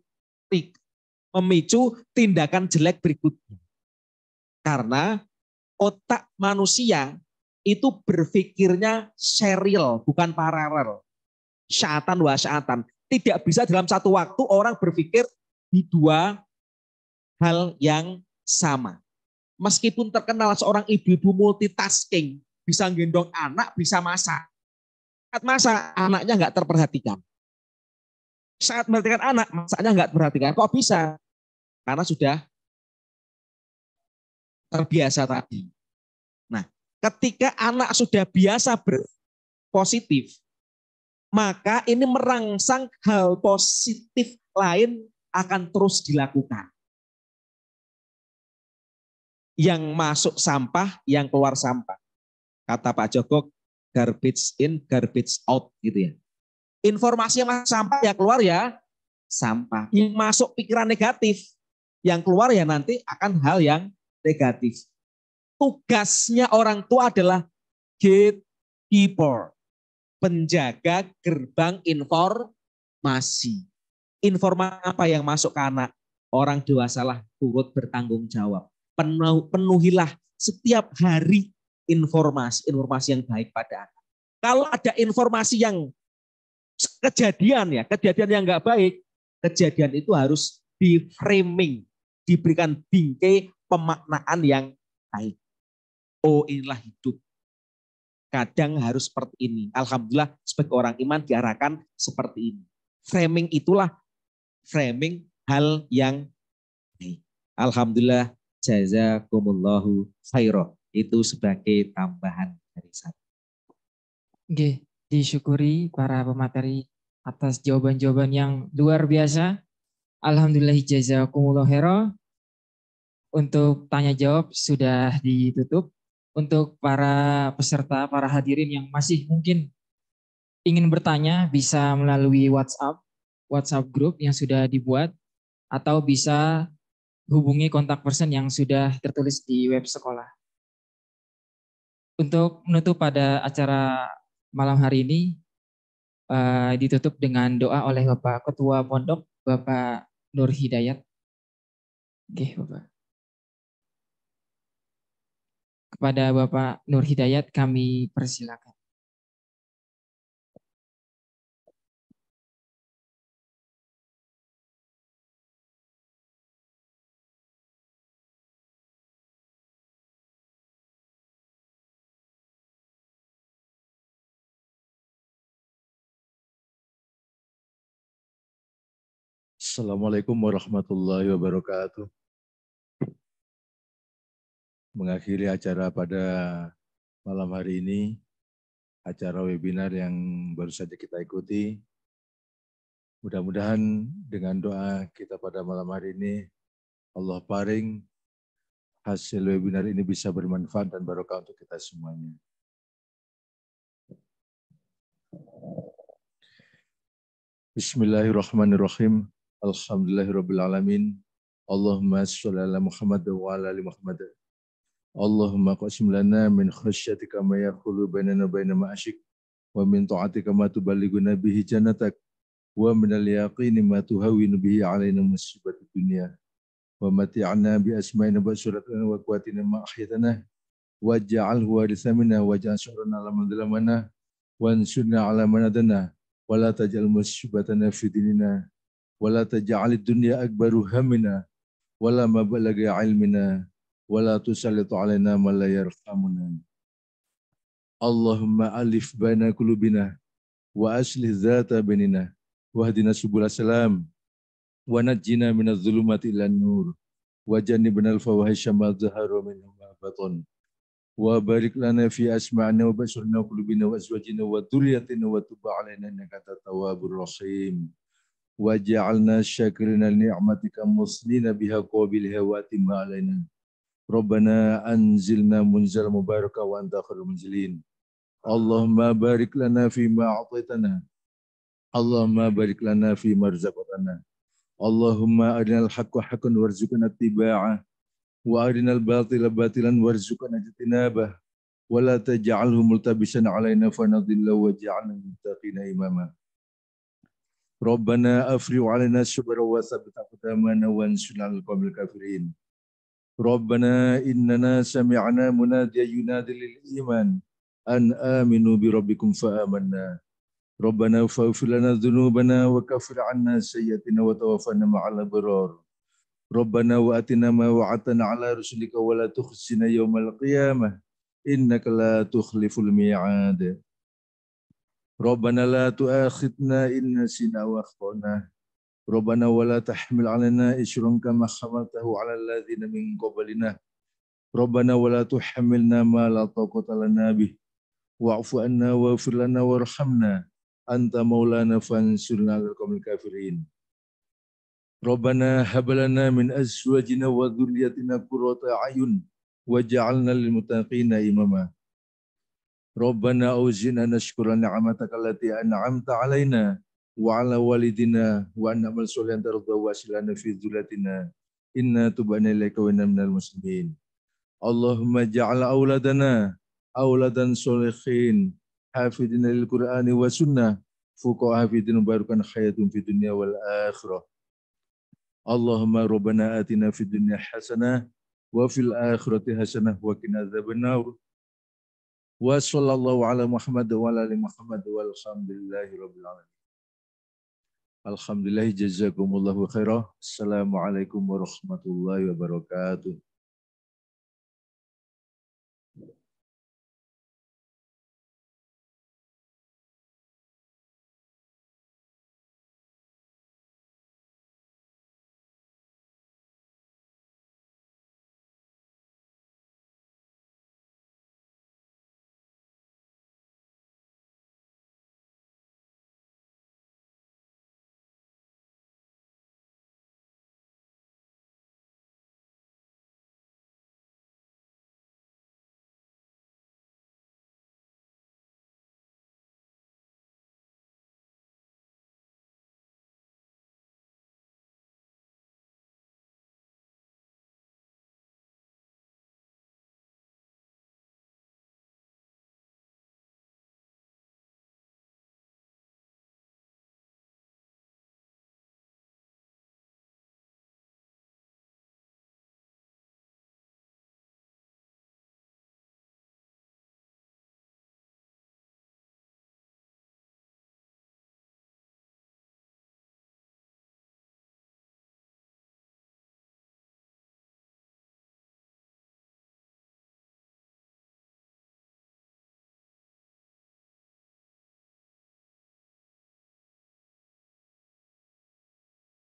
memicu tindakan jelek berikutnya. Karena otak manusia itu berpikirnya serial, bukan paralel. Syatan wa syatan. Tidak bisa dalam satu waktu orang berpikir di dua hal yang sama. Meskipun terkenal seorang ibu-ibu multitasking, bisa gendong anak, bisa masak. Saat masak, anaknya nggak terperhatikan. Saat memperhatikan anak, masaknya nggak terperhatikan. Kok bisa? Karena sudah terbiasa tadi. Nah, ketika anak sudah biasa berpositif, maka ini merangsang hal positif lain akan terus dilakukan. Yang masuk sampah, yang keluar sampah. Kata Pak Joko, garbage in, garbage out gitu ya. Informasi yang masuk sampah ya keluar ya sampah. Yang masuk pikiran negatif, yang keluar ya nanti akan hal yang negatif. Tugasnya orang tua adalah gatekeeper, penjaga gerbang informasi. Informasi apa yang masuk ke anak, orang dewasa lah turut bertanggung jawab. penuhilah setiap hari informasi, informasi yang baik pada anak. Kalau ada informasi yang kejadian ya, kejadian yang enggak baik, kejadian itu harus di framing, diberikan bingkai pemaknaan yang baik. Oh inilah hidup. Kadang harus seperti ini. Alhamdulillah sebagai orang iman diarahkan seperti ini. Framing itulah framing hal yang baik. Alhamdulillah jazakumullahu khairah. Itu sebagai tambahan dari saya. Oke, disyukuri para pemateri atas jawaban-jawaban yang luar biasa. Alhamdulillah jazakumullahu khairah. Untuk tanya jawab sudah ditutup. Untuk para peserta, para hadirin yang masih mungkin ingin bertanya bisa melalui WhatsApp, WhatsApp grup yang sudah dibuat, atau bisa hubungi kontak person yang sudah tertulis di web sekolah. Untuk menutup pada acara malam hari ini, eh, ditutup dengan doa oleh Bapak Ketua Pondok, Bapak Nur Hidayat. Oke, okay, Bapak. Kepada Bapak Nur Hidayat kami persilakan. Assalamualaikum warahmatullahi wabarakatuh mengakhiri acara pada malam hari ini, acara webinar yang baru saja kita ikuti. Mudah-mudahan dengan doa kita pada malam hari ini, Allah paring hasil webinar ini bisa bermanfaat dan barokah untuk kita semuanya. Bismillahirrahmanirrahim. Alhamdulillahirrahmanirrahim. Allahumma salli ala Muhammad wa ala Muhammad Allahumma qasim lana min khasyatika ma yakhulu bainana baina ma'asyik wa min ta'atika ma tuballighuna bihi jannatak wa min al-yaqini ma tuhawwinu bihi alaina musibat dunya wa mati'na bi asma'ina wa suratina wa quwwatina ma ahyatana waj'alhu waritha minna waj'al syu'rana ala man zalamana wansurna ala man wa la taj'al musibatana fi dinina wa la taj'al ad akbaru hamina wa la mablagha ilmina ولا تسلط علينا من لا يرحمنا اللهم ألف بين قلوبنا وأصلح ذات بيننا واهدنا سبل السلام ونجنا من الظلمات إلى النور وجنبنا الفواحش ما ظهر منه ما بطن وبارك لنا في أسماعنا وبشرنا وقلوبنا وأزواجنا وذريتنا وتب علينا إنك أنت التواب الرحيم وجعلنا شاكرين لنعمتك مسلمين بها قابلها وأتمها علينا Robana anzilna munzal mubaraka wa anta Allahumma barik fi ma Allahumma barik fi ma Allahumma arinal haqqo haqqan warzuqna wa arinal batila batilan warzuqna jitinabah wa la taj'alhu multabisan 'alaina fa nadilla wa ja'alna muttaqina imama. kafirin. ربنا إننا سمعنا مناديا ينادي للإيمان أن آمنوا بربكم فآمنا ربنا فاغفر لنا ذنوبنا وكفر عنا سيئاتنا وتوفنا مع الأبرار ربنا وآتنا ما وعدتنا على رسلك ولا تخزنا يوم القيامة إنك لا تخلف الميعاد ربنا لا تؤاخذنا إن نسينا وأخطأنا ربنا ولا تحمل علينا إشرا كما حملته على الذين من قبلنا ربنا ولا تحملنا ما لا طاقة لنا به واعف عنا واغفر لنا وارحمنا أنت مولانا فانصرنا على القوم الكافرين ربنا هب لنا من أزواجنا وذريتنا قرة أعين وجعلنا للمتقين إماما ربنا أوزنا نشكر نعمتك التي أنعمت علينا wa ala walidina wa namal solihan tarudha wa silana fi zulatina inna tubana ilaika wa inna minal muslimin. Allahumma ja'ala awladana awladan solehin hafidina lil Qur'ani wa sunnah fuqa hafidin barukan khayatun fi wal akhirah. Allahumma rabbana atina fid dunya hasanah wa fil akhirati hasanah wa qina adzabannar. Wa sallallahu ala wa ala ali Muhammad walhamdulillahi rabbil Alhamdulillah jazakumullahu khairah. Assalamualaikum warahmatullahi wabarakatuh.